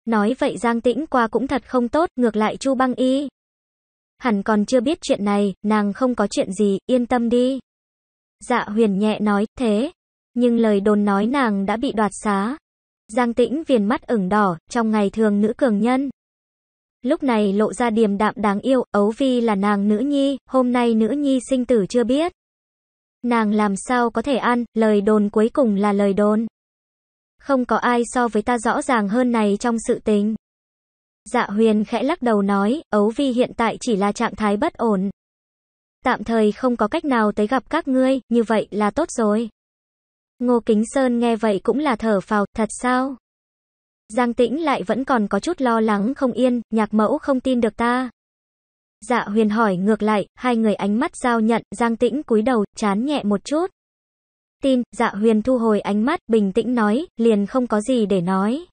Nói vậy Giang Tĩnh qua cũng thật không tốt, ngược lại Chu Băng Y. Hẳn còn chưa biết chuyện này, nàng không có chuyện gì, yên tâm đi. Dạ huyền nhẹ nói, thế. Nhưng lời đồn nói nàng đã bị đoạt xá, Giang Tĩnh viền mắt ửng đỏ, trong ngày thường nữ cường nhân. Lúc này lộ ra điềm đạm đáng yêu, Ấu Vi là nàng nữ nhi, hôm nay nữ nhi sinh tử chưa biết. Nàng làm sao có thể ăn, lời đồn cuối cùng là lời đồn. Không có ai so với ta rõ ràng hơn này trong sự tình. Dạ huyền khẽ lắc đầu nói, Ấu Vi hiện tại chỉ là trạng thái bất ổn. Tạm thời không có cách nào tới gặp các ngươi, như vậy là tốt rồi. Ngô Kính Sơn nghe vậy cũng là thở phào, thật sao? Giang Tĩnh lại vẫn còn có chút lo lắng không yên, nhạc mẫu không tin được ta. Dạ huyền hỏi ngược lại, hai người ánh mắt giao nhận, Giang Tĩnh cúi đầu, chán nhẹ một chút. Tin, dạ huyền thu hồi ánh mắt, bình tĩnh nói, liền không có gì để nói.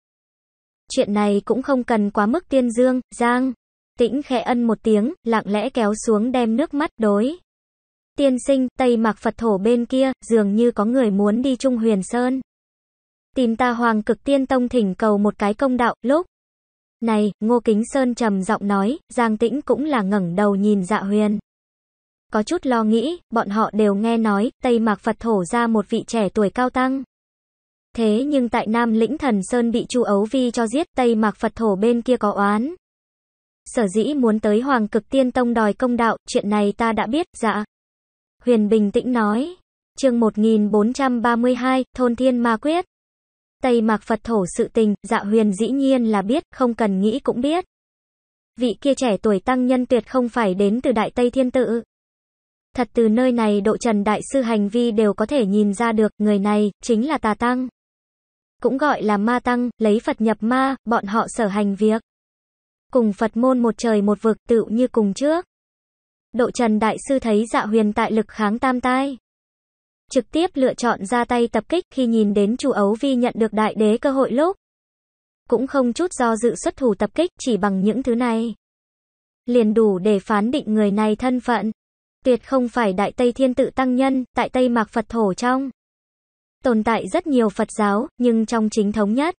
Chuyện này cũng không cần quá mức tiên dương, Giang. Tĩnh khẽ ân một tiếng, lặng lẽ kéo xuống đem nước mắt đối. Tiên sinh, Tây Mạc Phật Thổ bên kia, dường như có người muốn đi Trung Huyền Sơn. Tìm ta Hoàng Cực Tiên Tông thỉnh cầu một cái công đạo, lúc. Này, Ngô Kính Sơn trầm giọng nói, Giang Tĩnh cũng là ngẩng đầu nhìn dạ huyền. Có chút lo nghĩ, bọn họ đều nghe nói, Tây Mạc Phật Thổ ra một vị trẻ tuổi cao tăng. Thế nhưng tại Nam Lĩnh Thần Sơn bị Chu Ấu Vi cho giết, Tây Mạc Phật Thổ bên kia có oán. Sở dĩ muốn tới Hoàng Cực Tiên Tông đòi công đạo, chuyện này ta đã biết, dạ. Huyền bình tĩnh nói. Chương 1432, Thôn Thiên Ma Quyết. Tây Mạc Phật Thổ sự tình, Dạ Huyền dĩ nhiên là biết, không cần nghĩ cũng biết. Vị kia trẻ tuổi tăng nhân tuyệt không phải đến từ Đại Tây Thiên Tự. Thật từ nơi này độ trần đại sư hành vi đều có thể nhìn ra được, người này, chính là tà tăng. Cũng gọi là ma tăng, lấy Phật nhập ma, bọn họ sở hành việc. Cùng Phật môn một trời một vực tự như cùng trước. Độ Trần Đại Sư thấy dạ huyền tại lực kháng tam tai. Trực tiếp lựa chọn ra tay tập kích khi nhìn đến chủ Ấu Vi nhận được đại đế cơ hội lúc. Cũng không chút do dự xuất thủ tập kích chỉ bằng những thứ này. Liền đủ để phán định người này thân phận. Tuyệt không phải Đại Tây Thiên Tự Tăng Nhân, tại Tây Mạc Phật Thổ trong. Tồn tại rất nhiều Phật giáo, nhưng trong chính thống nhất.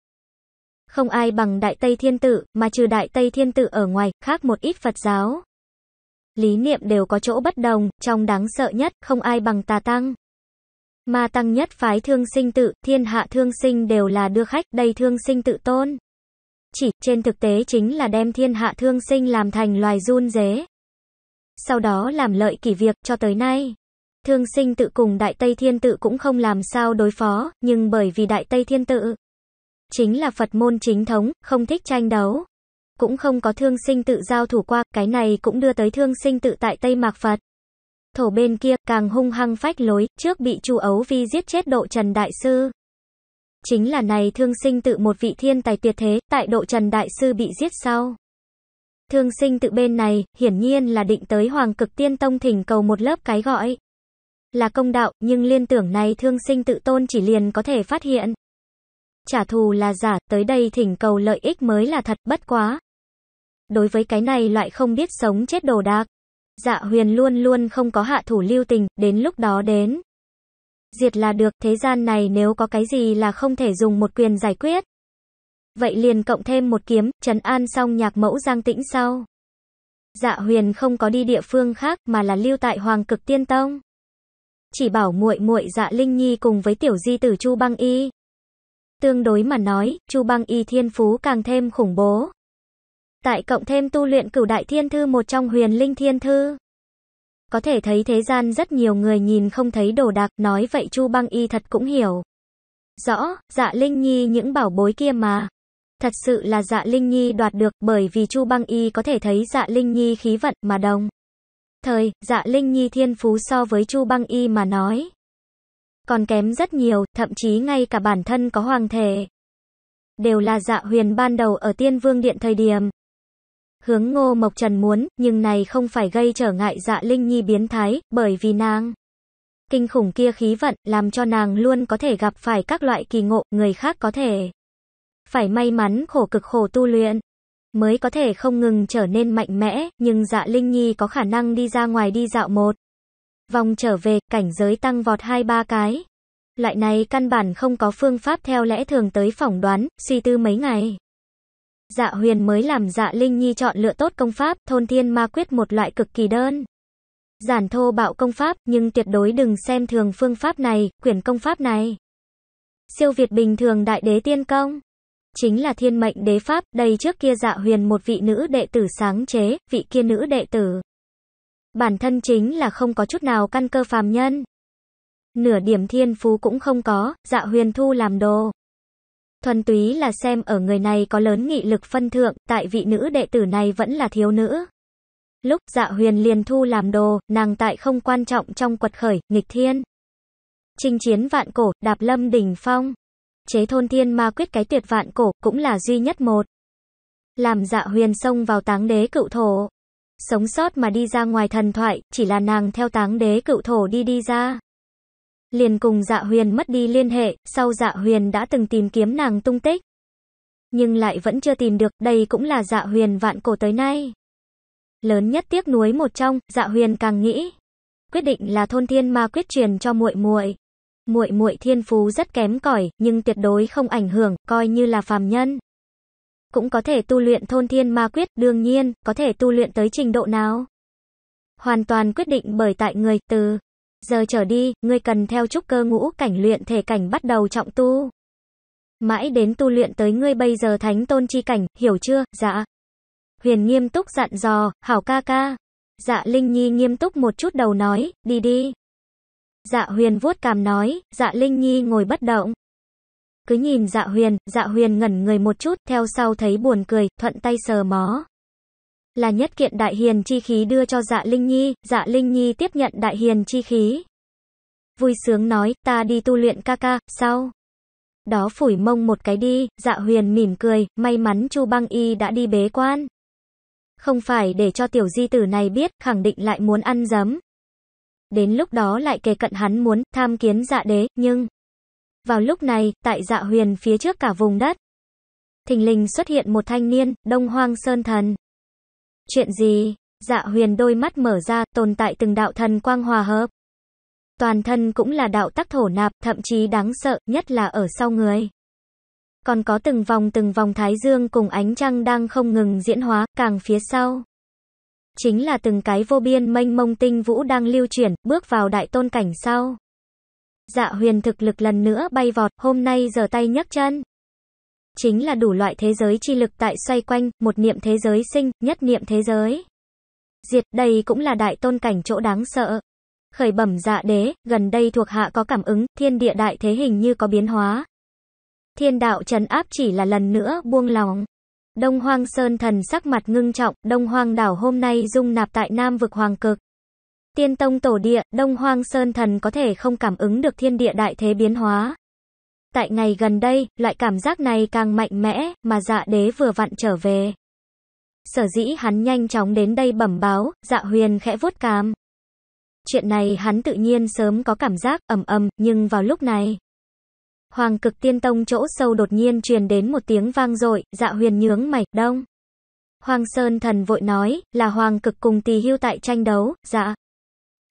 Không ai bằng Đại Tây Thiên Tự, mà trừ Đại Tây Thiên Tự ở ngoài, khác một ít Phật giáo lý niệm đều có chỗ bất đồng, trong đáng sợ nhất, không ai bằng tà tăng. Mà tăng nhất phái thương sinh tự, thiên hạ thương sinh đều là đưa khách, đầy thương sinh tự tôn. Chỉ, trên thực tế chính là đem thiên hạ thương sinh làm thành loài run dế. Sau đó làm lợi kỷ việc, cho tới nay. Thương sinh tự cùng Đại Tây Thiên tự cũng không làm sao đối phó, nhưng bởi vì Đại Tây Thiên tự chính là Phật môn chính thống, không thích tranh đấu cũng không có thương sinh tự giao thủ qua, cái này cũng đưa tới thương sinh tự tại Tây Mạc Phật. Thổ bên kia, càng hung hăng phách lối, trước bị Chu Ấu Vi giết chết độ Trần Đại Sư. Chính là này thương sinh tự một vị thiên tài tuyệt thế, tại độ Trần Đại Sư bị giết sau. Thương sinh tự bên này, hiển nhiên là định tới Hoàng Cực Tiên Tông thỉnh cầu một lớp cái gọi là công đạo, nhưng liên tưởng này thương sinh tự tôn chỉ liền có thể phát hiện. Trả thù là giả, tới đây thỉnh cầu lợi ích mới là thật, bất quá. Đối với cái này loại không biết sống chết đồ đạc. Dạ huyền luôn luôn không có hạ thủ lưu tình, đến lúc đó đến. Diệt là được, thế gian này nếu có cái gì là không thể dùng một quyền giải quyết. Vậy liền cộng thêm một kiếm, trấn an xong nhạc mẫu giang tĩnh sau. Dạ huyền không có đi địa phương khác mà là lưu tại Hoàng Cực Tiên Tông. Chỉ bảo muội muội Dạ Linh Nhi cùng với tiểu di tử Chu Băng Y tương đối mà nói, Chu Băng Y thiên phú càng thêm khủng bố. Tại cộng thêm tu luyện cửu đại thiên thư một trong huyền linh thiên thư. Có thể thấy thế gian rất nhiều người nhìn không thấy đồ đạc, nói vậy Chu Băng Y thật cũng hiểu. Rõ, dạ Linh Nhi những bảo bối kia mà. Thật sự là dạ Linh Nhi đoạt được bởi vì Chu Băng Y có thể thấy dạ Linh Nhi khí vận mà đồng. Thời, dạ Linh Nhi thiên phú so với Chu Băng Y mà nói, còn kém rất nhiều, thậm chí ngay cả bản thân có hoàng thể. Đều là dạ huyền ban đầu ở tiên vương điện thời điểm. Hướng ngô mộc trần muốn, nhưng này không phải gây trở ngại dạ linh nhi biến thái, bởi vì nàng. Kinh khủng kia khí vận, làm cho nàng luôn có thể gặp phải các loại kỳ ngộ, người khác có thể. Phải may mắn khổ cực khổ tu luyện, mới có thể không ngừng trở nên mạnh mẽ, nhưng dạ Linh Nhi có khả năng đi ra ngoài đi dạo một. Vòng trở về, cảnh giới tăng vọt 2-3 cái. Loại này căn bản không có phương pháp theo lẽ thường tới phỏng đoán, suy tư mấy ngày. Dạ huyền mới làm dạ linh nhi chọn lựa tốt công pháp, thôn thiên ma quyết một loại cực kỳ đơn. Giản thô bạo công pháp, nhưng tuyệt đối đừng xem thường phương pháp này, quyển công pháp này. Siêu Việt bình thường đại đế tiên công. Chính là thiên mệnh đế pháp, đây trước kia dạ huyền một vị nữ đệ tử sáng chế, vị kia nữ đệ tử. Bản thân chính là không có chút nào căn cơ phàm nhân. Nửa điểm thiên phú cũng không có, dạ huyền thu làm đồ. Thuần túy là xem ở người này có lớn nghị lực phân thượng, tại vị nữ đệ tử này vẫn là thiếu nữ. Lúc dạ huyền liền thu làm đồ, nàng tại không quan trọng trong quật khởi, nghịch thiên. trinh chiến vạn cổ, đạp lâm đỉnh phong. Chế thôn thiên ma quyết cái tuyệt vạn cổ, cũng là duy nhất một. Làm dạ huyền xông vào táng đế cựu thổ, sống sót mà đi ra ngoài thần thoại, chỉ là nàng theo táng đế cựu thổ đi đi ra. Liền cùng dạ huyền mất đi liên hệ, sau dạ huyền đã từng tìm kiếm nàng tung tích. Nhưng lại vẫn chưa tìm được, đây cũng là dạ huyền vạn cổ tới nay. Lớn nhất tiếc nuối một trong, dạ huyền càng nghĩ. Quyết định là thôn thiên ma quyết truyền cho muội muội muội muội thiên phú rất kém cỏi nhưng tuyệt đối không ảnh hưởng coi như là phàm nhân cũng có thể tu luyện thôn thiên ma quyết, đương nhiên, có thể tu luyện tới trình độ nào. Hoàn toàn quyết định bởi tại người, từ giờ trở đi, ngươi cần theo trúc cơ ngũ cảnh luyện thể cảnh bắt đầu trọng tu. Mãi đến tu luyện tới ngươi bây giờ thánh tôn chi cảnh, hiểu chưa, dạ. Huyền nghiêm túc dặn dò, hảo ca ca. Dạ Linh Nhi nghiêm túc một chút đầu nói, đi đi. Dạ Huyền vuốt cảm nói, Dạ Linh Nhi ngồi bất động. Cứ nhìn dạ huyền, dạ huyền ngẩn người một chút, theo sau thấy buồn cười, thuận tay sờ mó. Là nhất kiện đại hiền chi khí đưa cho dạ Linh Nhi, dạ Linh Nhi tiếp nhận đại hiền chi khí. Vui sướng nói, ta đi tu luyện ca ca, sao? Đó phủi mông một cái đi, dạ huyền mỉm cười, may mắn chu băng y đã đi bế quan. Không phải để cho tiểu di tử này biết, khẳng định lại muốn ăn dấm. Đến lúc đó lại kề cận hắn muốn, tham kiến dạ đế, nhưng... Vào lúc này, tại dạ huyền phía trước cả vùng đất, thình lình xuất hiện một thanh niên, đông hoang sơn thần. Chuyện gì? Dạ huyền đôi mắt mở ra, tồn tại từng đạo thần quang hòa hợp. Toàn thân cũng là đạo tắc thổ nạp, thậm chí đáng sợ, nhất là ở sau người. Còn có từng vòng từng vòng thái dương cùng ánh trăng đang không ngừng diễn hóa, càng phía sau. Chính là từng cái vô biên mênh mông tinh vũ đang lưu chuyển, bước vào đại tôn cảnh sau. Dạ huyền thực lực lần nữa bay vọt, hôm nay giờ tay nhấc chân. Chính là đủ loại thế giới chi lực tại xoay quanh, một niệm thế giới sinh, nhất niệm thế giới. Diệt đây cũng là đại tôn cảnh chỗ đáng sợ. Khởi bẩm dạ đế, gần đây thuộc hạ có cảm ứng, thiên địa đại thế hình như có biến hóa. Thiên đạo trấn áp chỉ là lần nữa buông lòng. Đông Hoang Sơn thần sắc mặt ngưng trọng, Đông Hoang đảo hôm nay dung nạp tại Nam vực Hoàng Cực. Tiên tông tổ địa, Đông Hoang Sơn Thần có thể không cảm ứng được thiên địa đại thế biến hóa. Tại ngày gần đây, loại cảm giác này càng mạnh mẽ, mà dạ đế vừa vặn trở về. Sở dĩ hắn nhanh chóng đến đây bẩm báo, dạ huyền khẽ vuốt càm. Chuyện này hắn tự nhiên sớm có cảm giác ầm ầm, nhưng vào lúc này. Hoàng cực tiên tông chỗ sâu đột nhiên truyền đến một tiếng vang dội dạ huyền nhướng mày, đông. Hoàng Sơn thần vội nói, là Hoàng cực cùng Tì hưu tại tranh đấu, dạ.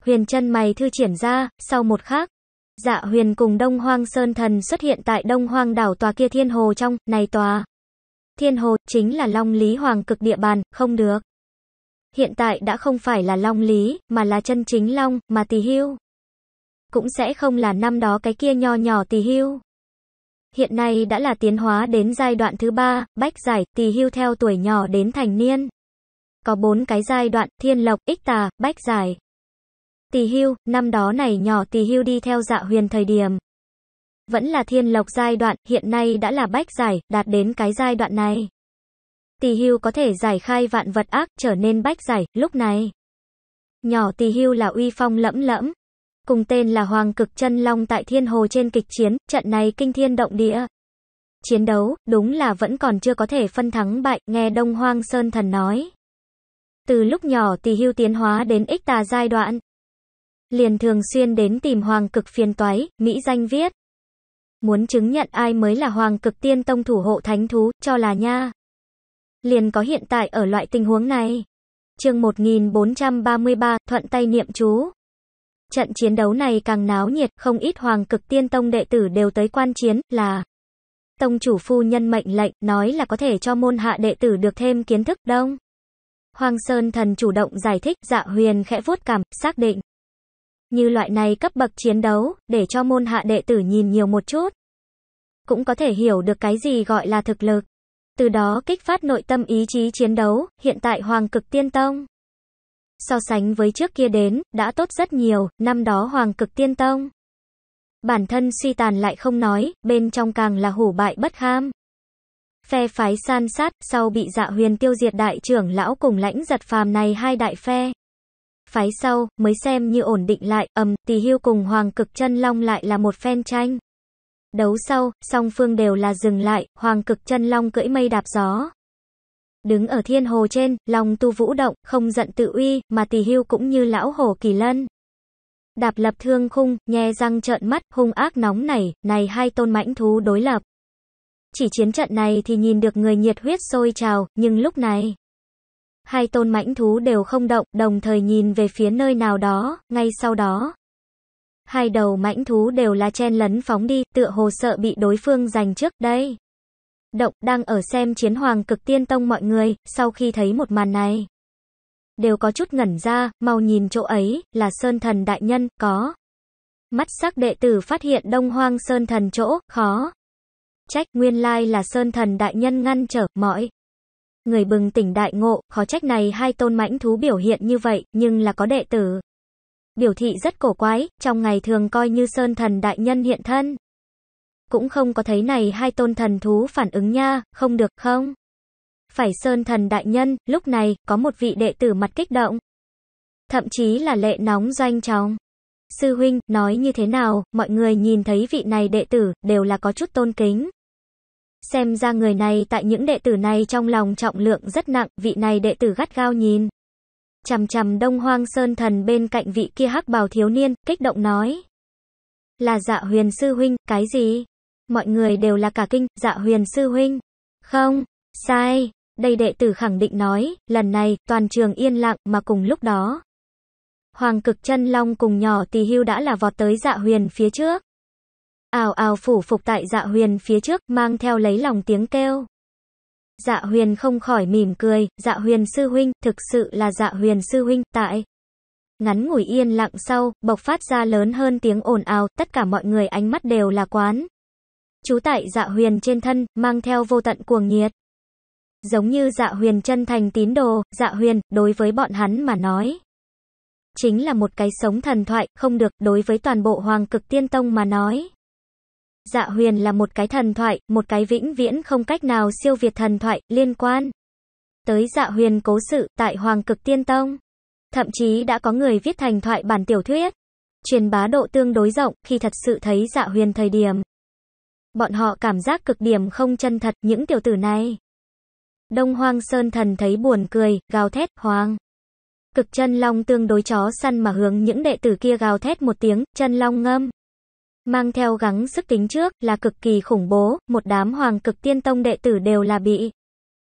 Huyền chân mày thư triển ra, sau một khắc. Dạ huyền cùng Đông Hoang Sơn Thần xuất hiện tại Đông Hoang đảo tòa kia thiên hồ trong, này tòa. Thiên hồ, chính là Long Lý Hoàng cực địa bàn, không được. Hiện tại đã không phải là Long Lý, mà là chân chính Long, mà Tì hưu. Cũng sẽ không là năm đó cái kia nho nhỏ Tì hưu. Hiện nay đã là tiến hóa đến giai đoạn thứ ba, bách giải, Tì hưu theo tuổi nhỏ đến thành niên. Có bốn cái giai đoạn, thiên lộc, ích tà, bách giải. Tỳ hưu, năm đó này nhỏ tỳ hưu đi theo dạ huyền thời điểm. Vẫn là thiên lộc giai đoạn, hiện nay đã là bách giải, đạt đến cái giai đoạn này. Tỳ hưu có thể giải khai vạn vật ác, trở nên bách giải, lúc này. Nhỏ tỳ hưu là uy phong lẫm lẫm. Cùng tên là Hoàng Cực chân Long tại Thiên Hồ trên kịch chiến, trận này kinh thiên động địa. Chiến đấu, đúng là vẫn còn chưa có thể phân thắng bại, nghe Đông Hoang Sơn Thần nói. Từ lúc nhỏ tỳ hưu tiến hóa đến ích tà giai đoạn, liền thường xuyên đến tìm hoàng cực phiền toái, Mỹ danh viết. Muốn chứng nhận ai mới là hoàng cực tiên tông thủ hộ thánh thú, cho là nha. Liền có hiện tại ở loại tình huống này. chương 1433, thuận tay niệm chú. Trận chiến đấu này càng náo nhiệt, không ít hoàng cực tiên tông đệ tử đều tới quan chiến, là tông chủ phu nhân mệnh lệnh, nói là có thể cho môn hạ đệ tử được thêm kiến thức đông. Hoàng Sơn thần chủ động giải thích, dạ huyền khẽ vuốt cảm, xác định. Như loại này cấp bậc chiến đấu, để cho môn hạ đệ tử nhìn nhiều một chút. Cũng có thể hiểu được cái gì gọi là thực lực. Từ đó kích phát nội tâm ý chí chiến đấu, hiện tại Hoàng Cực Tiên Tông. So sánh với trước kia đến, đã tốt rất nhiều, năm đó Hoàng Cực Tiên Tông. Bản thân suy tàn lại không nói, bên trong càng là hủ bại bất ham. Phe phái san sát, sau bị dạ huyền tiêu diệt đại trưởng lão cùng lãnh giật phàm này hai đại phe phái sau, mới xem như ổn định lại, ầm, tỷ hưu cùng Hoàng Cực chân Long lại là một phen tranh. Đấu sau, song phương đều là dừng lại, Hoàng Cực chân Long cưỡi mây đạp gió. Đứng ở thiên hồ trên, Long tu vũ động, không giận tự uy, mà tỷ hưu cũng như lão hổ kỳ lân. Đạp lập thương khung, nhe răng trợn mắt, hung ác nóng nảy này hai tôn mãnh thú đối lập. Chỉ chiến trận này thì nhìn được người nhiệt huyết sôi trào, nhưng lúc này... Hai tôn mãnh thú đều không động, đồng thời nhìn về phía nơi nào đó, ngay sau đó. Hai đầu mãnh thú đều là chen lấn phóng đi, tựa hồ sợ bị đối phương giành trước, đây. Động, đang ở xem chiến hoàng cực tiên tông mọi người, sau khi thấy một màn này. Đều có chút ngẩn ra, mau nhìn chỗ ấy, là sơn thần đại nhân, có. Mắt sắc đệ tử phát hiện đông hoang sơn thần chỗ, khó. Trách nguyên lai là sơn thần đại nhân ngăn trở, mọi. Người bừng tỉnh đại ngộ, khó trách này hai tôn mãnh thú biểu hiện như vậy, nhưng là có đệ tử. Biểu thị rất cổ quái, trong ngày thường coi như sơn thần đại nhân hiện thân. Cũng không có thấy này hai tôn thần thú phản ứng nha, không được không? Phải sơn thần đại nhân, lúc này, có một vị đệ tử mặt kích động. Thậm chí là lệ nóng doanh chóng. Sư huynh, nói như thế nào, mọi người nhìn thấy vị này đệ tử, đều là có chút tôn kính. Xem ra người này tại những đệ tử này trong lòng trọng lượng rất nặng, vị này đệ tử gắt gao nhìn. Chằm chằm đông hoang sơn thần bên cạnh vị kia hắc bào thiếu niên, kích động nói. Là dạ huyền sư huynh, cái gì? Mọi người đều là cả kinh, dạ huyền sư huynh. Không, sai, đây đệ tử khẳng định nói, lần này, toàn trường yên lặng mà cùng lúc đó. Hoàng cực chân long cùng nhỏ tì hưu đã là vọt tới dạ huyền phía trước ào ào phủ phục tại dạ huyền phía trước, mang theo lấy lòng tiếng kêu. Dạ huyền không khỏi mỉm cười, dạ huyền sư huynh, thực sự là dạ huyền sư huynh, tại. Ngắn ngủi yên lặng sau, bộc phát ra lớn hơn tiếng ồn ào, tất cả mọi người ánh mắt đều là quán. Chú tại dạ huyền trên thân, mang theo vô tận cuồng nhiệt. Giống như dạ huyền chân thành tín đồ, dạ huyền, đối với bọn hắn mà nói. Chính là một cái sống thần thoại, không được, đối với toàn bộ hoàng cực tiên tông mà nói. Dạ huyền là một cái thần thoại, một cái vĩnh viễn không cách nào siêu việt thần thoại, liên quan. Tới dạ huyền cố sự, tại Hoàng cực Tiên Tông. Thậm chí đã có người viết thành thoại bản tiểu thuyết. Truyền bá độ tương đối rộng, khi thật sự thấy dạ huyền thời điểm. Bọn họ cảm giác cực điểm không chân thật những tiểu tử này. Đông Hoang Sơn Thần thấy buồn cười, gào thét, hoang. Cực chân long tương đối chó săn mà hướng những đệ tử kia gào thét một tiếng, chân long ngâm mang theo gắng sức tính trước là cực kỳ khủng bố, một đám hoàng cực tiên tông đệ tử đều là bị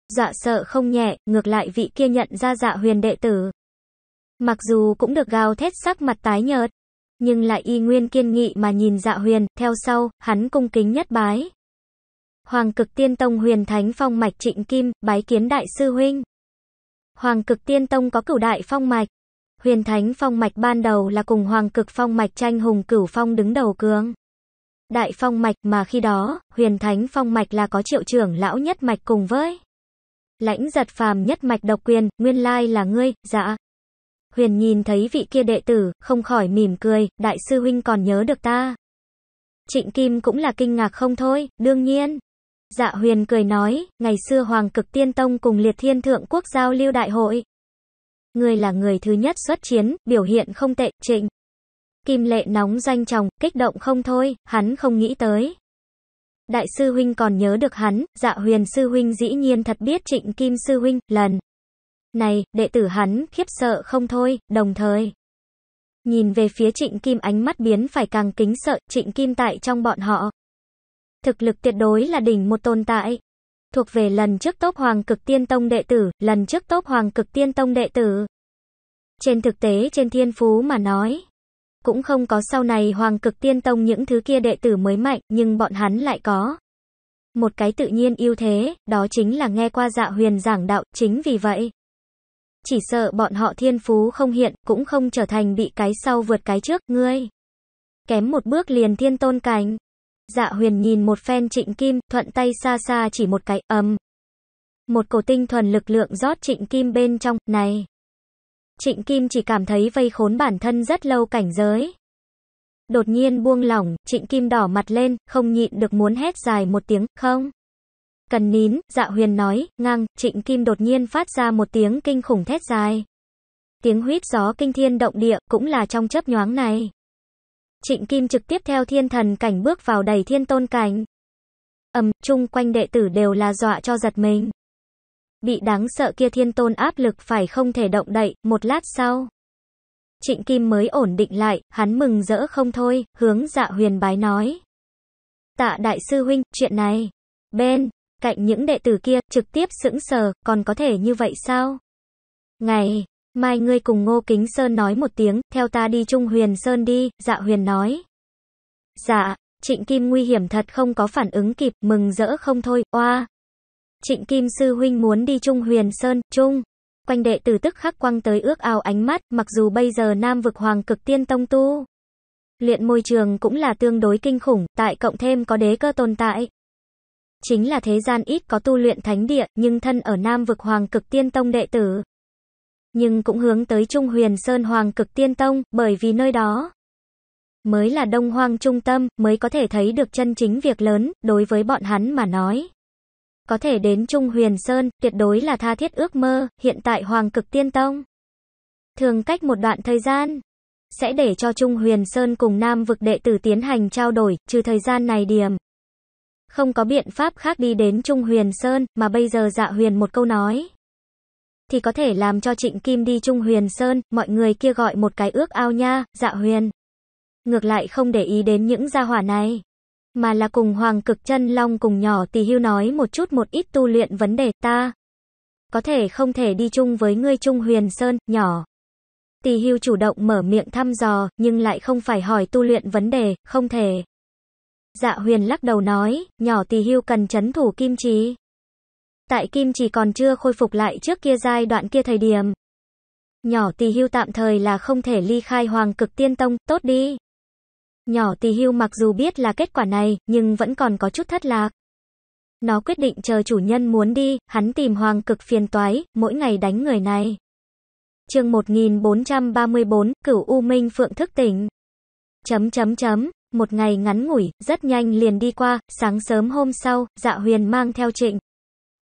dọa sợ không nhẹ, ngược lại vị kia nhận ra dạ huyền đệ tử. Mặc dù cũng được gào thét sắc mặt tái nhợt, nhưng lại y nguyên kiên nghị mà nhìn dạ huyền, theo sau, hắn cung kính nhất bái. Hoàng cực tiên tông huyền thánh phong mạch trịnh kim, bái kiến đại sư huynh. Hoàng cực tiên tông có cửu đại phong mạch. Huyền Thánh Phong Mạch ban đầu là cùng Hoàng Cực Phong Mạch tranh hùng cửu phong đứng đầu cường Đại Phong Mạch mà khi đó, Huyền Thánh Phong Mạch là có triệu trưởng lão nhất mạch cùng với. Lãnh giật phàm nhất mạch độc quyền, nguyên lai là ngươi, dạ. Huyền nhìn thấy vị kia đệ tử, không khỏi mỉm cười, đại sư huynh còn nhớ được ta. Trịnh Kim cũng là kinh ngạc không thôi, đương nhiên. Dạ huyền cười nói, ngày xưa Hoàng cực tiên tông cùng liệt thiên thượng quốc giao lưu đại hội. Người là người thứ nhất xuất chiến, biểu hiện không tệ, trịnh. Kim lệ nóng danh chồng, kích động không thôi, hắn không nghĩ tới. Đại sư huynh còn nhớ được hắn, dạ huyền sư huynh dĩ nhiên thật biết trịnh kim sư huynh, lần. Này, đệ tử hắn, khiếp sợ không thôi, đồng thời. Nhìn về phía trịnh kim ánh mắt biến phải càng kính sợ, trịnh kim tại trong bọn họ. Thực lực tuyệt đối là đỉnh một tồn tại thuộc về lần trước tốc Hoàng Cực Tiên Tông đệ tử, lần trước tốc Hoàng Cực Tiên Tông đệ tử. Trên thực tế trên thiên phú mà nói, cũng không có sau này Hoàng Cực Tiên Tông những thứ kia đệ tử mới mạnh, nhưng bọn hắn lại có. Một cái tự nhiên ưu thế, đó chính là nghe qua dạ huyền giảng đạo, chính vì vậy. Chỉ sợ bọn họ thiên phú không hiện, cũng không trở thành bị cái sau vượt cái trước, ngươi. Kém một bước liền thiên tôn cảnh. Dạ huyền nhìn một phen trịnh kim, thuận tay xa xa chỉ một cái, ầm. Một cổ tinh thuần lực lượng rót trịnh kim bên trong, này. Trịnh kim chỉ cảm thấy vây khốn bản thân rất lâu cảnh giới. Đột nhiên buông lỏng, trịnh kim đỏ mặt lên, không nhịn được muốn hét dài một tiếng, không. Cần nín, dạ huyền nói, ngang, trịnh kim đột nhiên phát ra một tiếng kinh khủng thét dài. Tiếng huyết gió kinh thiên động địa, cũng là trong chớp nhoáng này. Trịnh Kim trực tiếp theo thiên thần cảnh bước vào đầy thiên tôn cảnh. Ầm, chung quanh đệ tử đều là dọa cho giật mình. Bị đáng sợ kia thiên tôn áp lực phải không thể động đậy, một lát sau. Trịnh Kim mới ổn định lại, hắn mừng rỡ không thôi, hướng dạ huyền bái nói. Tạ đại sư huynh, chuyện này. Bên, cạnh những đệ tử kia, trực tiếp sững sờ, còn có thể như vậy sao? Ngày, Mai ngươi cùng Ngô Kính Sơn nói một tiếng, theo ta đi Trung Huyền Sơn đi, dạ Huyền nói. Dạ, Trịnh Kim nguy hiểm thật không có phản ứng kịp, mừng rỡ không thôi, oa. Trịnh Kim sư huynh muốn đi Trung Huyền Sơn, Trung. Quanh đệ tử tức khắc quăng tới ước ao ánh mắt, mặc dù bây giờ Nam vực hoàng cực tiên tông tu. Luyện môi trường cũng là tương đối kinh khủng, tại cộng thêm có đế cơ tồn tại. Chính là thế gian ít có tu luyện thánh địa, nhưng thân ở Nam vực hoàng cực tiên tông đệ tử nhưng cũng hướng tới Trung Huyền Sơn Hoàng Cực Tiên Tông, bởi vì nơi đó mới là Đông Hoang trung tâm, mới có thể thấy được chân chính việc lớn, đối với bọn hắn mà nói. Có thể đến Trung Huyền Sơn, tuyệt đối là tha thiết ước mơ, hiện tại Hoàng Cực Tiên Tông. Thường cách một đoạn thời gian, sẽ để cho Trung Huyền Sơn cùng Nam vực đệ tử tiến hành trao đổi, trừ thời gian này điểm. Không có biện pháp khác đi đến Trung Huyền Sơn, mà bây giờ dạ huyền một câu nói thì có thể làm cho Trịnh Kim đi Trung Huyền Sơn, mọi người kia gọi một cái ước ao nha, dạ huyền. Ngược lại không để ý đến những gia hỏa này, mà là cùng Hoàng Cực chân Long cùng nhỏ Tì hưu nói một chút một ít tu luyện vấn đề ta. Có thể không thể đi chung với ngươi Trung Huyền Sơn, nhỏ. Tì hưu chủ động mở miệng thăm dò, nhưng lại không phải hỏi tu luyện vấn đề, không thể. Dạ huyền lắc đầu nói, nhỏ Tì hưu cần chấn thủ kim trí. Tại Kim chỉ còn chưa khôi phục lại trước kia giai đoạn kia thời điểm. Nhỏ tỳ hưu tạm thời là không thể ly khai hoàng cực tiên tông, tốt đi. Nhỏ tỳ hưu mặc dù biết là kết quả này, nhưng vẫn còn có chút thất lạc. Nó quyết định chờ chủ nhân muốn đi, hắn tìm hoàng cực phiền toái, mỗi ngày đánh người này. chương 1434, cửu U Minh Phượng thức tỉnh. Chấm chấm chấm, một ngày ngắn ngủi, rất nhanh liền đi qua, sáng sớm hôm sau, dạ huyền mang theo trịnh.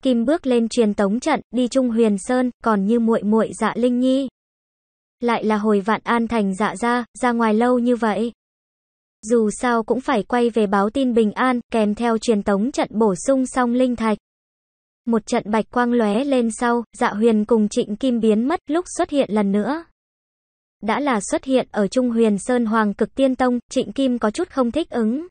Kim bước lên truyền tống trận, đi Trung Huyền Sơn, còn như muội muội Dạ Linh Nhi. Lại là hồi Vạn An thành Dạ gia, ra ngoài lâu như vậy. Dù sao cũng phải quay về báo tin bình an, kèm theo truyền tống trận bổ sung xong linh thạch. Một trận bạch quang lóe lên sau, Dạ Huyền cùng Trịnh Kim biến mất, lúc xuất hiện lần nữa. Đã là xuất hiện ở Trung Huyền Sơn Hoàng Cực Tiên Tông, Trịnh Kim có chút không thích ứng.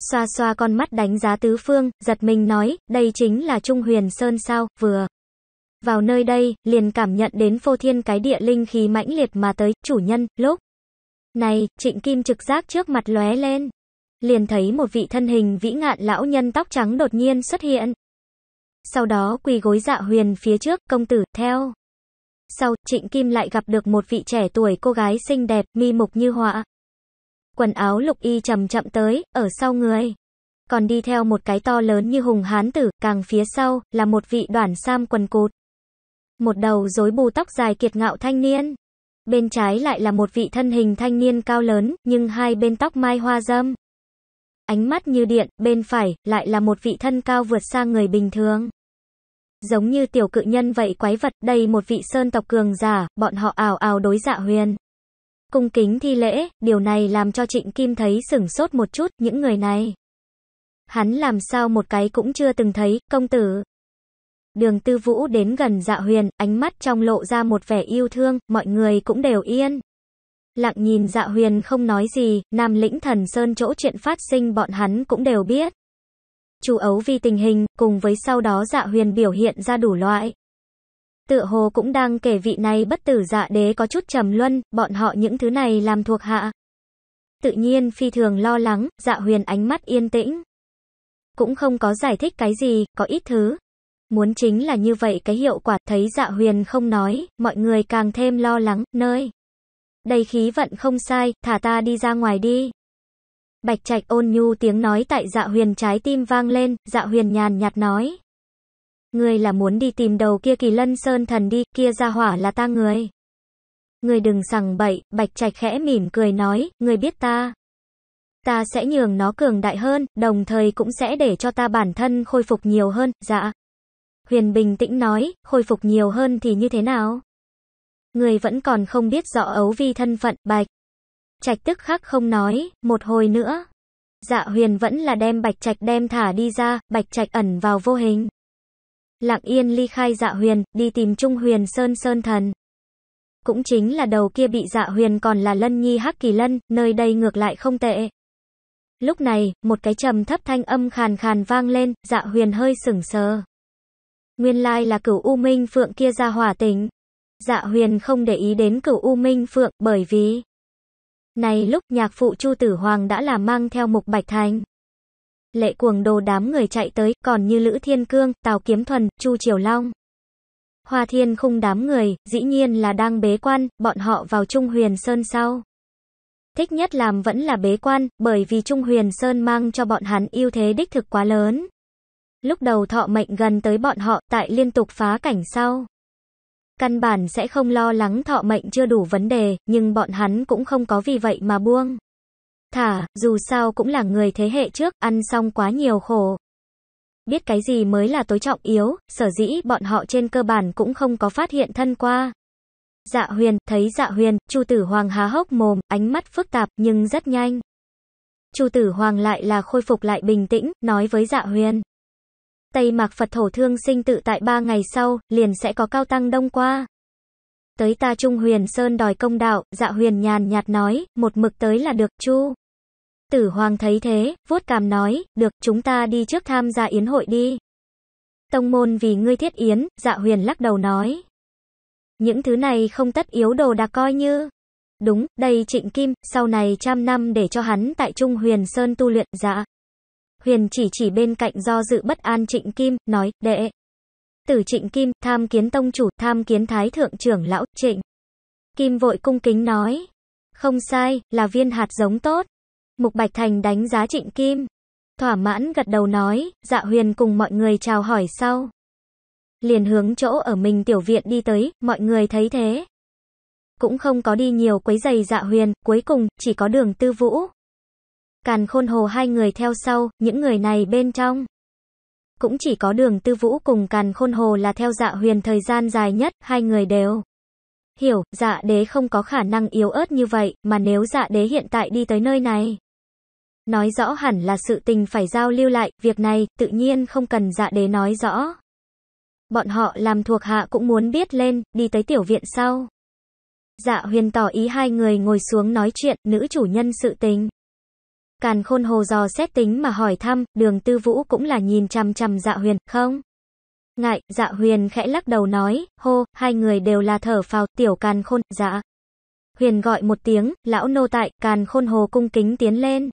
Xoa xoa con mắt đánh giá tứ phương, giật mình nói, đây chính là Trung Huyền Sơn sao, vừa. Vào nơi đây, liền cảm nhận đến phô thiên cái địa linh khí mãnh liệt mà tới, chủ nhân, lúc. Này, trịnh kim trực giác trước mặt lóe lên. Liền thấy một vị thân hình vĩ ngạn lão nhân tóc trắng đột nhiên xuất hiện. Sau đó quỳ gối dạ huyền phía trước, công tử, theo. Sau, trịnh kim lại gặp được một vị trẻ tuổi cô gái xinh đẹp, mi mục như họa, quần áo lục y chậm chậm tới, ở sau người. Còn đi theo một cái to lớn như hùng hán tử, càng phía sau, là một vị đoàn sam quần cụt. Một đầu rối bù tóc dài kiệt ngạo thanh niên. Bên trái lại là một vị thân hình thanh niên cao lớn, nhưng hai bên tóc mai hoa dâm. Ánh mắt như điện, bên phải, lại là một vị thân cao vượt xa người bình thường. Giống như tiểu cự nhân vậy quái vật, đây một vị sơn tộc cường giả, bọn họ ảo ảo đối dạ huyền cung kính thi lễ, điều này làm cho Trịnh Kim thấy sửng sốt một chút, những người này. Hắn làm sao một cái cũng chưa từng thấy, công tử. Đường tư vũ đến gần dạ huyền, ánh mắt trong lộ ra một vẻ yêu thương, mọi người cũng đều yên. Lặng nhìn dạ huyền không nói gì, nam lĩnh thần sơn chỗ chuyện phát sinh bọn hắn cũng đều biết. Chú ấu vì tình hình, cùng với sau đó dạ huyền biểu hiện ra đủ loại, tựa hồ cũng đang kể vị này bất tử dạ đế có chút trầm luân, bọn họ những thứ này làm thuộc hạ. Tự nhiên phi thường lo lắng, dạ huyền ánh mắt yên tĩnh. Cũng không có giải thích cái gì, có ít thứ. Muốn chính là như vậy cái hiệu quả thấy dạ huyền không nói, mọi người càng thêm lo lắng, nơi. Đây khí vận không sai, thả ta đi ra ngoài đi. Bạch trạch ôn nhu tiếng nói tại dạ huyền trái tim vang lên, dạ huyền nhàn nhạt nói. Ngươi là muốn đi tìm đầu kia kỳ lân sơn thần đi, kia ra hỏa là ta người. Ngươi đừng sằng bậy, bạch trạch khẽ mỉm cười nói, ngươi biết ta. Ta sẽ nhường nó cường đại hơn, đồng thời cũng sẽ để cho ta bản thân khôi phục nhiều hơn, dạ. Huyền bình tĩnh nói, khôi phục nhiều hơn thì như thế nào? người vẫn còn không biết rõ ấu vi thân phận, bạch. Trạch tức khắc không nói, một hồi nữa. Dạ huyền vẫn là đem bạch trạch đem thả đi ra, bạch trạch ẩn vào vô hình lặng yên ly khai dạ huyền, đi tìm Trung huyền Sơn Sơn Thần. Cũng chính là đầu kia bị dạ huyền còn là lân nhi hắc kỳ lân, nơi đây ngược lại không tệ. Lúc này, một cái trầm thấp thanh âm khàn khàn vang lên, dạ huyền hơi sửng sờ. Nguyên lai là cửu U Minh Phượng kia ra hỏa tính Dạ huyền không để ý đến cửu U Minh Phượng bởi vì... Này lúc nhạc phụ Chu Tử Hoàng đã là mang theo mục bạch thành lệ cuồng đồ đám người chạy tới, còn như Lữ Thiên Cương, Tào Kiếm Thuần, Chu Triều Long. Hoa Thiên Khung đám người, dĩ nhiên là đang bế quan, bọn họ vào Trung Huyền Sơn sau. Thích nhất làm vẫn là bế quan, bởi vì Trung Huyền Sơn mang cho bọn hắn ưu thế đích thực quá lớn. Lúc đầu thọ mệnh gần tới bọn họ, tại liên tục phá cảnh sau. Căn bản sẽ không lo lắng thọ mệnh chưa đủ vấn đề, nhưng bọn hắn cũng không có vì vậy mà buông thả, dù sao cũng là người thế hệ trước, ăn xong quá nhiều khổ. Biết cái gì mới là tối trọng yếu, sở dĩ bọn họ trên cơ bản cũng không có phát hiện thân qua. Dạ huyền, thấy dạ huyền, chu tử hoàng há hốc mồm, ánh mắt phức tạp nhưng rất nhanh. chu tử hoàng lại là khôi phục lại bình tĩnh, nói với dạ huyền. Tây mạc Phật thổ thương sinh tự tại ba ngày sau, liền sẽ có cao tăng đông qua. Tới ta Trung Huyền Sơn đòi công đạo, dạ huyền nhàn nhạt nói, một mực tới là được, chu. Tử Hoàng thấy thế, vuốt cằm nói, được, chúng ta đi trước tham gia yến hội đi. Tông môn vì ngươi thiết yến, dạ huyền lắc đầu nói. Những thứ này không tất yếu đồ đạc coi như. Đúng, đây trịnh kim, sau này trăm năm để cho hắn tại Trung Huyền Sơn tu luyện, dạ. Huyền chỉ chỉ bên cạnh do dự bất an trịnh kim, nói, đệ. Tử trịnh kim, tham kiến tông chủ, tham kiến thái thượng trưởng lão, trịnh. Kim vội cung kính nói. Không sai, là viên hạt giống tốt. Mục Bạch Thành đánh giá Trịnh Kim. Thỏa mãn gật đầu nói, dạ huyền cùng mọi người chào hỏi sau. Liền hướng chỗ ở mình tiểu viện đi tới, mọi người thấy thế. Cũng không có đi nhiều quấy giày dạ huyền, cuối cùng, chỉ có đường tư vũ. Càn khôn hồ hai người theo sau, những người này bên trong. Cũng chỉ có đường tư vũ cùng càn khôn hồ là theo dạ huyền thời gian dài nhất, hai người đều. Hiểu, dạ đế không có khả năng yếu ớt như vậy, mà nếu dạ đế hiện tại đi tới nơi này. Nói rõ hẳn là sự tình phải giao lưu lại, việc này, tự nhiên không cần dạ đế nói rõ. Bọn họ làm thuộc hạ cũng muốn biết lên, đi tới tiểu viện sau. Dạ huyền tỏ ý hai người ngồi xuống nói chuyện, nữ chủ nhân sự tình. Càn khôn hồ dò xét tính mà hỏi thăm, đường tư vũ cũng là nhìn chằm chằm dạ huyền, không? Ngại, dạ huyền khẽ lắc đầu nói, hô, hai người đều là thở phào, tiểu càn khôn, dạ. Huyền gọi một tiếng, lão nô tại, càn khôn hồ cung kính tiến lên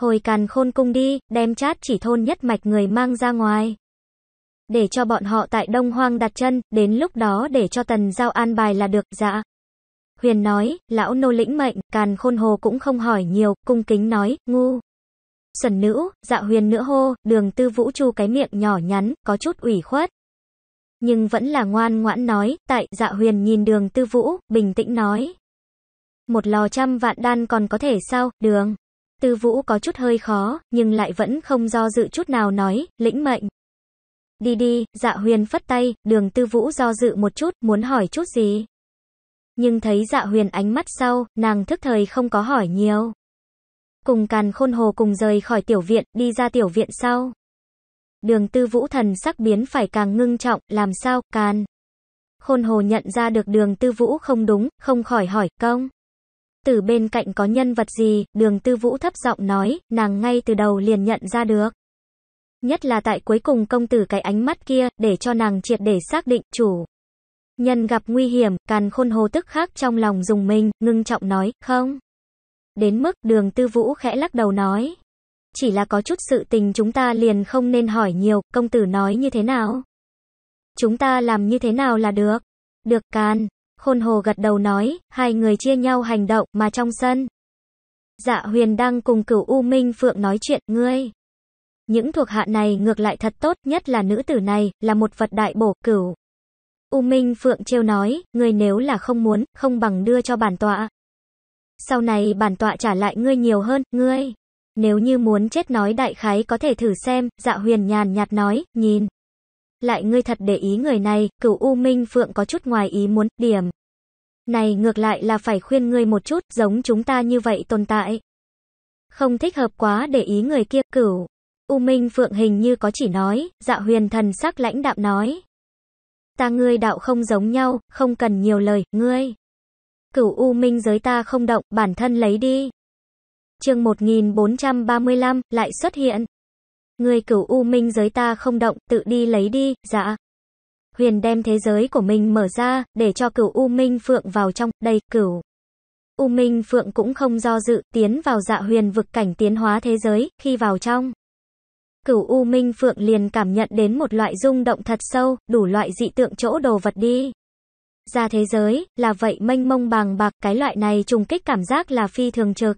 hồi càn khôn cung đi, đem chát chỉ thôn nhất mạch người mang ra ngoài. Để cho bọn họ tại Đông Hoang đặt chân, đến lúc đó để cho tần giao an bài là được, dạ. Huyền nói, lão nô lĩnh mệnh, càn khôn hồ cũng không hỏi nhiều, cung kính nói, ngu. Sần nữ, dạ huyền nữa hô, đường tư vũ chu cái miệng nhỏ nhắn, có chút ủy khuất. Nhưng vẫn là ngoan ngoãn nói, tại dạ huyền nhìn đường tư vũ, bình tĩnh nói. Một lò trăm vạn đan còn có thể sao, đường. Tư Vũ có chút hơi khó, nhưng lại vẫn không do dự chút nào nói, lĩnh mệnh. Đi đi, dạ huyền phất tay, đường Tư Vũ do dự một chút, muốn hỏi chút gì. Nhưng thấy dạ huyền ánh mắt sau, nàng thức thời không có hỏi nhiều. Cùng càn khôn hồ cùng rời khỏi tiểu viện, đi ra tiểu viện sau. Đường tư vũ thần sắc biến phải càng ngưng trọng, làm sao, càn. Khôn hồ nhận ra được đường tư vũ không đúng, không khỏi hỏi, công. Từ bên cạnh có nhân vật gì, đường tư vũ thấp giọng nói, nàng ngay từ đầu liền nhận ra được. Nhất là tại cuối cùng công tử cái ánh mắt kia, để cho nàng triệt để xác định, chủ. Nhân gặp nguy hiểm, càn khôn hồ tức khác trong lòng dùng mình, ngưng trọng nói, không. Đến mức đường tư vũ khẽ lắc đầu nói. Chỉ là có chút sự tình chúng ta liền không nên hỏi nhiều, công tử nói như thế nào? Chúng ta làm như thế nào là được? Được can, Khôn Hồ gật đầu nói, hai người chia nhau hành động, mà trong sân. Dạ huyền đang cùng cửu U Minh Phượng nói chuyện, ngươi. Những thuộc hạ này ngược lại thật tốt, nhất là nữ tử này, là một vật đại bổ, cửu. U Minh Phượng trêu nói, ngươi nếu là không muốn, không bằng đưa cho bản tọa. Sau này bản tọa trả lại ngươi nhiều hơn, ngươi. Nếu như muốn chết nói đại khái có thể thử xem, dạ huyền nhàn nhạt nói, nhìn. Lại ngươi thật để ý người này, cửu U Minh Phượng có chút ngoài ý muốn, điểm. Này ngược lại là phải khuyên ngươi một chút, giống chúng ta như vậy tồn tại. Không thích hợp quá để ý người kia, cửu. U Minh Phượng hình như có chỉ nói, dạ huyền thần sắc lãnh đạm nói. Ta ngươi đạo không giống nhau, không cần nhiều lời, ngươi. Cửu U Minh giới ta không động, bản thân lấy đi. chương 1435, lại xuất hiện. Người cửu u minh giới ta không động, tự đi lấy đi, dạ. Huyền đem thế giới của mình mở ra, để cho cửu u minh phượng vào trong, đây, cửu. U Minh Phượng cũng không do dự, tiến vào dạ huyền vực cảnh tiến hóa thế giới, khi vào trong. Cửu U Minh Phượng liền cảm nhận đến một loại rung động thật sâu, đủ loại dị tượng chỗ đồ vật đi. Ra thế giới, là vậy mênh mông bàng bạc, cái loại này trùng kích cảm giác là phi thường trực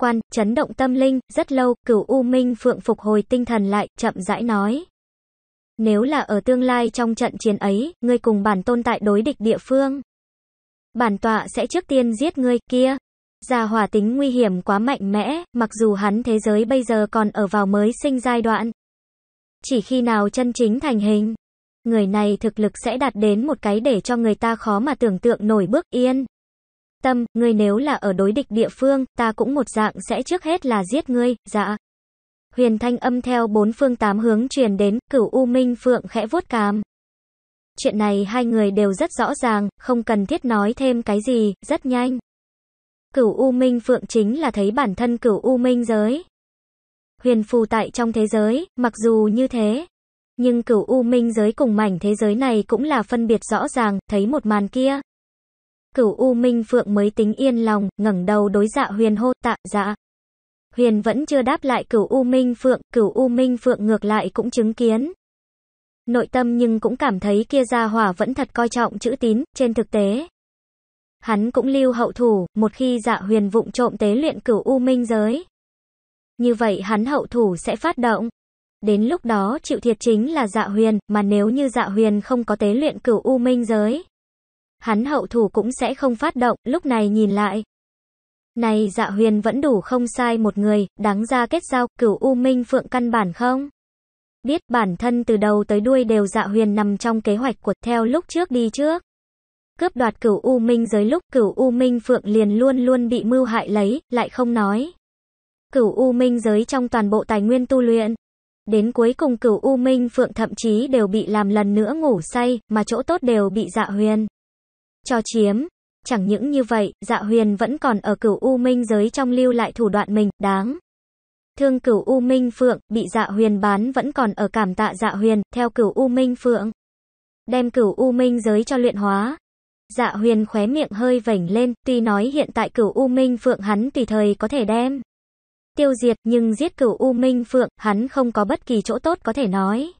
quan, chấn động tâm linh, rất lâu, cửu U Minh Phượng phục hồi tinh thần lại, chậm rãi nói. Nếu là ở tương lai trong trận chiến ấy, ngươi cùng bản tôn tại đối địch địa phương. Bản tọa sẽ trước tiên giết ngươi kia. già hỏa tính nguy hiểm quá mạnh mẽ, mặc dù hắn thế giới bây giờ còn ở vào mới sinh giai đoạn. Chỉ khi nào chân chính thành hình, người này thực lực sẽ đạt đến một cái để cho người ta khó mà tưởng tượng nổi bước yên tâm, ngươi nếu là ở đối địch địa phương, ta cũng một dạng sẽ trước hết là giết ngươi, dạ. Huyền thanh âm theo bốn phương tám hướng truyền đến, cửu U Minh Phượng khẽ vuốt càm. Chuyện này hai người đều rất rõ ràng, không cần thiết nói thêm cái gì, rất nhanh. Cửu U Minh Phượng chính là thấy bản thân cửu U Minh giới. Huyền phù tại trong thế giới, mặc dù như thế, nhưng cửu U Minh giới cùng mảnh thế giới này cũng là phân biệt rõ ràng, thấy một màn kia, Cửu U Minh Phượng mới tính yên lòng, ngẩng đầu đối dạ huyền hô tạ dạ. Huyền vẫn chưa đáp lại cửu U Minh Phượng, cửu U Minh Phượng ngược lại cũng chứng kiến. Nội tâm nhưng cũng cảm thấy kia gia hỏa vẫn thật coi trọng chữ tín, trên thực tế. Hắn cũng lưu hậu thủ, một khi dạ huyền vụng trộm tế luyện cửu U Minh giới. Như vậy hắn hậu thủ sẽ phát động. Đến lúc đó chịu thiệt chính là dạ huyền, mà nếu như dạ huyền không có tế luyện cửu U Minh giới hắn hậu thủ cũng sẽ không phát động, lúc này nhìn lại. Này dạ huyền vẫn đủ không sai một người, đáng ra kết giao, cửu U Minh Phượng căn bản không? Biết bản thân từ đầu tới đuôi đều dạ huyền nằm trong kế hoạch của theo lúc trước đi trước. Cướp đoạt cửu U Minh giới lúc cửu U Minh Phượng liền luôn luôn bị mưu hại lấy, lại không nói. Cửu U Minh giới trong toàn bộ tài nguyên tu luyện. Đến cuối cùng cửu U Minh Phượng thậm chí đều bị làm lần nữa ngủ say, mà chỗ tốt đều bị dạ huyền cho chiếm. Chẳng những như vậy, dạ huyền vẫn còn ở cửu U Minh giới trong lưu lại thủ đoạn mình, đáng. Thương cửu U Minh Phượng, bị dạ huyền bán vẫn còn ở cảm tạ dạ huyền, theo cửu U Minh Phượng. Đem cửu U Minh giới cho luyện hóa. Dạ huyền khóe miệng hơi vảnh lên, tuy nói hiện tại cửu U Minh Phượng hắn tùy thời có thể đem. Tiêu diệt, nhưng giết cửu U Minh Phượng, hắn không có bất kỳ chỗ tốt có thể nói.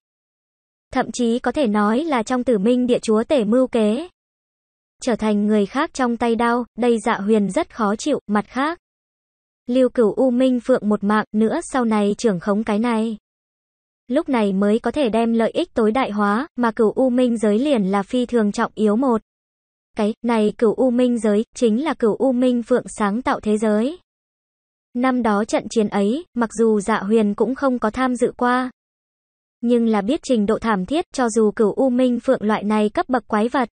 Thậm chí có thể nói là trong tử minh địa chúa tể mưu kế trở thành người khác trong tay đao, đây dạ huyền rất khó chịu, mặt khác. Lưu cửu U Minh Phượng một mạng nữa sau này trưởng khống cái này. Lúc này mới có thể đem lợi ích tối đại hóa, mà cửu U Minh giới liền là phi thường trọng yếu một. Cái này cửu U Minh giới, chính là cửu U Minh Phượng sáng tạo thế giới. Năm đó trận chiến ấy, mặc dù dạ huyền cũng không có tham dự qua. Nhưng là biết trình độ thảm thiết cho dù cửu U Minh Phượng loại này cấp bậc quái vật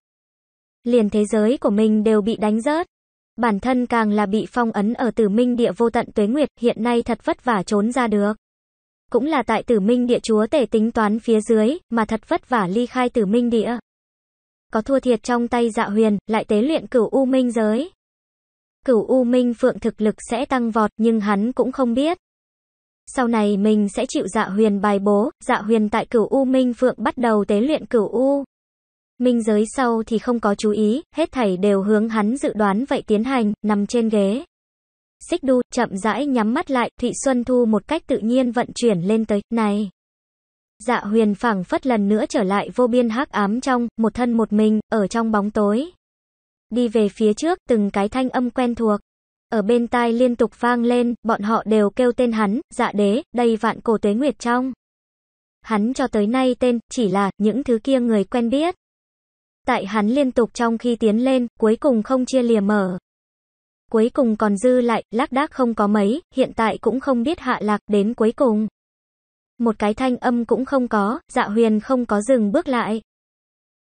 liền thế giới của mình đều bị đánh rớt. Bản thân càng là bị phong ấn ở tử minh địa vô tận tuế nguyệt, hiện nay thật vất vả trốn ra được. Cũng là tại tử minh địa chúa tể tính toán phía dưới, mà thật vất vả ly khai tử minh địa. Có thua thiệt trong tay dạ huyền, lại tế luyện cửu U Minh giới. Cửu U Minh phượng thực lực sẽ tăng vọt, nhưng hắn cũng không biết. Sau này mình sẽ chịu dạ huyền bài bố, dạ huyền tại cửu U Minh Phượng bắt đầu tế luyện cửu U. Minh giới sau thì không có chú ý, hết thảy đều hướng hắn dự đoán vậy tiến hành, nằm trên ghế. Xích đu, chậm rãi nhắm mắt lại, Thụy Xuân Thu một cách tự nhiên vận chuyển lên tới, này. Dạ huyền phẳng phất lần nữa trở lại vô biên hắc ám trong, một thân một mình, ở trong bóng tối. Đi về phía trước, từng cái thanh âm quen thuộc. Ở bên tai liên tục vang lên, bọn họ đều kêu tên hắn, dạ đế, đây vạn cổ tuế nguyệt trong. Hắn cho tới nay tên, chỉ là, những thứ kia người quen biết tại hắn liên tục trong khi tiến lên, cuối cùng không chia lìa mở. Cuối cùng còn dư lại, lác đác không có mấy, hiện tại cũng không biết hạ lạc, đến cuối cùng. Một cái thanh âm cũng không có, dạ huyền không có dừng bước lại.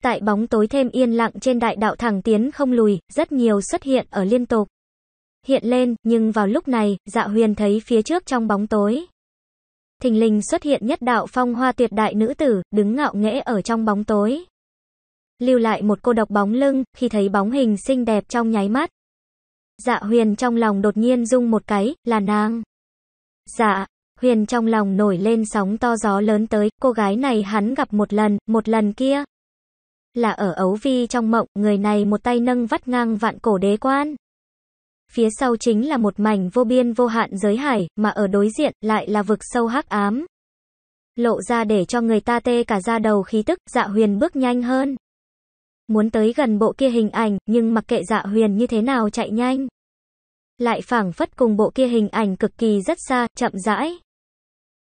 Tại bóng tối thêm yên lặng trên đại đạo thẳng tiến không lùi, rất nhiều xuất hiện ở liên tục. Hiện lên, nhưng vào lúc này, dạ huyền thấy phía trước trong bóng tối. Thình lình xuất hiện nhất đạo phong hoa tuyệt đại nữ tử, đứng ngạo nghễ ở trong bóng tối lưu lại một cô độc bóng lưng, khi thấy bóng hình xinh đẹp trong nháy mắt. Dạ huyền trong lòng đột nhiên rung một cái, là nàng. Dạ, huyền trong lòng nổi lên sóng to gió lớn tới, cô gái này hắn gặp một lần, một lần kia. Là ở ấu vi trong mộng, người này một tay nâng vắt ngang vạn cổ đế quan. Phía sau chính là một mảnh vô biên vô hạn giới hải, mà ở đối diện lại là vực sâu hắc ám. Lộ ra để cho người ta tê cả da đầu khí tức, dạ huyền bước nhanh hơn. Muốn tới gần bộ kia hình ảnh, nhưng mặc kệ dạ huyền như thế nào chạy nhanh. Lại phảng phất cùng bộ kia hình ảnh cực kỳ rất xa, chậm rãi.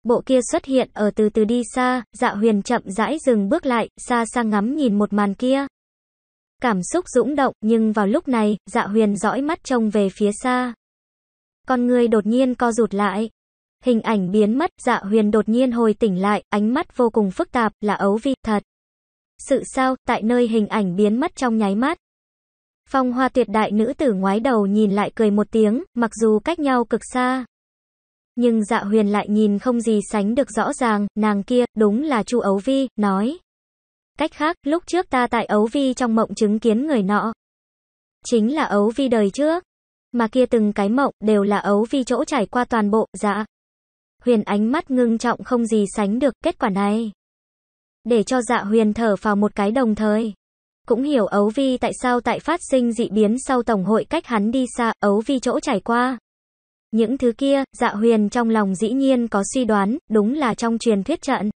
Bộ kia xuất hiện ở từ từ đi xa, dạ huyền chậm rãi dừng bước lại, xa xa ngắm nhìn một màn kia. Cảm xúc dũng động, nhưng vào lúc này, dạ huyền dõi mắt trông về phía xa. Con người đột nhiên co rụt lại. Hình ảnh biến mất, dạ huyền đột nhiên hồi tỉnh lại, ánh mắt vô cùng phức tạp, là ấu vi, thật sự sao, tại nơi hình ảnh biến mất trong nháy mắt. Phong hoa tuyệt đại nữ tử ngoái đầu nhìn lại cười một tiếng, mặc dù cách nhau cực xa. Nhưng dạ huyền lại nhìn không gì sánh được rõ ràng, nàng kia, đúng là chu Ấu Vi, nói. Cách khác, lúc trước ta tại Ấu Vi trong mộng chứng kiến người nọ. Chính là Ấu Vi đời trước. Mà kia từng cái mộng, đều là Ấu Vi chỗ trải qua toàn bộ, dạ. Huyền ánh mắt ngưng trọng không gì sánh được kết quả này để cho dạ huyền thở vào một cái đồng thời. Cũng hiểu Ấu Vi tại sao tại phát sinh dị biến sau Tổng hội cách hắn đi xa, Ấu Vi chỗ trải qua. Những thứ kia, dạ huyền trong lòng dĩ nhiên có suy đoán, đúng là trong truyền thuyết trận.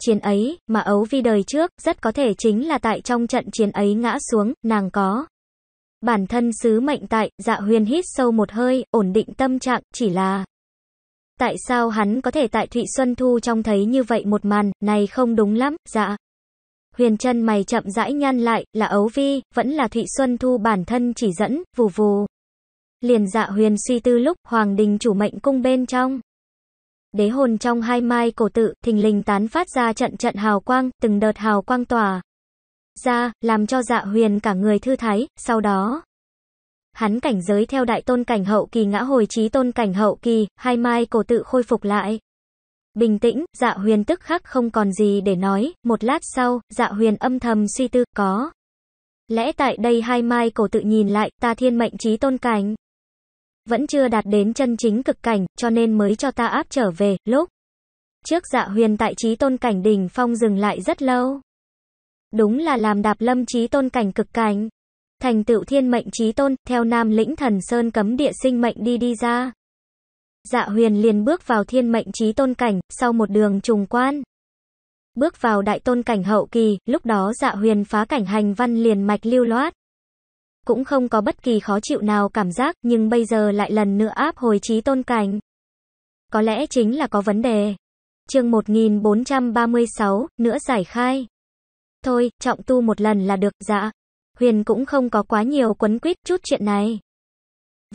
Chiến ấy, mà Ấu Vi đời trước, rất có thể chính là tại trong trận chiến ấy ngã xuống, nàng có. Bản thân sứ mệnh tại, dạ huyền hít sâu một hơi, ổn định tâm trạng, chỉ là Tại sao hắn có thể tại Thụy Xuân Thu trông thấy như vậy một màn, này không đúng lắm, dạ. Huyền chân mày chậm rãi nhăn lại, là ấu vi, vẫn là Thụy Xuân Thu bản thân chỉ dẫn, vù vù. Liền dạ huyền suy tư lúc, hoàng đình chủ mệnh cung bên trong. Đế hồn trong hai mai cổ tự, thình lình tán phát ra trận trận hào quang, từng đợt hào quang tỏa. Ra, làm cho dạ huyền cả người thư thái, sau đó. Hắn cảnh giới theo đại tôn cảnh hậu kỳ ngã hồi trí tôn cảnh hậu kỳ, hai mai cổ tự khôi phục lại. Bình tĩnh, dạ huyền tức khắc không còn gì để nói, một lát sau, dạ huyền âm thầm suy tư, có. Lẽ tại đây hai mai cổ tự nhìn lại, ta thiên mệnh trí tôn cảnh. Vẫn chưa đạt đến chân chính cực cảnh, cho nên mới cho ta áp trở về, lúc. Trước dạ huyền tại trí tôn cảnh đỉnh phong dừng lại rất lâu. Đúng là làm đạp lâm trí tôn cảnh cực cảnh thành tựu thiên mệnh trí tôn, theo Nam Lĩnh Thần Sơn cấm địa sinh mệnh đi đi ra. Dạ huyền liền bước vào thiên mệnh trí tôn cảnh, sau một đường trùng quan. Bước vào đại tôn cảnh hậu kỳ, lúc đó dạ huyền phá cảnh hành văn liền mạch lưu loát. Cũng không có bất kỳ khó chịu nào cảm giác, nhưng bây giờ lại lần nữa áp hồi trí tôn cảnh. Có lẽ chính là có vấn đề. chương 1436, nữa giải khai. Thôi, trọng tu một lần là được, dạ. Huyền cũng không có quá nhiều quấn quýt chút chuyện này.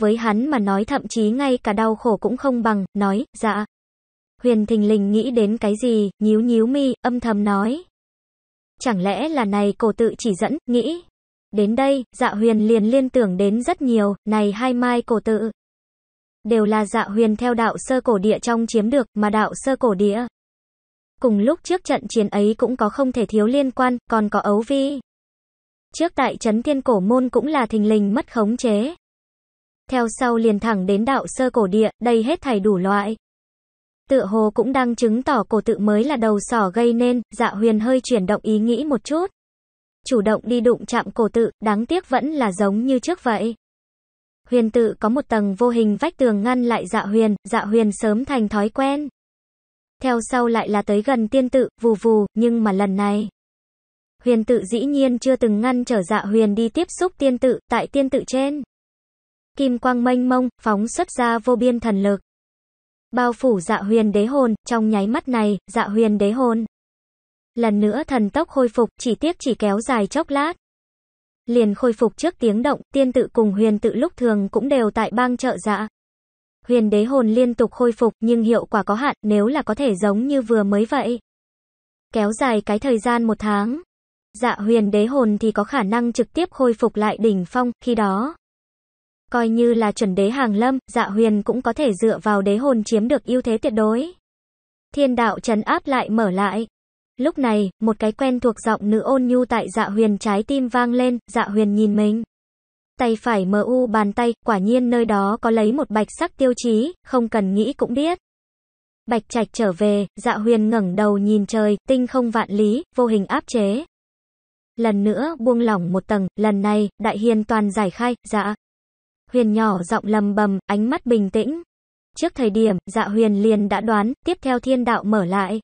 Với hắn mà nói thậm chí ngay cả đau khổ cũng không bằng, nói, dạ. Huyền thình lình nghĩ đến cái gì, nhíu nhíu mi, âm thầm nói. Chẳng lẽ là này cổ tự chỉ dẫn, nghĩ. Đến đây, dạ huyền liền liên tưởng đến rất nhiều, này hai mai cổ tự. Đều là dạ huyền theo đạo sơ cổ địa trong chiếm được, mà đạo sơ cổ địa. Cùng lúc trước trận chiến ấy cũng có không thể thiếu liên quan, còn có ấu vi. Trước tại trấn thiên cổ môn cũng là thình lình mất khống chế. Theo sau liền thẳng đến đạo sơ cổ địa, đây hết thảy đủ loại. Tựa hồ cũng đang chứng tỏ cổ tự mới là đầu sỏ gây nên, dạ huyền hơi chuyển động ý nghĩ một chút. Chủ động đi đụng chạm cổ tự, đáng tiếc vẫn là giống như trước vậy. Huyền tự có một tầng vô hình vách tường ngăn lại dạ huyền, dạ huyền sớm thành thói quen. Theo sau lại là tới gần tiên tự, vù vù, nhưng mà lần này. Huyền tự dĩ nhiên chưa từng ngăn trở dạ huyền đi tiếp xúc tiên tự, tại tiên tự trên. Kim quang mênh mông, phóng xuất ra vô biên thần lực. Bao phủ dạ huyền đế hồn, trong nháy mắt này, dạ huyền đế hồn. Lần nữa thần tốc khôi phục, chỉ tiếc chỉ kéo dài chốc lát. Liền khôi phục trước tiếng động, tiên tự cùng huyền tự lúc thường cũng đều tại bang trợ dạ. Huyền đế hồn liên tục khôi phục nhưng hiệu quả có hạn nếu là có thể giống như vừa mới vậy. Kéo dài cái thời gian một tháng, dạ huyền đế hồn thì có khả năng trực tiếp khôi phục lại đỉnh phong, khi đó. Coi như là chuẩn đế hàng lâm, dạ huyền cũng có thể dựa vào đế hồn chiếm được ưu thế tuyệt đối. Thiên đạo trấn áp lại mở lại. Lúc này, một cái quen thuộc giọng nữ ôn nhu tại dạ huyền trái tim vang lên, dạ huyền nhìn mình. Tay phải mờ u bàn tay, quả nhiên nơi đó có lấy một bạch sắc tiêu chí, không cần nghĩ cũng biết. Bạch Trạch trở về, Dạ Huyền ngẩng đầu nhìn trời, tinh không vạn lý, vô hình áp chế lần nữa buông lỏng một tầng, lần này, đại hiền toàn giải khai, dạ. Huyền nhỏ giọng lầm bầm, ánh mắt bình tĩnh. Trước thời điểm, dạ huyền liền đã đoán, tiếp theo thiên đạo mở lại.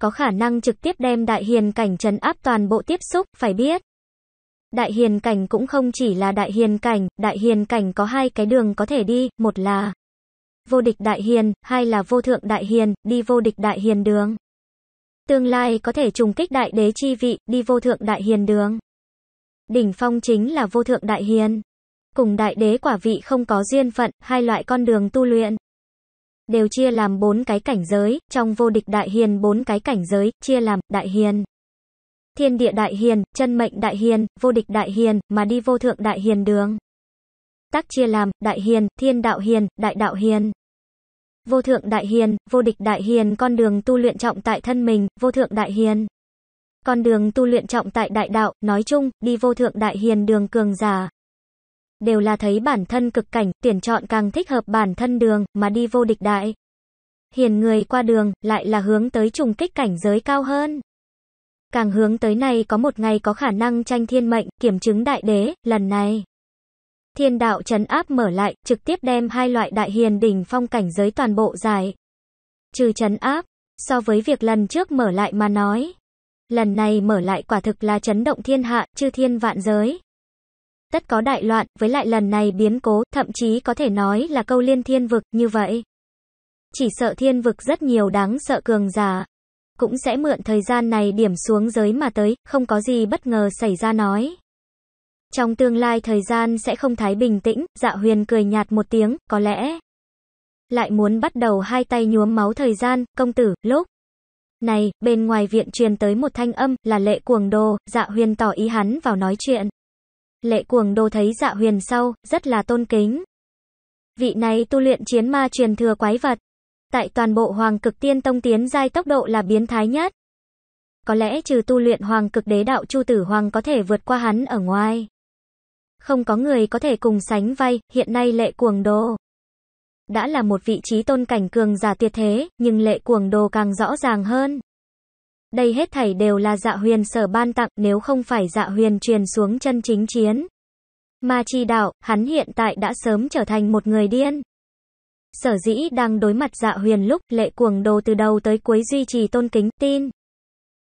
Có khả năng trực tiếp đem đại hiền cảnh trấn áp toàn bộ tiếp xúc, phải biết. Đại hiền cảnh cũng không chỉ là đại hiền cảnh, đại hiền cảnh có hai cái đường có thể đi, một là vô địch đại hiền, hai là vô thượng đại hiền, đi vô địch đại hiền đường. Tương lai có thể trùng kích đại đế chi vị, đi vô thượng đại hiền đường. Đỉnh phong chính là vô thượng đại hiền. Cùng đại đế quả vị không có duyên phận, hai loại con đường tu luyện. Đều chia làm bốn cái cảnh giới, trong vô địch đại hiền bốn cái cảnh giới, chia làm, đại hiền. Thiên địa đại hiền, chân mệnh đại hiền, vô địch đại hiền, mà đi vô thượng đại hiền đường. Tác chia làm, đại hiền, thiên đạo hiền, đại đạo hiền. Vô thượng đại hiền, vô địch đại hiền con đường tu luyện trọng tại thân mình, vô thượng đại hiền. Con đường tu luyện trọng tại đại đạo, nói chung, đi vô thượng đại hiền đường cường giả. Đều là thấy bản thân cực cảnh, tuyển chọn càng thích hợp bản thân đường, mà đi vô địch đại. Hiền người qua đường, lại là hướng tới trùng kích cảnh giới cao hơn. Càng hướng tới này có một ngày có khả năng tranh thiên mệnh, kiểm chứng đại đế, lần này. Thiên đạo trấn áp mở lại, trực tiếp đem hai loại đại hiền đỉnh phong cảnh giới toàn bộ giải. Trừ trấn áp, so với việc lần trước mở lại mà nói. Lần này mở lại quả thực là chấn động thiên hạ, chư thiên vạn giới. Tất có đại loạn, với lại lần này biến cố, thậm chí có thể nói là câu liên thiên vực như vậy. Chỉ sợ thiên vực rất nhiều đáng sợ cường giả. Cũng sẽ mượn thời gian này điểm xuống giới mà tới, không có gì bất ngờ xảy ra nói. Trong tương lai thời gian sẽ không thái bình tĩnh, dạ huyền cười nhạt một tiếng, có lẽ lại muốn bắt đầu hai tay nhuốm máu thời gian, công tử, lúc này, bên ngoài viện truyền tới một thanh âm, là lệ cuồng đồ, dạ huyền tỏ ý hắn vào nói chuyện. Lệ cuồng đồ thấy dạ huyền sau, rất là tôn kính. Vị này tu luyện chiến ma truyền thừa quái vật. Tại toàn bộ hoàng cực tiên tông tiến giai tốc độ là biến thái nhất. Có lẽ trừ tu luyện hoàng cực đế đạo chu tử hoàng có thể vượt qua hắn ở ngoài không có người có thể cùng sánh vai, hiện nay lệ cuồng đồ. Đã là một vị trí tôn cảnh cường giả tuyệt thế, nhưng lệ cuồng đồ càng rõ ràng hơn. Đây hết thảy đều là dạ huyền sở ban tặng nếu không phải dạ huyền truyền xuống chân chính chiến. Mà chi đạo, hắn hiện tại đã sớm trở thành một người điên. Sở dĩ đang đối mặt dạ huyền lúc lệ cuồng đồ từ đầu tới cuối duy trì tôn kính tin.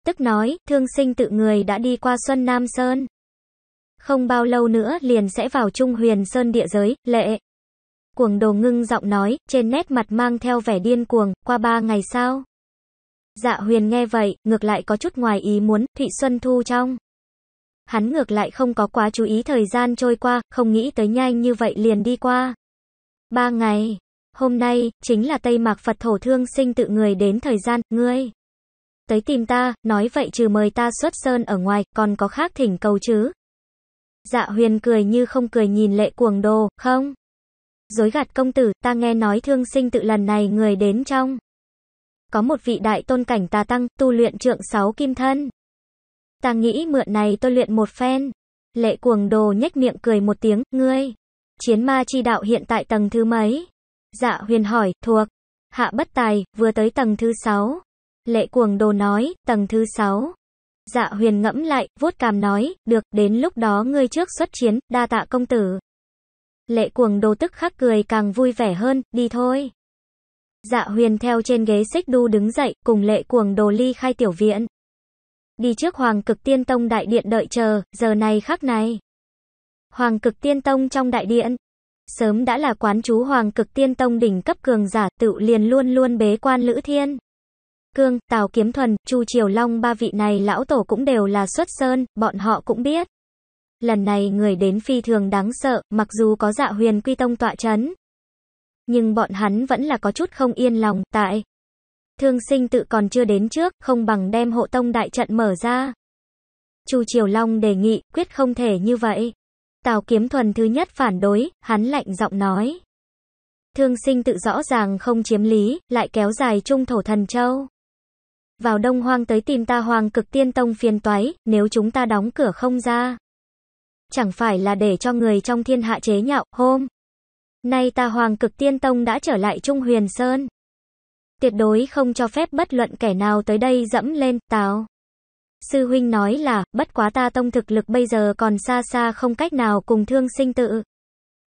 Tức nói, thương sinh tự người đã đi qua Xuân Nam Sơn không bao lâu nữa liền sẽ vào Trung Huyền Sơn địa giới, lệ. Cuồng đồ ngưng giọng nói, trên nét mặt mang theo vẻ điên cuồng, qua ba ngày sau, Dạ huyền nghe vậy, ngược lại có chút ngoài ý muốn, Thụy Xuân Thu trong. Hắn ngược lại không có quá chú ý thời gian trôi qua, không nghĩ tới nhanh như vậy liền đi qua. Ba ngày. Hôm nay, chính là Tây Mạc Phật Thổ Thương sinh tự người đến thời gian, ngươi. Tới tìm ta, nói vậy trừ mời ta xuất sơn ở ngoài, còn có khác thỉnh cầu chứ, Dạ huyền cười như không cười nhìn lệ cuồng đồ, không? Dối gạt công tử, ta nghe nói thương sinh tự lần này người đến trong. Có một vị đại tôn cảnh tà tăng, tu luyện trượng sáu kim thân. Ta nghĩ mượn này tôi luyện một phen. Lệ cuồng đồ nhếch miệng cười một tiếng, ngươi. Chiến ma chi đạo hiện tại tầng thứ mấy? Dạ huyền hỏi, thuộc. Hạ bất tài, vừa tới tầng thứ sáu. Lệ cuồng đồ nói, tầng thứ sáu. Dạ huyền ngẫm lại, vuốt cằm nói, được, đến lúc đó ngươi trước xuất chiến, đa tạ công tử. Lệ cuồng đồ tức khắc cười càng vui vẻ hơn, đi thôi. Dạ huyền theo trên ghế xích đu đứng dậy, cùng lệ cuồng đồ ly khai tiểu viện. Đi trước hoàng cực tiên tông đại điện đợi chờ, giờ này khắc này. Hoàng cực tiên tông trong đại điện. Sớm đã là quán chú hoàng cực tiên tông đỉnh cấp cường giả tự liền luôn luôn bế quan lữ thiên. Cương, Tào Kiếm Thuần, Chu Triều Long ba vị này lão tổ cũng đều là xuất sơn, bọn họ cũng biết. Lần này người đến phi thường đáng sợ, mặc dù có dạ huyền quy tông tọa chấn. Nhưng bọn hắn vẫn là có chút không yên lòng, tại. Thương sinh tự còn chưa đến trước, không bằng đem hộ tông đại trận mở ra. Chu Triều Long đề nghị, quyết không thể như vậy. Tào Kiếm Thuần thứ nhất phản đối, hắn lạnh giọng nói. Thương sinh tự rõ ràng không chiếm lý, lại kéo dài trung thổ thần châu vào đông hoang tới tìm ta hoàng cực tiên tông phiền toái, nếu chúng ta đóng cửa không ra. Chẳng phải là để cho người trong thiên hạ chế nhạo, hôm. Nay ta hoàng cực tiên tông đã trở lại Trung Huyền Sơn. Tuyệt đối không cho phép bất luận kẻ nào tới đây dẫm lên, táo Sư huynh nói là, bất quá ta tông thực lực bây giờ còn xa xa không cách nào cùng thương sinh tự.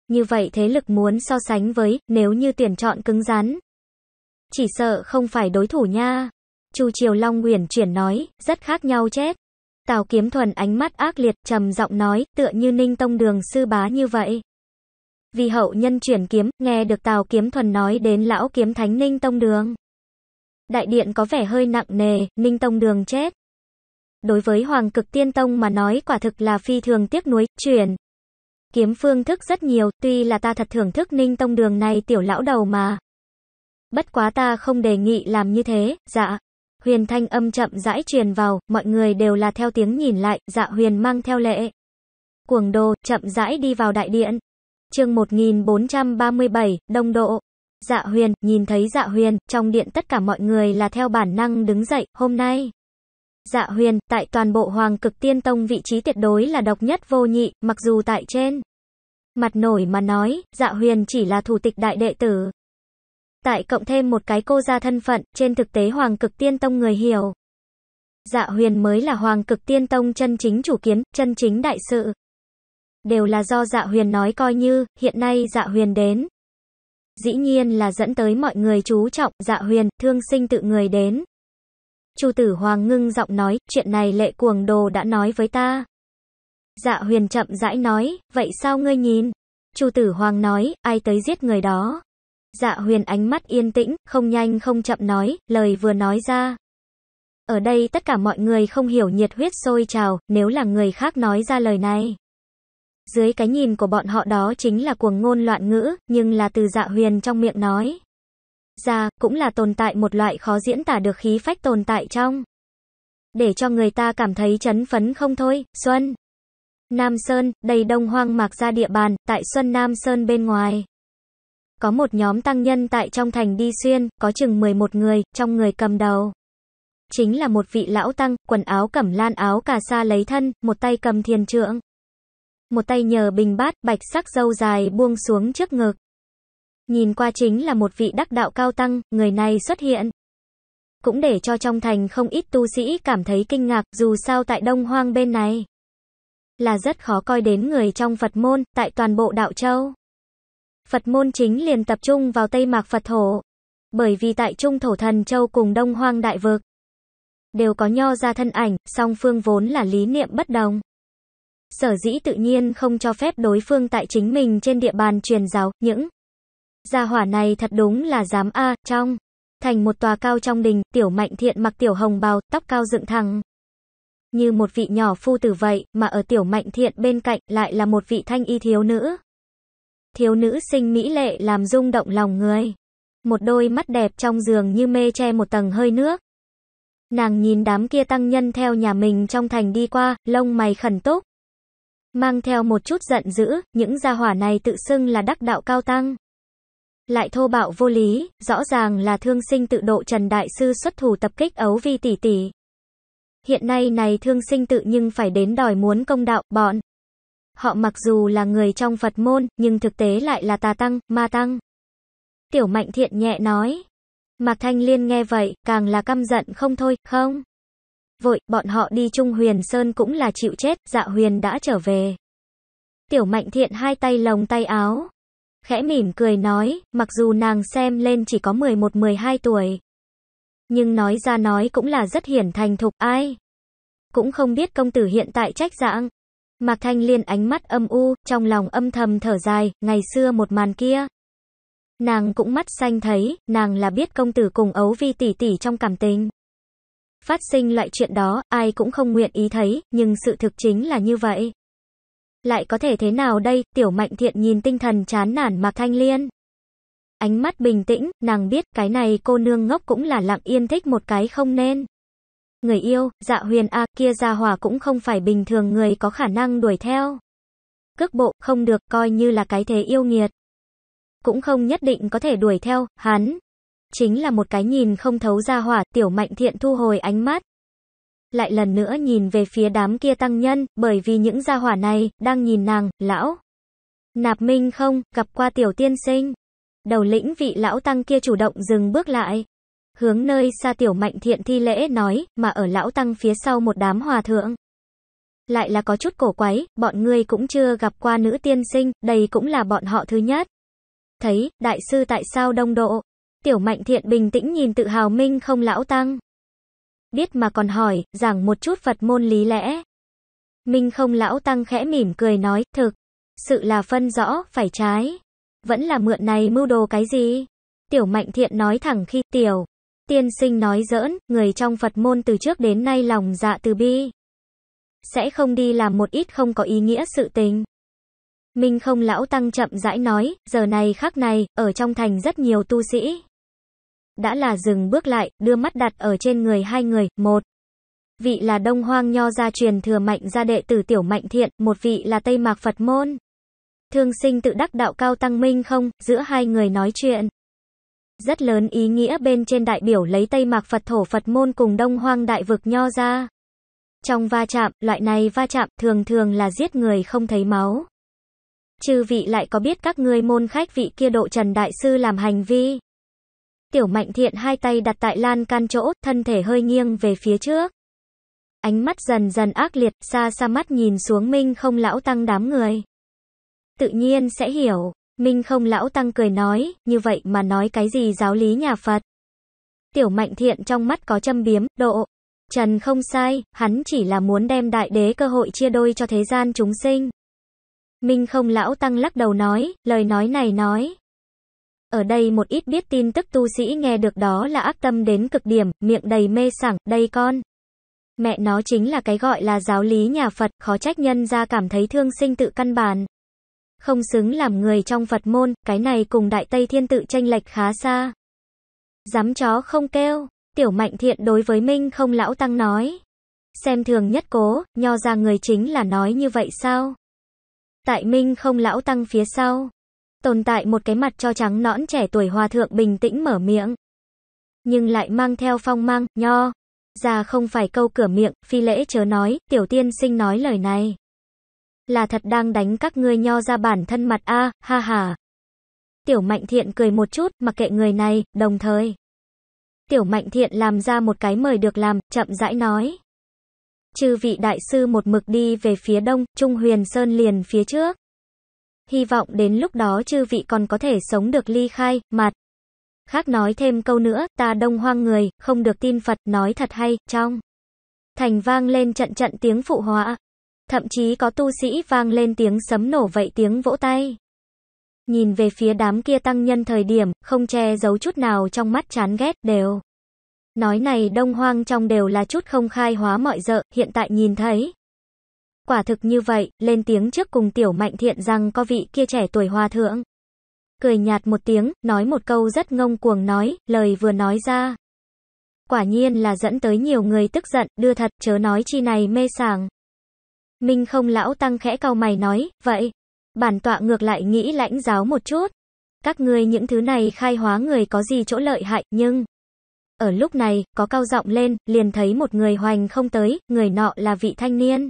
Như vậy thế lực muốn so sánh với, nếu như tuyển chọn cứng rắn. Chỉ sợ không phải đối thủ nha. Chu Triều Long uyển chuyển nói, rất khác nhau chết. Tào Kiếm Thuần ánh mắt ác liệt, trầm giọng nói, tựa như Ninh Tông Đường sư bá như vậy. Vì hậu nhân chuyển kiếm, nghe được Tào Kiếm Thuần nói đến lão kiếm thánh Ninh Tông Đường. Đại điện có vẻ hơi nặng nề, Ninh Tông Đường chết. Đối với Hoàng Cực Tiên Tông mà nói quả thực là phi thường tiếc nuối, chuyển. Kiếm phương thức rất nhiều, tuy là ta thật thưởng thức Ninh Tông Đường này tiểu lão đầu mà. Bất quá ta không đề nghị làm như thế, dạ. Huyền thanh âm chậm rãi truyền vào, mọi người đều là theo tiếng nhìn lại, dạ huyền mang theo lệ. Cuồng đồ, chậm rãi đi vào đại điện. chương 1437, Đông Độ. Dạ huyền, nhìn thấy dạ huyền, trong điện tất cả mọi người là theo bản năng đứng dậy, hôm nay. Dạ huyền, tại toàn bộ hoàng cực tiên tông vị trí tuyệt đối là độc nhất vô nhị, mặc dù tại trên. Mặt nổi mà nói, dạ huyền chỉ là thủ tịch đại đệ tử, Tại cộng thêm một cái cô ra thân phận, trên thực tế Hoàng Cực Tiên Tông người hiểu. Dạ huyền mới là Hoàng Cực Tiên Tông chân chính chủ kiến, chân chính đại sự. Đều là do dạ huyền nói coi như, hiện nay dạ huyền đến. Dĩ nhiên là dẫn tới mọi người chú trọng, dạ huyền, thương sinh tự người đến. Chu tử Hoàng ngưng giọng nói, chuyện này lệ cuồng đồ đã nói với ta. Dạ huyền chậm rãi nói, vậy sao ngươi nhìn? Chu tử Hoàng nói, ai tới giết người đó? Dạ huyền ánh mắt yên tĩnh, không nhanh không chậm nói, lời vừa nói ra. Ở đây tất cả mọi người không hiểu nhiệt huyết sôi trào, nếu là người khác nói ra lời này. Dưới cái nhìn của bọn họ đó chính là cuồng ngôn loạn ngữ, nhưng là từ dạ huyền trong miệng nói. Ra, dạ, cũng là tồn tại một loại khó diễn tả được khí phách tồn tại trong. Để cho người ta cảm thấy chấn phấn không thôi, Xuân. Nam Sơn, đầy đông hoang mạc ra địa bàn, tại Xuân Nam Sơn bên ngoài có một nhóm tăng nhân tại trong thành đi xuyên, có chừng 11 người, trong người cầm đầu. Chính là một vị lão tăng, quần áo cẩm lan áo cà sa lấy thân, một tay cầm thiền trượng. Một tay nhờ bình bát, bạch sắc dâu dài buông xuống trước ngực. Nhìn qua chính là một vị đắc đạo cao tăng, người này xuất hiện. Cũng để cho trong thành không ít tu sĩ cảm thấy kinh ngạc, dù sao tại đông hoang bên này. Là rất khó coi đến người trong Phật môn, tại toàn bộ đạo châu. Phật môn chính liền tập trung vào Tây Mạc Phật thổ. Bởi vì tại Trung Thổ Thần Châu cùng Đông Hoang Đại Vực đều có nho ra thân ảnh, song phương vốn là lý niệm bất đồng. Sở dĩ tự nhiên không cho phép đối phương tại chính mình trên địa bàn truyền giáo, những gia hỏa này thật đúng là dám a, trong thành một tòa cao trong đình, tiểu mạnh thiện mặc tiểu hồng bào, tóc cao dựng thẳng. Như một vị nhỏ phu tử vậy, mà ở tiểu mạnh thiện bên cạnh lại là một vị thanh y thiếu nữ thiếu nữ sinh mỹ lệ làm rung động lòng người. Một đôi mắt đẹp trong giường như mê che một tầng hơi nước. Nàng nhìn đám kia tăng nhân theo nhà mình trong thành đi qua, lông mày khẩn túc. Mang theo một chút giận dữ, những gia hỏa này tự xưng là đắc đạo cao tăng. Lại thô bạo vô lý, rõ ràng là thương sinh tự độ Trần Đại Sư xuất thủ tập kích ấu vi tỷ tỷ. Hiện nay này thương sinh tự nhưng phải đến đòi muốn công đạo, bọn. Họ mặc dù là người trong Phật môn, nhưng thực tế lại là tà tăng, ma tăng. Tiểu Mạnh Thiện nhẹ nói. Mạc Thanh Liên nghe vậy, càng là căm giận không thôi, không. Vội, bọn họ đi Trung Huyền Sơn cũng là chịu chết, dạ huyền đã trở về. Tiểu Mạnh Thiện hai tay lồng tay áo. Khẽ mỉm cười nói, mặc dù nàng xem lên chỉ có 11-12 tuổi. Nhưng nói ra nói cũng là rất hiển thành thục ai. Cũng không biết công tử hiện tại trách dạng. Mạc Thanh Liên ánh mắt âm u, trong lòng âm thầm thở dài, ngày xưa một màn kia. Nàng cũng mắt xanh thấy, nàng là biết công tử cùng ấu vi tỷ tỷ trong cảm tình. Phát sinh loại chuyện đó, ai cũng không nguyện ý thấy, nhưng sự thực chính là như vậy. Lại có thể thế nào đây, tiểu mạnh thiện nhìn tinh thần chán nản Mạc Thanh Liên. Ánh mắt bình tĩnh, nàng biết cái này cô nương ngốc cũng là lặng yên thích một cái không nên. Người yêu, dạ huyền a kia gia hòa cũng không phải bình thường người có khả năng đuổi theo. Cước bộ, không được, coi như là cái thế yêu nghiệt. Cũng không nhất định có thể đuổi theo, hắn. Chính là một cái nhìn không thấu gia hỏa, tiểu mạnh thiện thu hồi ánh mắt. Lại lần nữa nhìn về phía đám kia tăng nhân, bởi vì những gia hỏa này, đang nhìn nàng, lão. Nạp minh không, gặp qua tiểu tiên sinh. Đầu lĩnh vị lão tăng kia chủ động dừng bước lại. Hướng nơi xa tiểu mạnh thiện thi lễ nói, mà ở lão tăng phía sau một đám hòa thượng. Lại là có chút cổ quái, bọn ngươi cũng chưa gặp qua nữ tiên sinh, đây cũng là bọn họ thứ nhất. Thấy, đại sư tại sao đông độ? Tiểu mạnh thiện bình tĩnh nhìn tự hào minh không lão tăng. Biết mà còn hỏi, giảng một chút Phật môn lý lẽ. Minh không lão tăng khẽ mỉm cười nói, thực, sự là phân rõ, phải trái. Vẫn là mượn này mưu đồ cái gì? Tiểu mạnh thiện nói thẳng khi tiểu tiên sinh nói giỡn, người trong Phật môn từ trước đến nay lòng dạ từ bi. Sẽ không đi làm một ít không có ý nghĩa sự tình. Minh không lão tăng chậm rãi nói, giờ này khắc này, ở trong thành rất nhiều tu sĩ. Đã là dừng bước lại, đưa mắt đặt ở trên người hai người, một. Vị là Đông Hoang Nho gia truyền thừa mạnh gia đệ tử Tiểu Mạnh Thiện, một vị là Tây Mạc Phật Môn. Thương sinh tự đắc đạo cao tăng minh không, giữa hai người nói chuyện rất lớn ý nghĩa bên trên đại biểu lấy Tây Mạc Phật thổ Phật môn cùng Đông Hoang đại vực nho ra. Trong va chạm, loại này va chạm thường thường là giết người không thấy máu. Chư vị lại có biết các ngươi môn khách vị kia độ Trần Đại Sư làm hành vi. Tiểu Mạnh Thiện hai tay đặt tại lan can chỗ, thân thể hơi nghiêng về phía trước. Ánh mắt dần dần ác liệt, xa xa mắt nhìn xuống minh không lão tăng đám người. Tự nhiên sẽ hiểu. Minh không lão tăng cười nói, như vậy mà nói cái gì giáo lý nhà Phật. Tiểu mạnh thiện trong mắt có châm biếm, độ. Trần không sai, hắn chỉ là muốn đem đại đế cơ hội chia đôi cho thế gian chúng sinh. Minh không lão tăng lắc đầu nói, lời nói này nói. Ở đây một ít biết tin tức tu sĩ nghe được đó là ác tâm đến cực điểm, miệng đầy mê sảng, đây con. Mẹ nó chính là cái gọi là giáo lý nhà Phật, khó trách nhân ra cảm thấy thương sinh tự căn bản không xứng làm người trong Phật môn, cái này cùng Đại Tây Thiên tự tranh lệch khá xa. Dám chó không kêu, tiểu mạnh thiện đối với Minh không lão tăng nói. Xem thường nhất cố, nho ra người chính là nói như vậy sao? Tại Minh không lão tăng phía sau. Tồn tại một cái mặt cho trắng nõn trẻ tuổi hòa thượng bình tĩnh mở miệng. Nhưng lại mang theo phong mang, nho. Ra không phải câu cửa miệng, phi lễ chớ nói, tiểu tiên sinh nói lời này là thật đang đánh các ngươi nho ra bản thân mặt a, ha ha. Tiểu Mạnh Thiện cười một chút, mặc kệ người này, đồng thời. Tiểu Mạnh Thiện làm ra một cái mời được làm, chậm rãi nói. Chư vị đại sư một mực đi về phía đông, Trung Huyền Sơn liền phía trước. Hy vọng đến lúc đó chư vị còn có thể sống được ly khai, mặt. Khác nói thêm câu nữa, ta đông hoang người, không được tin Phật, nói thật hay, trong. Thành vang lên trận trận tiếng phụ họa. Thậm chí có tu sĩ vang lên tiếng sấm nổ vậy tiếng vỗ tay. Nhìn về phía đám kia tăng nhân thời điểm, không che giấu chút nào trong mắt chán ghét, đều. Nói này đông hoang trong đều là chút không khai hóa mọi dợ, hiện tại nhìn thấy. Quả thực như vậy, lên tiếng trước cùng tiểu mạnh thiện rằng có vị kia trẻ tuổi hòa thượng. Cười nhạt một tiếng, nói một câu rất ngông cuồng nói, lời vừa nói ra. Quả nhiên là dẫn tới nhiều người tức giận, đưa thật, chớ nói chi này mê sảng. Minh không lão tăng khẽ cau mày nói, vậy. Bản tọa ngược lại nghĩ lãnh giáo một chút. Các ngươi những thứ này khai hóa người có gì chỗ lợi hại, nhưng... Ở lúc này, có cao giọng lên, liền thấy một người hoành không tới, người nọ là vị thanh niên.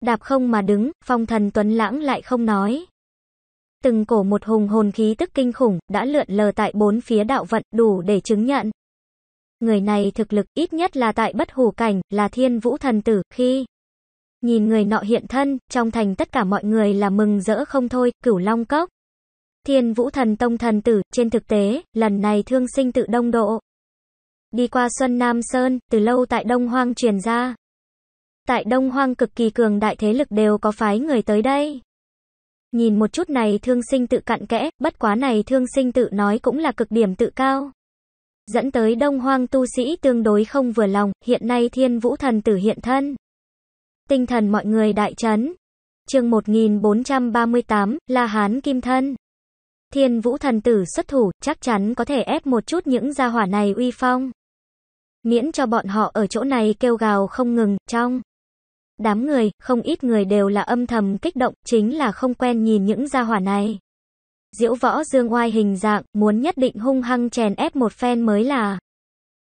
Đạp không mà đứng, phong thần tuấn lãng lại không nói. Từng cổ một hùng hồn khí tức kinh khủng, đã lượn lờ tại bốn phía đạo vận, đủ để chứng nhận. Người này thực lực ít nhất là tại bất hủ cảnh, là thiên vũ thần tử, khi Nhìn người nọ hiện thân, trong thành tất cả mọi người là mừng rỡ không thôi, cửu long cốc. Thiên vũ thần tông thần tử, trên thực tế, lần này thương sinh tự đông độ. Đi qua Xuân Nam Sơn, từ lâu tại Đông Hoang truyền ra. Tại Đông Hoang cực kỳ cường đại thế lực đều có phái người tới đây. Nhìn một chút này thương sinh tự cặn kẽ, bất quá này thương sinh tự nói cũng là cực điểm tự cao. Dẫn tới Đông Hoang tu sĩ tương đối không vừa lòng, hiện nay thiên vũ thần tử hiện thân. Tinh thần mọi người đại chấn. Chương 1438, La Hán Kim Thân. Thiên Vũ thần tử xuất thủ, chắc chắn có thể ép một chút những gia hỏa này uy phong. Miễn cho bọn họ ở chỗ này kêu gào không ngừng, trong đám người, không ít người đều là âm thầm kích động, chính là không quen nhìn những gia hỏa này. Diễu võ dương oai hình dạng, muốn nhất định hung hăng chèn ép một phen mới là.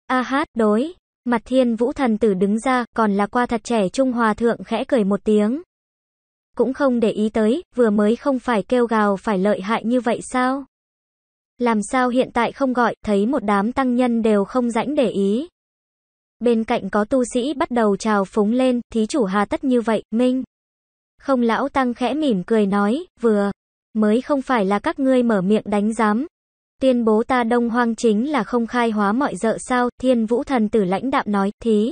A hát, đối. Mặt thiên vũ thần tử đứng ra, còn là qua thật trẻ trung hòa thượng khẽ cười một tiếng. Cũng không để ý tới, vừa mới không phải kêu gào phải lợi hại như vậy sao? Làm sao hiện tại không gọi, thấy một đám tăng nhân đều không rãnh để ý. Bên cạnh có tu sĩ bắt đầu trào phúng lên, thí chủ hà tất như vậy, minh. Không lão tăng khẽ mỉm cười nói, vừa, mới không phải là các ngươi mở miệng đánh giám, tuyên bố ta đông hoang chính là không khai hóa mọi dợ sao, thiên vũ thần tử lãnh đạm nói, thí.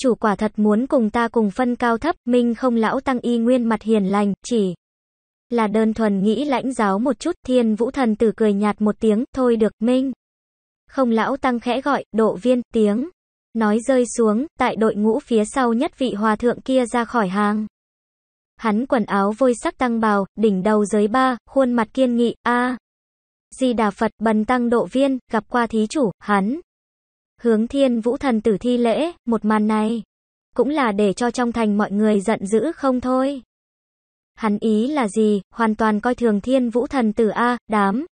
Chủ quả thật muốn cùng ta cùng phân cao thấp, minh không lão tăng y nguyên mặt hiền lành, chỉ là đơn thuần nghĩ lãnh giáo một chút, thiên vũ thần tử cười nhạt một tiếng, thôi được, minh. Không lão tăng khẽ gọi, độ viên, tiếng. Nói rơi xuống, tại đội ngũ phía sau nhất vị hòa thượng kia ra khỏi hàng. Hắn quần áo vôi sắc tăng bào, đỉnh đầu giới ba, khuôn mặt kiên nghị, a Di Đà Phật, Bần Tăng Độ Viên, gặp qua Thí Chủ, hắn. Hướng Thiên Vũ Thần Tử thi lễ, một màn này. Cũng là để cho trong thành mọi người giận dữ không thôi. Hắn ý là gì, hoàn toàn coi thường Thiên Vũ Thần Tử A, đám.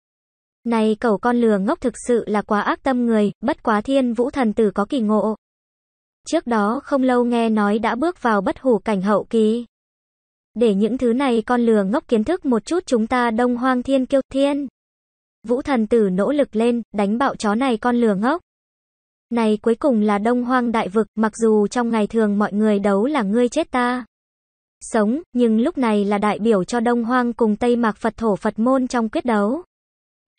Này cẩu con lừa ngốc thực sự là quá ác tâm người, bất quá Thiên Vũ Thần Tử có kỳ ngộ. Trước đó không lâu nghe nói đã bước vào bất hủ cảnh hậu kỳ. Để những thứ này con lừa ngốc kiến thức một chút chúng ta đông hoang thiên kiêu thiên. Vũ thần tử nỗ lực lên, đánh bạo chó này con lừa ngốc. Này cuối cùng là đông hoang đại vực, mặc dù trong ngày thường mọi người đấu là ngươi chết ta. Sống, nhưng lúc này là đại biểu cho đông hoang cùng Tây Mạc Phật thổ Phật môn trong quyết đấu.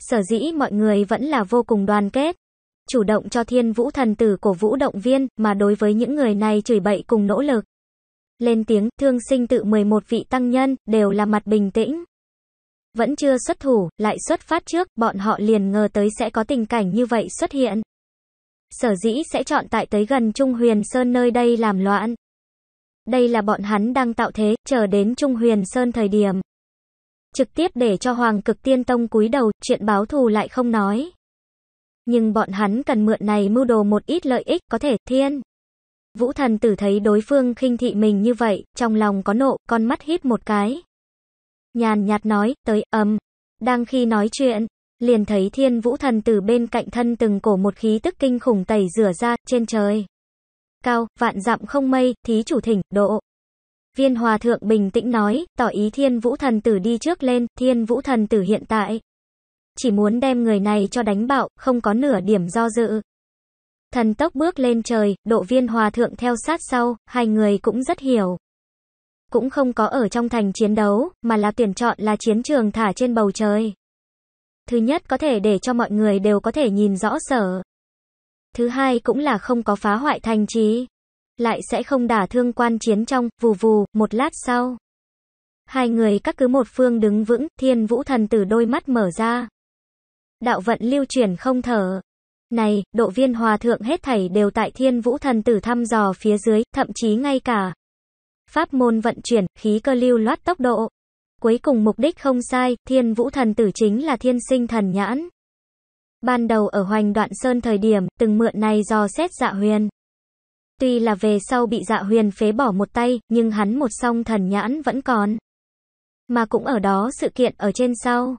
Sở dĩ mọi người vẫn là vô cùng đoàn kết. Chủ động cho thiên vũ thần tử cổ vũ động viên, mà đối với những người này chửi bậy cùng nỗ lực. Lên tiếng, thương sinh tự 11 vị tăng nhân, đều là mặt bình tĩnh vẫn chưa xuất thủ, lại xuất phát trước, bọn họ liền ngờ tới sẽ có tình cảnh như vậy xuất hiện. Sở dĩ sẽ chọn tại tới gần Trung Huyền Sơn nơi đây làm loạn. Đây là bọn hắn đang tạo thế, chờ đến Trung Huyền Sơn thời điểm. Trực tiếp để cho Hoàng cực tiên tông cúi đầu, chuyện báo thù lại không nói. Nhưng bọn hắn cần mượn này mưu đồ một ít lợi ích, có thể, thiên. Vũ thần tử thấy đối phương khinh thị mình như vậy, trong lòng có nộ, con mắt híp một cái nhàn nhạt nói, tới, âm Đang khi nói chuyện, liền thấy thiên vũ thần từ bên cạnh thân từng cổ một khí tức kinh khủng tẩy rửa ra, trên trời. Cao, vạn dặm không mây, thí chủ thỉnh, độ. Viên hòa thượng bình tĩnh nói, tỏ ý thiên vũ thần tử đi trước lên, thiên vũ thần tử hiện tại. Chỉ muốn đem người này cho đánh bạo, không có nửa điểm do dự. Thần tốc bước lên trời, độ viên hòa thượng theo sát sau, hai người cũng rất hiểu cũng không có ở trong thành chiến đấu, mà là tuyển chọn là chiến trường thả trên bầu trời. Thứ nhất có thể để cho mọi người đều có thể nhìn rõ sở. Thứ hai cũng là không có phá hoại thành trí Lại sẽ không đả thương quan chiến trong, vù vù, một lát sau. Hai người các cứ một phương đứng vững, thiên vũ thần tử đôi mắt mở ra. Đạo vận lưu chuyển không thở. Này, độ viên hòa thượng hết thảy đều tại thiên vũ thần tử thăm dò phía dưới, thậm chí ngay cả pháp môn vận chuyển, khí cơ lưu loát tốc độ. Cuối cùng mục đích không sai, thiên vũ thần tử chính là thiên sinh thần nhãn. Ban đầu ở hoành đoạn sơn thời điểm, từng mượn này do xét dạ huyền. Tuy là về sau bị dạ huyền phế bỏ một tay, nhưng hắn một song thần nhãn vẫn còn. Mà cũng ở đó sự kiện ở trên sau.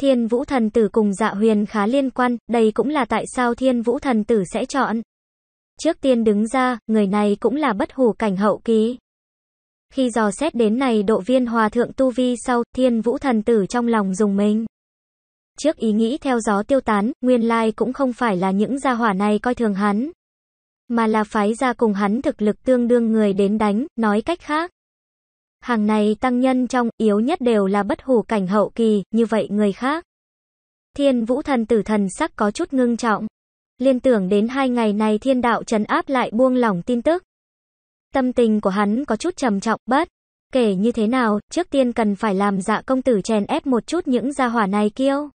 Thiên vũ thần tử cùng dạ huyền khá liên quan, đây cũng là tại sao thiên vũ thần tử sẽ chọn. Trước tiên đứng ra, người này cũng là bất hủ cảnh hậu ký. Khi dò xét đến này độ viên hòa thượng tu vi sau, thiên vũ thần tử trong lòng dùng mình. Trước ý nghĩ theo gió tiêu tán, nguyên lai cũng không phải là những gia hỏa này coi thường hắn. Mà là phái ra cùng hắn thực lực tương đương người đến đánh, nói cách khác. Hàng này tăng nhân trong, yếu nhất đều là bất hủ cảnh hậu kỳ, như vậy người khác. Thiên vũ thần tử thần sắc có chút ngưng trọng. Liên tưởng đến hai ngày này thiên đạo trấn áp lại buông lỏng tin tức. Tâm tình của hắn có chút trầm trọng, bất. Kể như thế nào, trước tiên cần phải làm dạ công tử chèn ép một chút những gia hỏa này kiêu.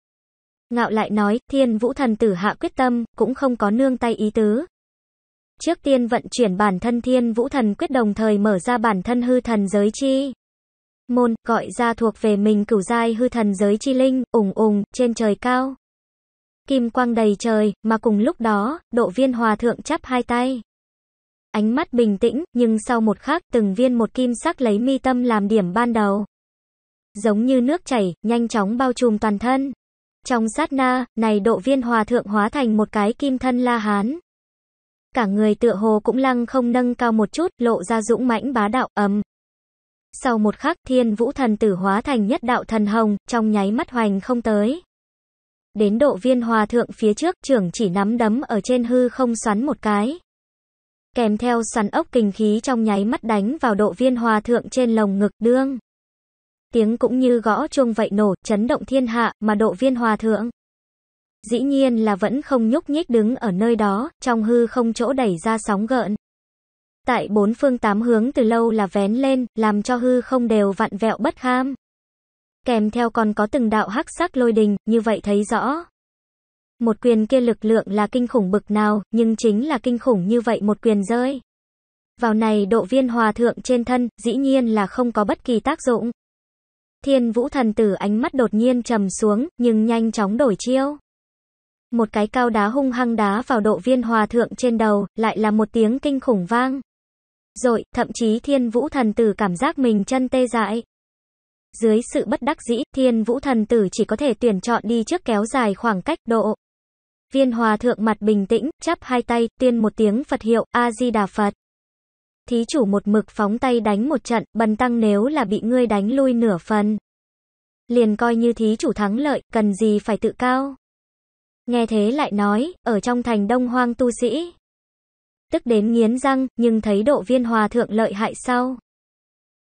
Ngạo lại nói, thiên vũ thần tử hạ quyết tâm, cũng không có nương tay ý tứ. Trước tiên vận chuyển bản thân thiên vũ thần quyết đồng thời mở ra bản thân hư thần giới chi. Môn, gọi ra thuộc về mình cửu giai hư thần giới chi linh, ủng ủng, trên trời cao. Kim quang đầy trời, mà cùng lúc đó, độ viên hòa thượng chắp hai tay ánh mắt bình tĩnh, nhưng sau một khắc, từng viên một kim sắc lấy mi tâm làm điểm ban đầu. Giống như nước chảy, nhanh chóng bao trùm toàn thân. Trong sát na, này độ viên hòa thượng hóa thành một cái kim thân la hán. Cả người tựa hồ cũng lăng không nâng cao một chút, lộ ra dũng mãnh bá đạo ầm. Sau một khắc, thiên vũ thần tử hóa thành nhất đạo thần hồng, trong nháy mắt hoành không tới. Đến độ viên hòa thượng phía trước, trưởng chỉ nắm đấm ở trên hư không xoắn một cái kèm theo sắn ốc kình khí trong nháy mắt đánh vào độ viên hòa thượng trên lồng ngực đương. Tiếng cũng như gõ chuông vậy nổ, chấn động thiên hạ, mà độ viên hòa thượng. Dĩ nhiên là vẫn không nhúc nhích đứng ở nơi đó, trong hư không chỗ đẩy ra sóng gợn. Tại bốn phương tám hướng từ lâu là vén lên, làm cho hư không đều vặn vẹo bất kham. Kèm theo còn có từng đạo hắc sắc lôi đình, như vậy thấy rõ. Một quyền kia lực lượng là kinh khủng bực nào, nhưng chính là kinh khủng như vậy một quyền rơi. Vào này độ viên hòa thượng trên thân, dĩ nhiên là không có bất kỳ tác dụng. Thiên vũ thần tử ánh mắt đột nhiên trầm xuống, nhưng nhanh chóng đổi chiêu. Một cái cao đá hung hăng đá vào độ viên hòa thượng trên đầu, lại là một tiếng kinh khủng vang. Rồi, thậm chí thiên vũ thần tử cảm giác mình chân tê dại. Dưới sự bất đắc dĩ, thiên vũ thần tử chỉ có thể tuyển chọn đi trước kéo dài khoảng cách độ. Viên hòa thượng mặt bình tĩnh, chắp hai tay, tiên một tiếng Phật hiệu, A-di-đà Phật. Thí chủ một mực phóng tay đánh một trận, bần tăng nếu là bị ngươi đánh lui nửa phần. Liền coi như thí chủ thắng lợi, cần gì phải tự cao. Nghe thế lại nói, ở trong thành đông hoang tu sĩ. Tức đến nghiến răng, nhưng thấy độ viên hòa thượng lợi hại sau.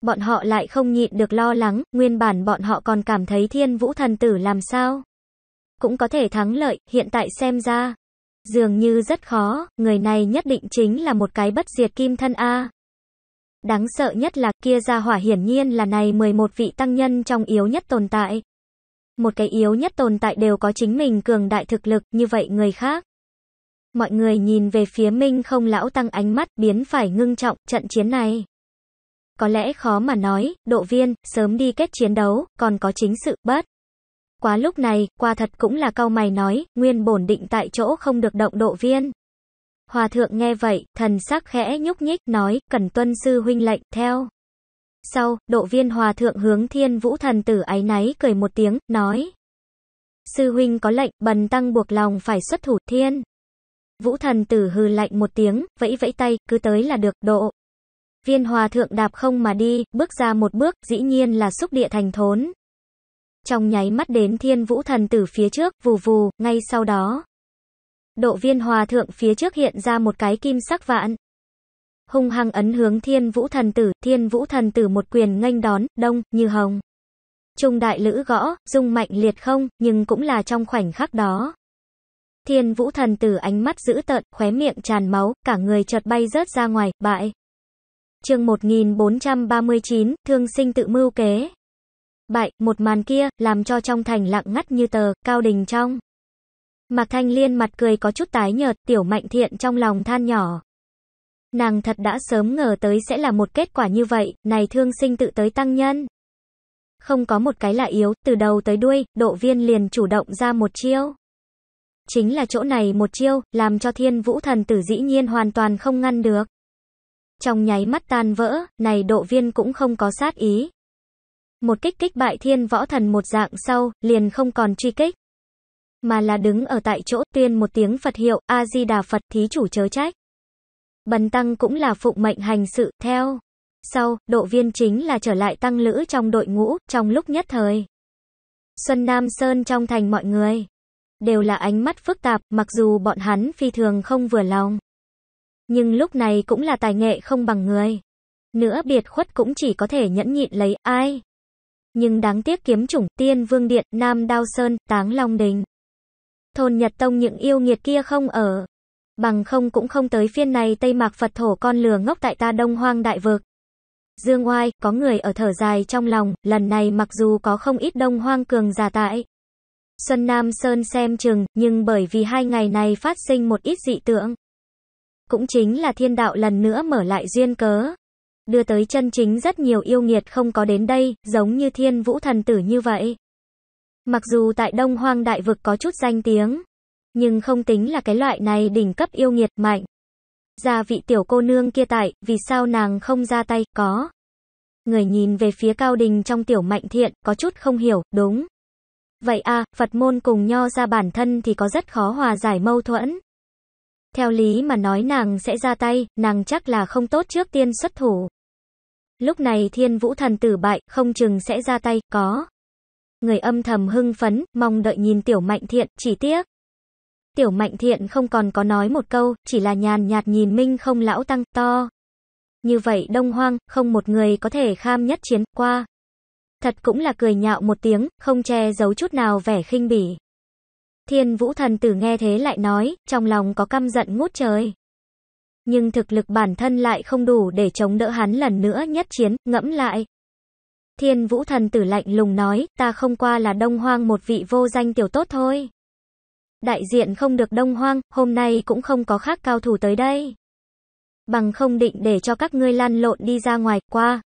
Bọn họ lại không nhịn được lo lắng, nguyên bản bọn họ còn cảm thấy thiên vũ thần tử làm sao cũng có thể thắng lợi, hiện tại xem ra. Dường như rất khó, người này nhất định chính là một cái bất diệt kim thân A. Đáng sợ nhất là kia ra hỏa hiển nhiên là này 11 vị tăng nhân trong yếu nhất tồn tại. Một cái yếu nhất tồn tại đều có chính mình cường đại thực lực, như vậy người khác. Mọi người nhìn về phía Minh không lão tăng ánh mắt biến phải ngưng trọng trận chiến này. Có lẽ khó mà nói, độ viên, sớm đi kết chiến đấu, còn có chính sự, bất quá lúc này, qua thật cũng là câu mày nói, nguyên bổn định tại chỗ không được động độ viên. Hòa thượng nghe vậy, thần sắc khẽ nhúc nhích, nói, cần tuân sư huynh lệnh, theo. Sau, độ viên hòa thượng hướng thiên vũ thần tử ái náy cười một tiếng, nói. Sư huynh có lệnh, bần tăng buộc lòng phải xuất thủ thiên. Vũ thần tử hừ lạnh một tiếng, vẫy vẫy tay, cứ tới là được, độ. Viên hòa thượng đạp không mà đi, bước ra một bước, dĩ nhiên là xúc địa thành thốn trong nháy mắt đến thiên vũ thần tử phía trước, vù vù, ngay sau đó. Độ viên hòa thượng phía trước hiện ra một cái kim sắc vạn. Hung hăng ấn hướng thiên vũ thần tử, thiên vũ thần tử một quyền nghênh đón, đông, như hồng. Trung đại lữ gõ, dung mạnh liệt không, nhưng cũng là trong khoảnh khắc đó. Thiên vũ thần tử ánh mắt dữ tợn, khóe miệng tràn máu, cả người chợt bay rớt ra ngoài, bại. chương 1439, thương sinh tự mưu kế bại, một màn kia, làm cho trong thành lặng ngắt như tờ, cao đình trong. Mạc Thanh Liên mặt cười có chút tái nhợt, tiểu mạnh thiện trong lòng than nhỏ. Nàng thật đã sớm ngờ tới sẽ là một kết quả như vậy, này thương sinh tự tới tăng nhân. Không có một cái là yếu, từ đầu tới đuôi, độ viên liền chủ động ra một chiêu. Chính là chỗ này một chiêu, làm cho thiên vũ thần tử dĩ nhiên hoàn toàn không ngăn được. Trong nháy mắt tan vỡ, này độ viên cũng không có sát ý một kích kích bại thiên võ thần một dạng sau, liền không còn truy kích. Mà là đứng ở tại chỗ tuyên một tiếng Phật hiệu, A-di-đà Phật thí chủ chớ trách. Bần tăng cũng là phụ mệnh hành sự, theo. Sau, độ viên chính là trở lại tăng lữ trong đội ngũ, trong lúc nhất thời. Xuân Nam Sơn trong thành mọi người. Đều là ánh mắt phức tạp, mặc dù bọn hắn phi thường không vừa lòng. Nhưng lúc này cũng là tài nghệ không bằng người. Nữa biệt khuất cũng chỉ có thể nhẫn nhịn lấy ai nhưng đáng tiếc kiếm chủng, tiên vương điện, nam đao sơn, táng long đình. Thôn Nhật Tông những yêu nghiệt kia không ở. Bằng không cũng không tới phiên này Tây Mạc Phật thổ con lừa ngốc tại ta đông hoang đại vực. Dương oai, có người ở thở dài trong lòng, lần này mặc dù có không ít đông hoang cường giả tại. Xuân Nam Sơn xem chừng, nhưng bởi vì hai ngày này phát sinh một ít dị tượng. Cũng chính là thiên đạo lần nữa mở lại duyên cớ đưa tới chân chính rất nhiều yêu nghiệt không có đến đây, giống như thiên vũ thần tử như vậy. Mặc dù tại đông hoang đại vực có chút danh tiếng, nhưng không tính là cái loại này đỉnh cấp yêu nghiệt mạnh. Gia vị tiểu cô nương kia tại, vì sao nàng không ra tay, có. Người nhìn về phía cao đình trong tiểu mạnh thiện, có chút không hiểu, đúng. Vậy à, Phật môn cùng nho ra bản thân thì có rất khó hòa giải mâu thuẫn, theo lý mà nói nàng sẽ ra tay, nàng chắc là không tốt trước tiên xuất thủ. Lúc này thiên vũ thần tử bại, không chừng sẽ ra tay, có. Người âm thầm hưng phấn, mong đợi nhìn tiểu mạnh thiện, chỉ tiếc. Tiểu mạnh thiện không còn có nói một câu, chỉ là nhàn nhạt nhìn minh không lão tăng, to. Như vậy đông hoang, không một người có thể kham nhất chiến, qua. Thật cũng là cười nhạo một tiếng, không che giấu chút nào vẻ khinh bỉ. Thiên vũ thần tử nghe thế lại nói, trong lòng có căm giận ngút trời. Nhưng thực lực bản thân lại không đủ để chống đỡ hắn lần nữa nhất chiến, ngẫm lại. Thiên vũ thần tử lạnh lùng nói, ta không qua là đông hoang một vị vô danh tiểu tốt thôi. Đại diện không được đông hoang, hôm nay cũng không có khác cao thủ tới đây. Bằng không định để cho các ngươi lan lộn đi ra ngoài, qua.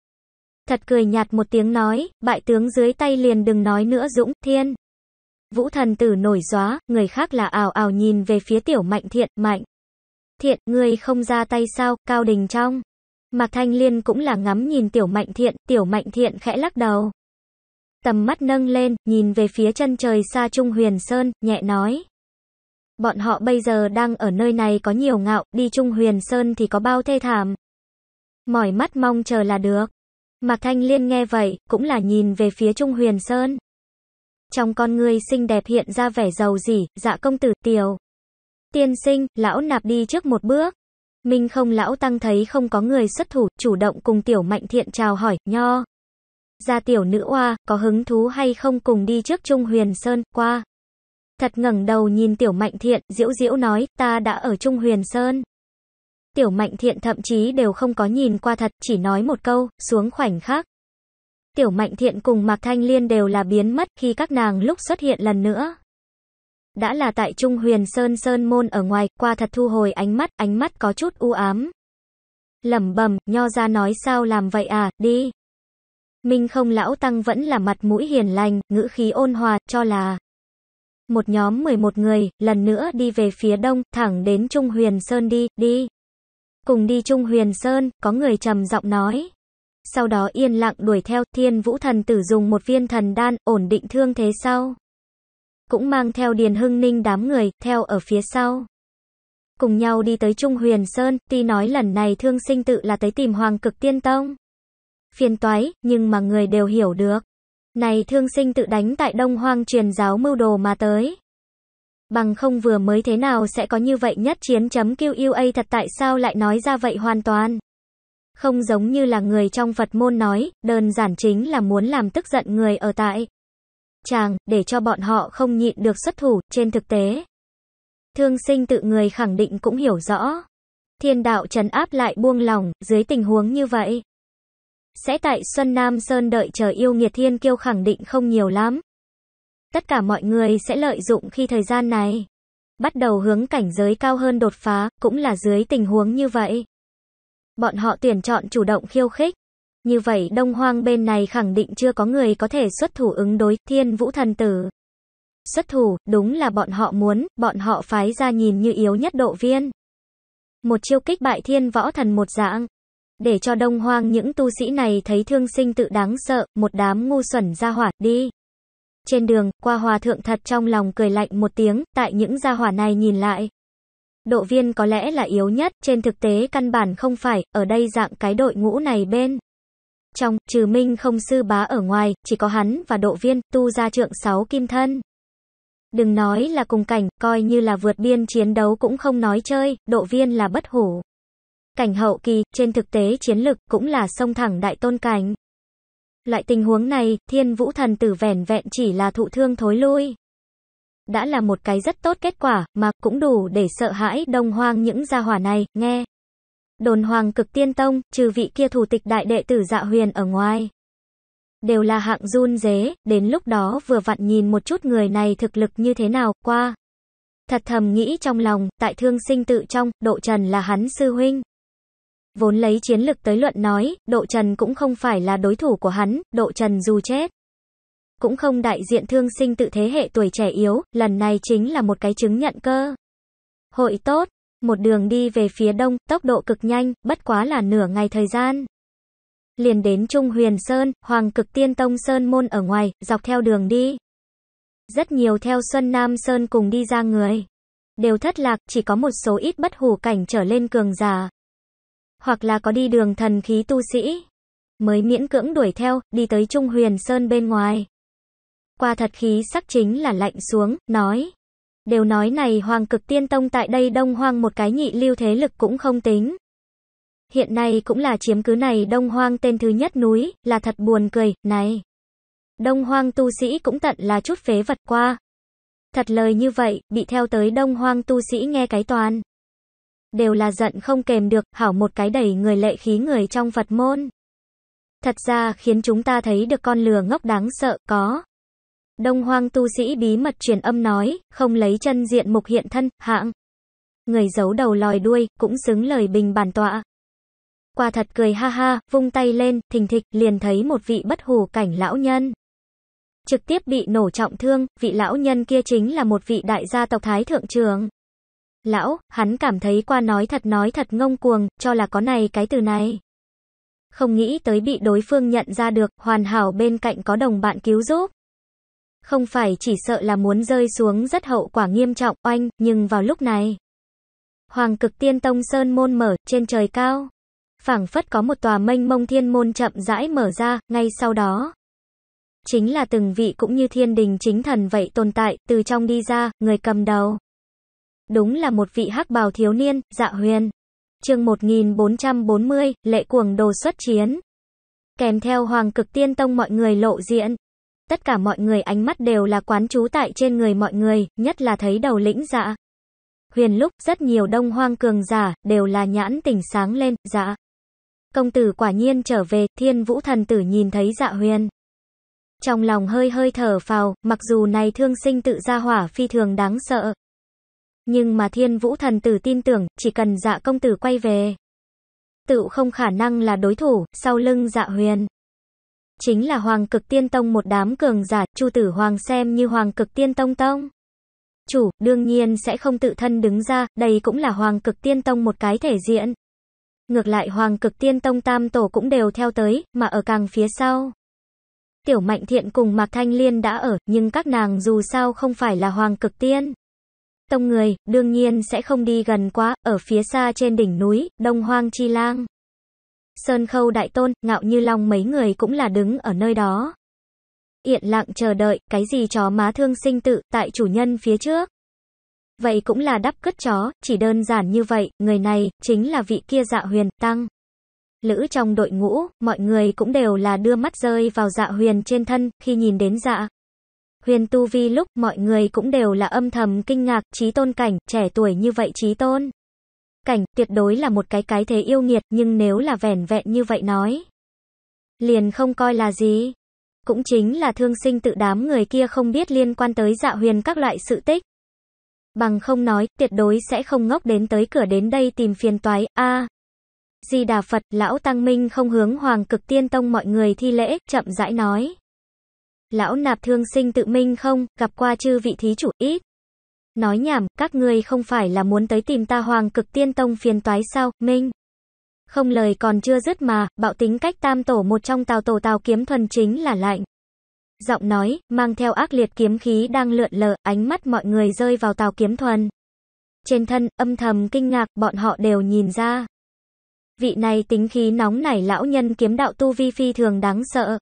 Thật cười nhạt một tiếng nói, bại tướng dưới tay liền đừng nói nữa dũng, thiên. Vũ thần tử nổi gió, người khác là ảo ảo nhìn về phía tiểu mạnh thiện, mạnh. Thiện, người không ra tay sao, cao đình trong. Mạc Thanh Liên cũng là ngắm nhìn tiểu mạnh thiện, tiểu mạnh thiện khẽ lắc đầu. Tầm mắt nâng lên, nhìn về phía chân trời xa Trung Huyền Sơn, nhẹ nói. Bọn họ bây giờ đang ở nơi này có nhiều ngạo, đi Trung Huyền Sơn thì có bao thê thảm. Mỏi mắt mong chờ là được. Mạc Thanh Liên nghe vậy, cũng là nhìn về phía Trung Huyền Sơn trong con ngươi xinh đẹp hiện ra vẻ giàu dỉ, dạ công tử, tiểu. Tiên sinh, lão nạp đi trước một bước. Minh không lão tăng thấy không có người xuất thủ, chủ động cùng tiểu mạnh thiện chào hỏi, nho. Gia tiểu nữ oa, có hứng thú hay không cùng đi trước Trung Huyền Sơn, qua. Thật ngẩng đầu nhìn tiểu mạnh thiện, diễu diễu nói, ta đã ở Trung Huyền Sơn. Tiểu mạnh thiện thậm chí đều không có nhìn qua thật, chỉ nói một câu, xuống khoảnh khắc. Tiểu Mạnh Thiện cùng Mạc Thanh Liên đều là biến mất khi các nàng lúc xuất hiện lần nữa. Đã là tại Trung Huyền Sơn Sơn Môn ở ngoài, qua thật thu hồi ánh mắt, ánh mắt có chút u ám. Lẩm bẩm, nho ra nói sao làm vậy à, đi. Minh không lão tăng vẫn là mặt mũi hiền lành, ngữ khí ôn hòa, cho là. Một nhóm 11 người, lần nữa đi về phía đông, thẳng đến Trung Huyền Sơn đi, đi. Cùng đi Trung Huyền Sơn, có người trầm giọng nói sau đó yên lặng đuổi theo thiên vũ thần tử dùng một viên thần đan ổn định thương thế sau. Cũng mang theo Điền Hưng Ninh đám người, theo ở phía sau. Cùng nhau đi tới Trung Huyền Sơn, tuy nói lần này thương sinh tự là tới tìm Hoàng cực tiên tông. Phiền toái, nhưng mà người đều hiểu được. Này thương sinh tự đánh tại Đông Hoang truyền giáo mưu đồ mà tới. Bằng không vừa mới thế nào sẽ có như vậy nhất chiến chấm QUA thật tại sao lại nói ra vậy hoàn toàn. Không giống như là người trong Phật môn nói, đơn giản chính là muốn làm tức giận người ở tại chàng, để cho bọn họ không nhịn được xuất thủ, trên thực tế. Thương sinh tự người khẳng định cũng hiểu rõ. Thiên đạo trấn áp lại buông lòng, dưới tình huống như vậy. Sẽ tại Xuân Nam Sơn đợi chờ yêu nghiệt thiên kiêu khẳng định không nhiều lắm. Tất cả mọi người sẽ lợi dụng khi thời gian này. Bắt đầu hướng cảnh giới cao hơn đột phá, cũng là dưới tình huống như vậy. Bọn họ tuyển chọn chủ động khiêu khích. Như vậy Đông Hoang bên này khẳng định chưa có người có thể xuất thủ ứng đối Thiên Vũ Thần Tử. Xuất thủ, đúng là bọn họ muốn, bọn họ phái ra nhìn như yếu nhất độ viên. Một chiêu kích bại thiên võ thần một dạng. Để cho đông hoang những tu sĩ này thấy thương sinh tự đáng sợ, một đám ngu xuẩn ra hỏa, đi. Trên đường, qua hòa thượng thật trong lòng cười lạnh một tiếng, tại những gia hỏa này nhìn lại. Độ viên có lẽ là yếu nhất, trên thực tế căn bản không phải, ở đây dạng cái đội ngũ này bên. Trong, trừ minh không sư bá ở ngoài, chỉ có hắn và độ viên, tu ra trượng 6 kim thân. Đừng nói là cùng cảnh, coi như là vượt biên chiến đấu cũng không nói chơi, độ viên là bất hủ. Cảnh hậu kỳ, trên thực tế chiến lực, cũng là sông thẳng đại tôn cảnh. Loại tình huống này, thiên vũ thần tử vẻn vẹn chỉ là thụ thương thối lui đã là một cái rất tốt kết quả, mà cũng đủ để sợ hãi đông hoang những gia hỏa này, nghe. Đồn hoàng cực tiên tông, trừ vị kia thủ tịch đại đệ tử dạ huyền ở ngoài. Đều là hạng run dế, đến lúc đó vừa vặn nhìn một chút người này thực lực như thế nào, qua. Thật thầm nghĩ trong lòng, tại thương sinh tự trong, độ trần là hắn sư huynh. Vốn lấy chiến lực tới luận nói, độ trần cũng không phải là đối thủ của hắn, độ trần dù chết cũng không đại diện thương sinh tự thế hệ tuổi trẻ yếu, lần này chính là một cái chứng nhận cơ. Hội tốt, một đường đi về phía đông, tốc độ cực nhanh, bất quá là nửa ngày thời gian. Liền đến Trung Huyền Sơn, Hoàng Cực Tiên Tông Sơn môn ở ngoài, dọc theo đường đi. Rất nhiều theo Xuân Nam Sơn cùng đi ra người. Đều thất lạc, chỉ có một số ít bất hủ cảnh trở lên cường giả. Hoặc là có đi đường thần khí tu sĩ. Mới miễn cưỡng đuổi theo, đi tới Trung Huyền Sơn bên ngoài. Qua thật khí sắc chính là lạnh xuống, nói. Đều nói này hoàng cực tiên tông tại đây đông hoang một cái nhị lưu thế lực cũng không tính. Hiện nay cũng là chiếm cứ này đông hoang tên thứ nhất núi, là thật buồn cười, này. Đông hoang tu sĩ cũng tận là chút phế vật qua. Thật lời như vậy, bị theo tới đông hoang tu sĩ nghe cái toàn. Đều là giận không kềm được, hảo một cái đẩy người lệ khí người trong Phật môn. Thật ra khiến chúng ta thấy được con lừa ngốc đáng sợ, có. Đông hoang tu sĩ bí mật truyền âm nói, không lấy chân diện mục hiện thân, hạng. Người giấu đầu lòi đuôi, cũng xứng lời bình bản tọa. qua thật cười ha ha, vung tay lên, thình thịch, liền thấy một vị bất hù cảnh lão nhân. Trực tiếp bị nổ trọng thương, vị lão nhân kia chính là một vị đại gia tộc Thái Thượng Trường. Lão, hắn cảm thấy qua nói thật nói thật ngông cuồng, cho là có này cái từ này. Không nghĩ tới bị đối phương nhận ra được, hoàn hảo bên cạnh có đồng bạn cứu giúp. Không phải chỉ sợ là muốn rơi xuống rất hậu quả nghiêm trọng oanh, nhưng vào lúc này. Hoàng cực tiên tông sơn môn mở, trên trời cao. phảng phất có một tòa mênh mông thiên môn chậm rãi mở ra, ngay sau đó. Chính là từng vị cũng như thiên đình chính thần vậy tồn tại, từ trong đi ra, người cầm đầu. Đúng là một vị hắc bào thiếu niên, dạ huyền. chương 1440, lệ cuồng đồ xuất chiến. Kèm theo hoàng cực tiên tông mọi người lộ diện tất cả mọi người ánh mắt đều là quán chú tại trên người mọi người, nhất là thấy đầu lĩnh dạ. Huyền lúc, rất nhiều đông hoang cường giả, đều là nhãn tỉnh sáng lên, dạ. Công tử quả nhiên trở về, thiên vũ thần tử nhìn thấy dạ huyền. Trong lòng hơi hơi thở phào, mặc dù này thương sinh tự ra hỏa phi thường đáng sợ. Nhưng mà thiên vũ thần tử tin tưởng, chỉ cần dạ công tử quay về. Tự không khả năng là đối thủ, sau lưng dạ huyền chính là Hoàng Cực Tiên Tông một đám cường giả, Chu Tử Hoàng xem như Hoàng Cực Tiên Tông tông. Chủ, đương nhiên sẽ không tự thân đứng ra, đây cũng là Hoàng Cực Tiên Tông một cái thể diện. Ngược lại Hoàng Cực Tiên Tông Tam Tổ cũng đều theo tới, mà ở càng phía sau. Tiểu Mạnh Thiện cùng Mạc Thanh Liên đã ở, nhưng các nàng dù sao không phải là Hoàng Cực Tiên. Tông người, đương nhiên sẽ không đi gần quá, ở phía xa trên đỉnh núi, Đông Hoang Chi Lang. Sơn Khâu Đại Tôn, Ngạo Như Long mấy người cũng là đứng ở nơi đó. Yên lặng chờ đợi, cái gì chó má thương sinh tự, tại chủ nhân phía trước. Vậy cũng là đắp cất chó, chỉ đơn giản như vậy, người này, chính là vị kia dạ huyền, tăng. Lữ trong đội ngũ, mọi người cũng đều là đưa mắt rơi vào dạ huyền trên thân, khi nhìn đến dạ. Huyền tu vi lúc, mọi người cũng đều là âm thầm kinh ngạc, trí tôn cảnh, trẻ tuổi như vậy trí tôn cảnh, tuyệt đối là một cái cái thế yêu nghiệt, nhưng nếu là vẻn vẹn như vậy nói, liền không coi là gì. Cũng chính là thương sinh tự đám người kia không biết liên quan tới dạ huyền các loại sự tích. Bằng không nói, tuyệt đối sẽ không ngốc đến tới cửa đến đây tìm phiền toái, a Di Đà Phật, Lão Tăng Minh không hướng Hoàng Cực Tiên Tông mọi người thi lễ, chậm rãi nói. Lão nạp thương sinh tự minh không, gặp qua chư vị thí chủ ít. Nói nhảm, các ngươi không phải là muốn tới tìm ta Hoàng Cực Tiên Tông phiền toái sao, Minh? Không lời còn chưa dứt mà, bạo tính cách tam tổ một trong tào tổ tào kiếm thuần chính là lạnh. Giọng nói, mang theo ác liệt kiếm khí đang lượn lờ, ánh mắt mọi người rơi vào tào kiếm thuần. Trên thân, âm thầm kinh ngạc, bọn họ đều nhìn ra. Vị này tính khí nóng nảy lão nhân kiếm đạo tu vi phi thường đáng sợ.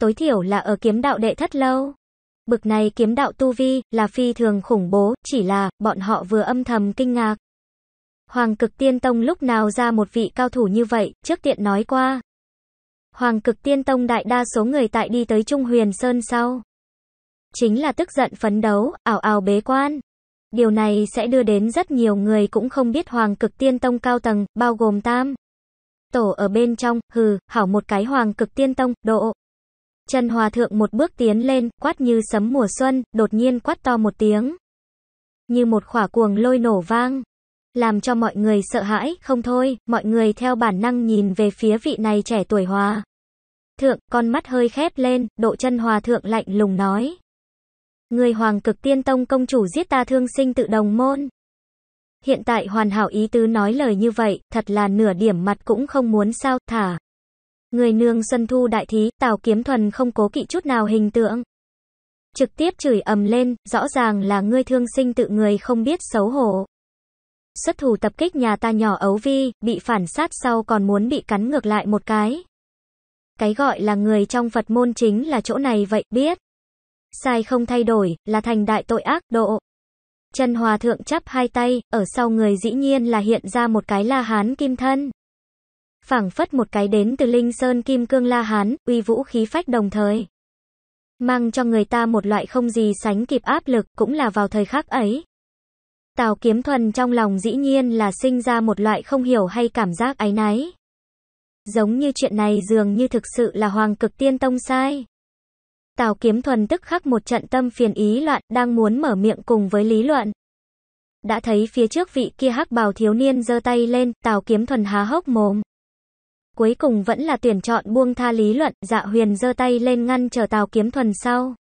Tối thiểu là ở kiếm đạo đệ thất lâu. Bực này kiếm đạo tu vi là phi thường khủng bố, chỉ là bọn họ vừa âm thầm kinh ngạc. Hoàng cực tiên tông lúc nào ra một vị cao thủ như vậy, trước tiện nói qua. Hoàng cực tiên tông đại đa số người tại đi tới Trung Huyền Sơn sau. Chính là tức giận phấn đấu, ảo ảo bế quan. Điều này sẽ đưa đến rất nhiều người cũng không biết Hoàng cực tiên tông cao tầng, bao gồm tam. Tổ ở bên trong, hừ, hảo một cái Hoàng cực tiên tông, độ. Trần Hòa Thượng một bước tiến lên, quát như sấm mùa xuân, đột nhiên quát to một tiếng. Như một khỏa cuồng lôi nổ vang. Làm cho mọi người sợ hãi, không thôi, mọi người theo bản năng nhìn về phía vị này trẻ tuổi hòa. Thượng, con mắt hơi khép lên, độ chân hòa thượng lạnh lùng nói. Người hoàng cực tiên tông công chủ giết ta thương sinh tự đồng môn. Hiện tại hoàn hảo ý tứ nói lời như vậy, thật là nửa điểm mặt cũng không muốn sao, thả. Người nương Xuân Thu đại thí, Tào Kiếm Thuần không cố kỵ chút nào hình tượng. Trực tiếp chửi ầm lên, rõ ràng là ngươi thương sinh tự người không biết xấu hổ. Xuất thủ tập kích nhà ta nhỏ ấu vi, bị phản sát sau còn muốn bị cắn ngược lại một cái. Cái gọi là người trong Phật môn chính là chỗ này vậy, biết. Sai không thay đổi, là thành đại tội ác, độ. chân Hòa Thượng chắp hai tay, ở sau người dĩ nhiên là hiện ra một cái la hán kim thân phảng phất một cái đến từ Linh Sơn Kim Cương La Hán, uy vũ khí phách đồng thời. Mang cho người ta một loại không gì sánh kịp áp lực, cũng là vào thời khắc ấy. Tào Kiếm Thuần trong lòng dĩ nhiên là sinh ra một loại không hiểu hay cảm giác áy náy. Giống như chuyện này dường như thực sự là Hoàng Cực Tiên Tông sai. Tào Kiếm Thuần tức khắc một trận tâm phiền ý loạn, đang muốn mở miệng cùng với lý luận. Đã thấy phía trước vị kia hắc bào thiếu niên giơ tay lên, Tào Kiếm Thuần há hốc mồm cuối cùng vẫn là tuyển chọn buông tha lý luận, dạ huyền giơ tay lên ngăn chờ tào kiếm thuần sau.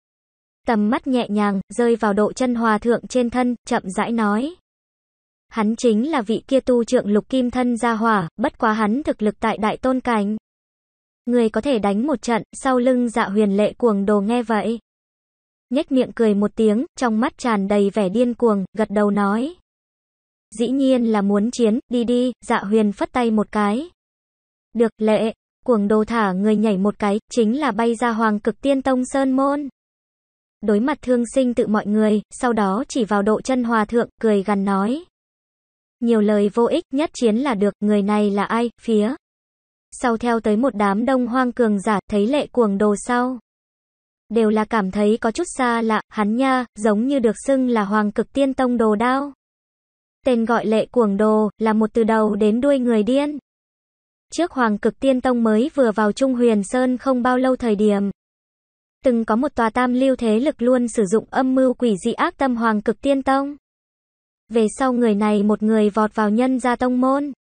Tầm mắt nhẹ nhàng, rơi vào độ chân hòa thượng trên thân, chậm rãi nói. Hắn chính là vị kia tu trượng lục kim thân gia hỏa, bất quá hắn thực lực tại đại tôn cảnh. Người có thể đánh một trận, sau lưng dạ huyền lệ cuồng đồ nghe vậy. Nhếch miệng cười một tiếng, trong mắt tràn đầy vẻ điên cuồng, gật đầu nói. Dĩ nhiên là muốn chiến, đi đi, dạ huyền phất tay một cái. Được lệ, cuồng đồ thả người nhảy một cái, chính là bay ra hoàng cực tiên tông sơn môn. Đối mặt thương sinh tự mọi người, sau đó chỉ vào độ chân hòa thượng, cười gằn nói. Nhiều lời vô ích, nhất chiến là được, người này là ai, phía. Sau theo tới một đám đông hoang cường giả, thấy lệ cuồng đồ sau. Đều là cảm thấy có chút xa lạ, hắn nha, giống như được xưng là hoàng cực tiên tông đồ đao. Tên gọi lệ cuồng đồ, là một từ đầu đến đuôi người điên. Trước Hoàng Cực Tiên Tông mới vừa vào Trung Huyền Sơn không bao lâu thời điểm, từng có một tòa tam lưu thế lực luôn sử dụng âm mưu quỷ dị ác tâm Hoàng Cực Tiên Tông. Về sau người này một người vọt vào nhân gia tông môn,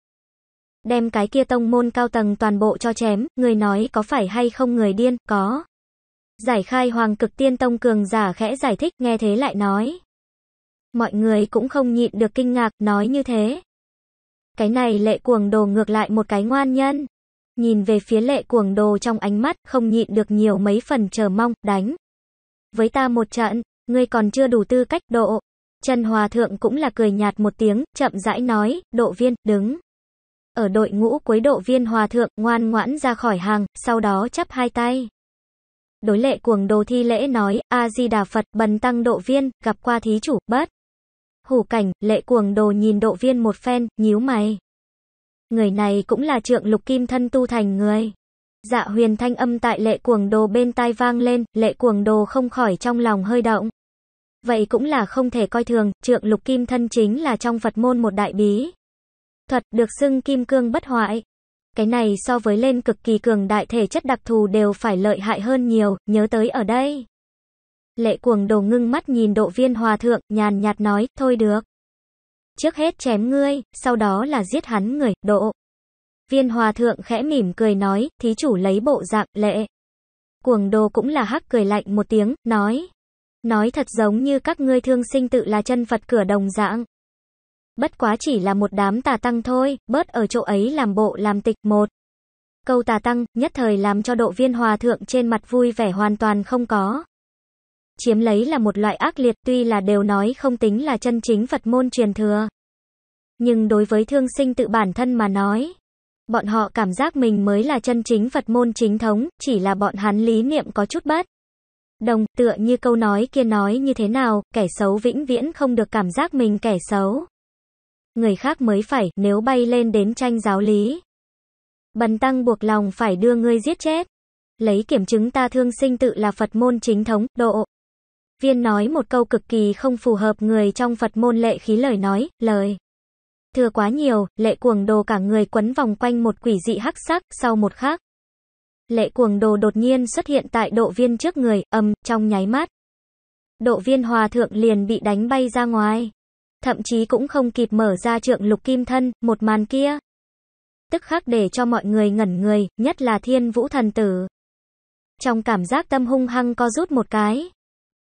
đem cái kia tông môn cao tầng toàn bộ cho chém, người nói có phải hay không người điên, có. Giải khai Hoàng Cực Tiên Tông cường giả khẽ giải thích, nghe thế lại nói. Mọi người cũng không nhịn được kinh ngạc, nói như thế. Cái này lệ cuồng đồ ngược lại một cái ngoan nhân. Nhìn về phía lệ cuồng đồ trong ánh mắt, không nhịn được nhiều mấy phần chờ mong, đánh. Với ta một trận, ngươi còn chưa đủ tư cách độ. Trần Hòa Thượng cũng là cười nhạt một tiếng, chậm rãi nói, độ viên, đứng. Ở đội ngũ cuối độ viên Hòa Thượng, ngoan ngoãn ra khỏi hàng, sau đó chấp hai tay. Đối lệ cuồng đồ thi lễ nói, A-di-đà Phật, bần tăng độ viên, gặp qua thí chủ, bất. Hủ cảnh, lệ cuồng đồ nhìn độ viên một phen, nhíu mày. Người này cũng là trượng lục kim thân tu thành người. Dạ huyền thanh âm tại lệ cuồng đồ bên tai vang lên, lệ cuồng đồ không khỏi trong lòng hơi động. Vậy cũng là không thể coi thường, trượng lục kim thân chính là trong Phật môn một đại bí. Thuật được xưng kim cương bất hoại. Cái này so với lên cực kỳ cường đại thể chất đặc thù đều phải lợi hại hơn nhiều, nhớ tới ở đây. Lệ cuồng đồ ngưng mắt nhìn độ viên hòa thượng, nhàn nhạt nói, thôi được. Trước hết chém ngươi, sau đó là giết hắn người, độ. Viên hòa thượng khẽ mỉm cười nói, thí chủ lấy bộ dạng, lệ. Cuồng đồ cũng là hắc cười lạnh một tiếng, nói. Nói thật giống như các ngươi thương sinh tự là chân Phật cửa đồng dạng. Bất quá chỉ là một đám tà tăng thôi, bớt ở chỗ ấy làm bộ làm tịch một. Câu tà tăng, nhất thời làm cho độ viên hòa thượng trên mặt vui vẻ hoàn toàn không có chiếm lấy là một loại ác liệt tuy là đều nói không tính là chân chính Phật môn truyền thừa. Nhưng đối với thương sinh tự bản thân mà nói, bọn họ cảm giác mình mới là chân chính Phật môn chính thống, chỉ là bọn hắn lý niệm có chút bát. Đồng, tựa như câu nói kia nói như thế nào, kẻ xấu vĩnh viễn không được cảm giác mình kẻ xấu. Người khác mới phải, nếu bay lên đến tranh giáo lý. Bần tăng buộc lòng phải đưa ngươi giết chết. Lấy kiểm chứng ta thương sinh tự là Phật môn chính thống, độ viên nói một câu cực kỳ không phù hợp người trong Phật môn lệ khí lời nói, lời. Thừa quá nhiều, lệ cuồng đồ cả người quấn vòng quanh một quỷ dị hắc sắc, sau một khắc. Lệ cuồng đồ đột nhiên xuất hiện tại độ viên trước người, âm, trong nháy mắt. Độ viên hòa thượng liền bị đánh bay ra ngoài. Thậm chí cũng không kịp mở ra trượng lục kim thân, một màn kia. Tức khắc để cho mọi người ngẩn người, nhất là thiên vũ thần tử. Trong cảm giác tâm hung hăng co rút một cái.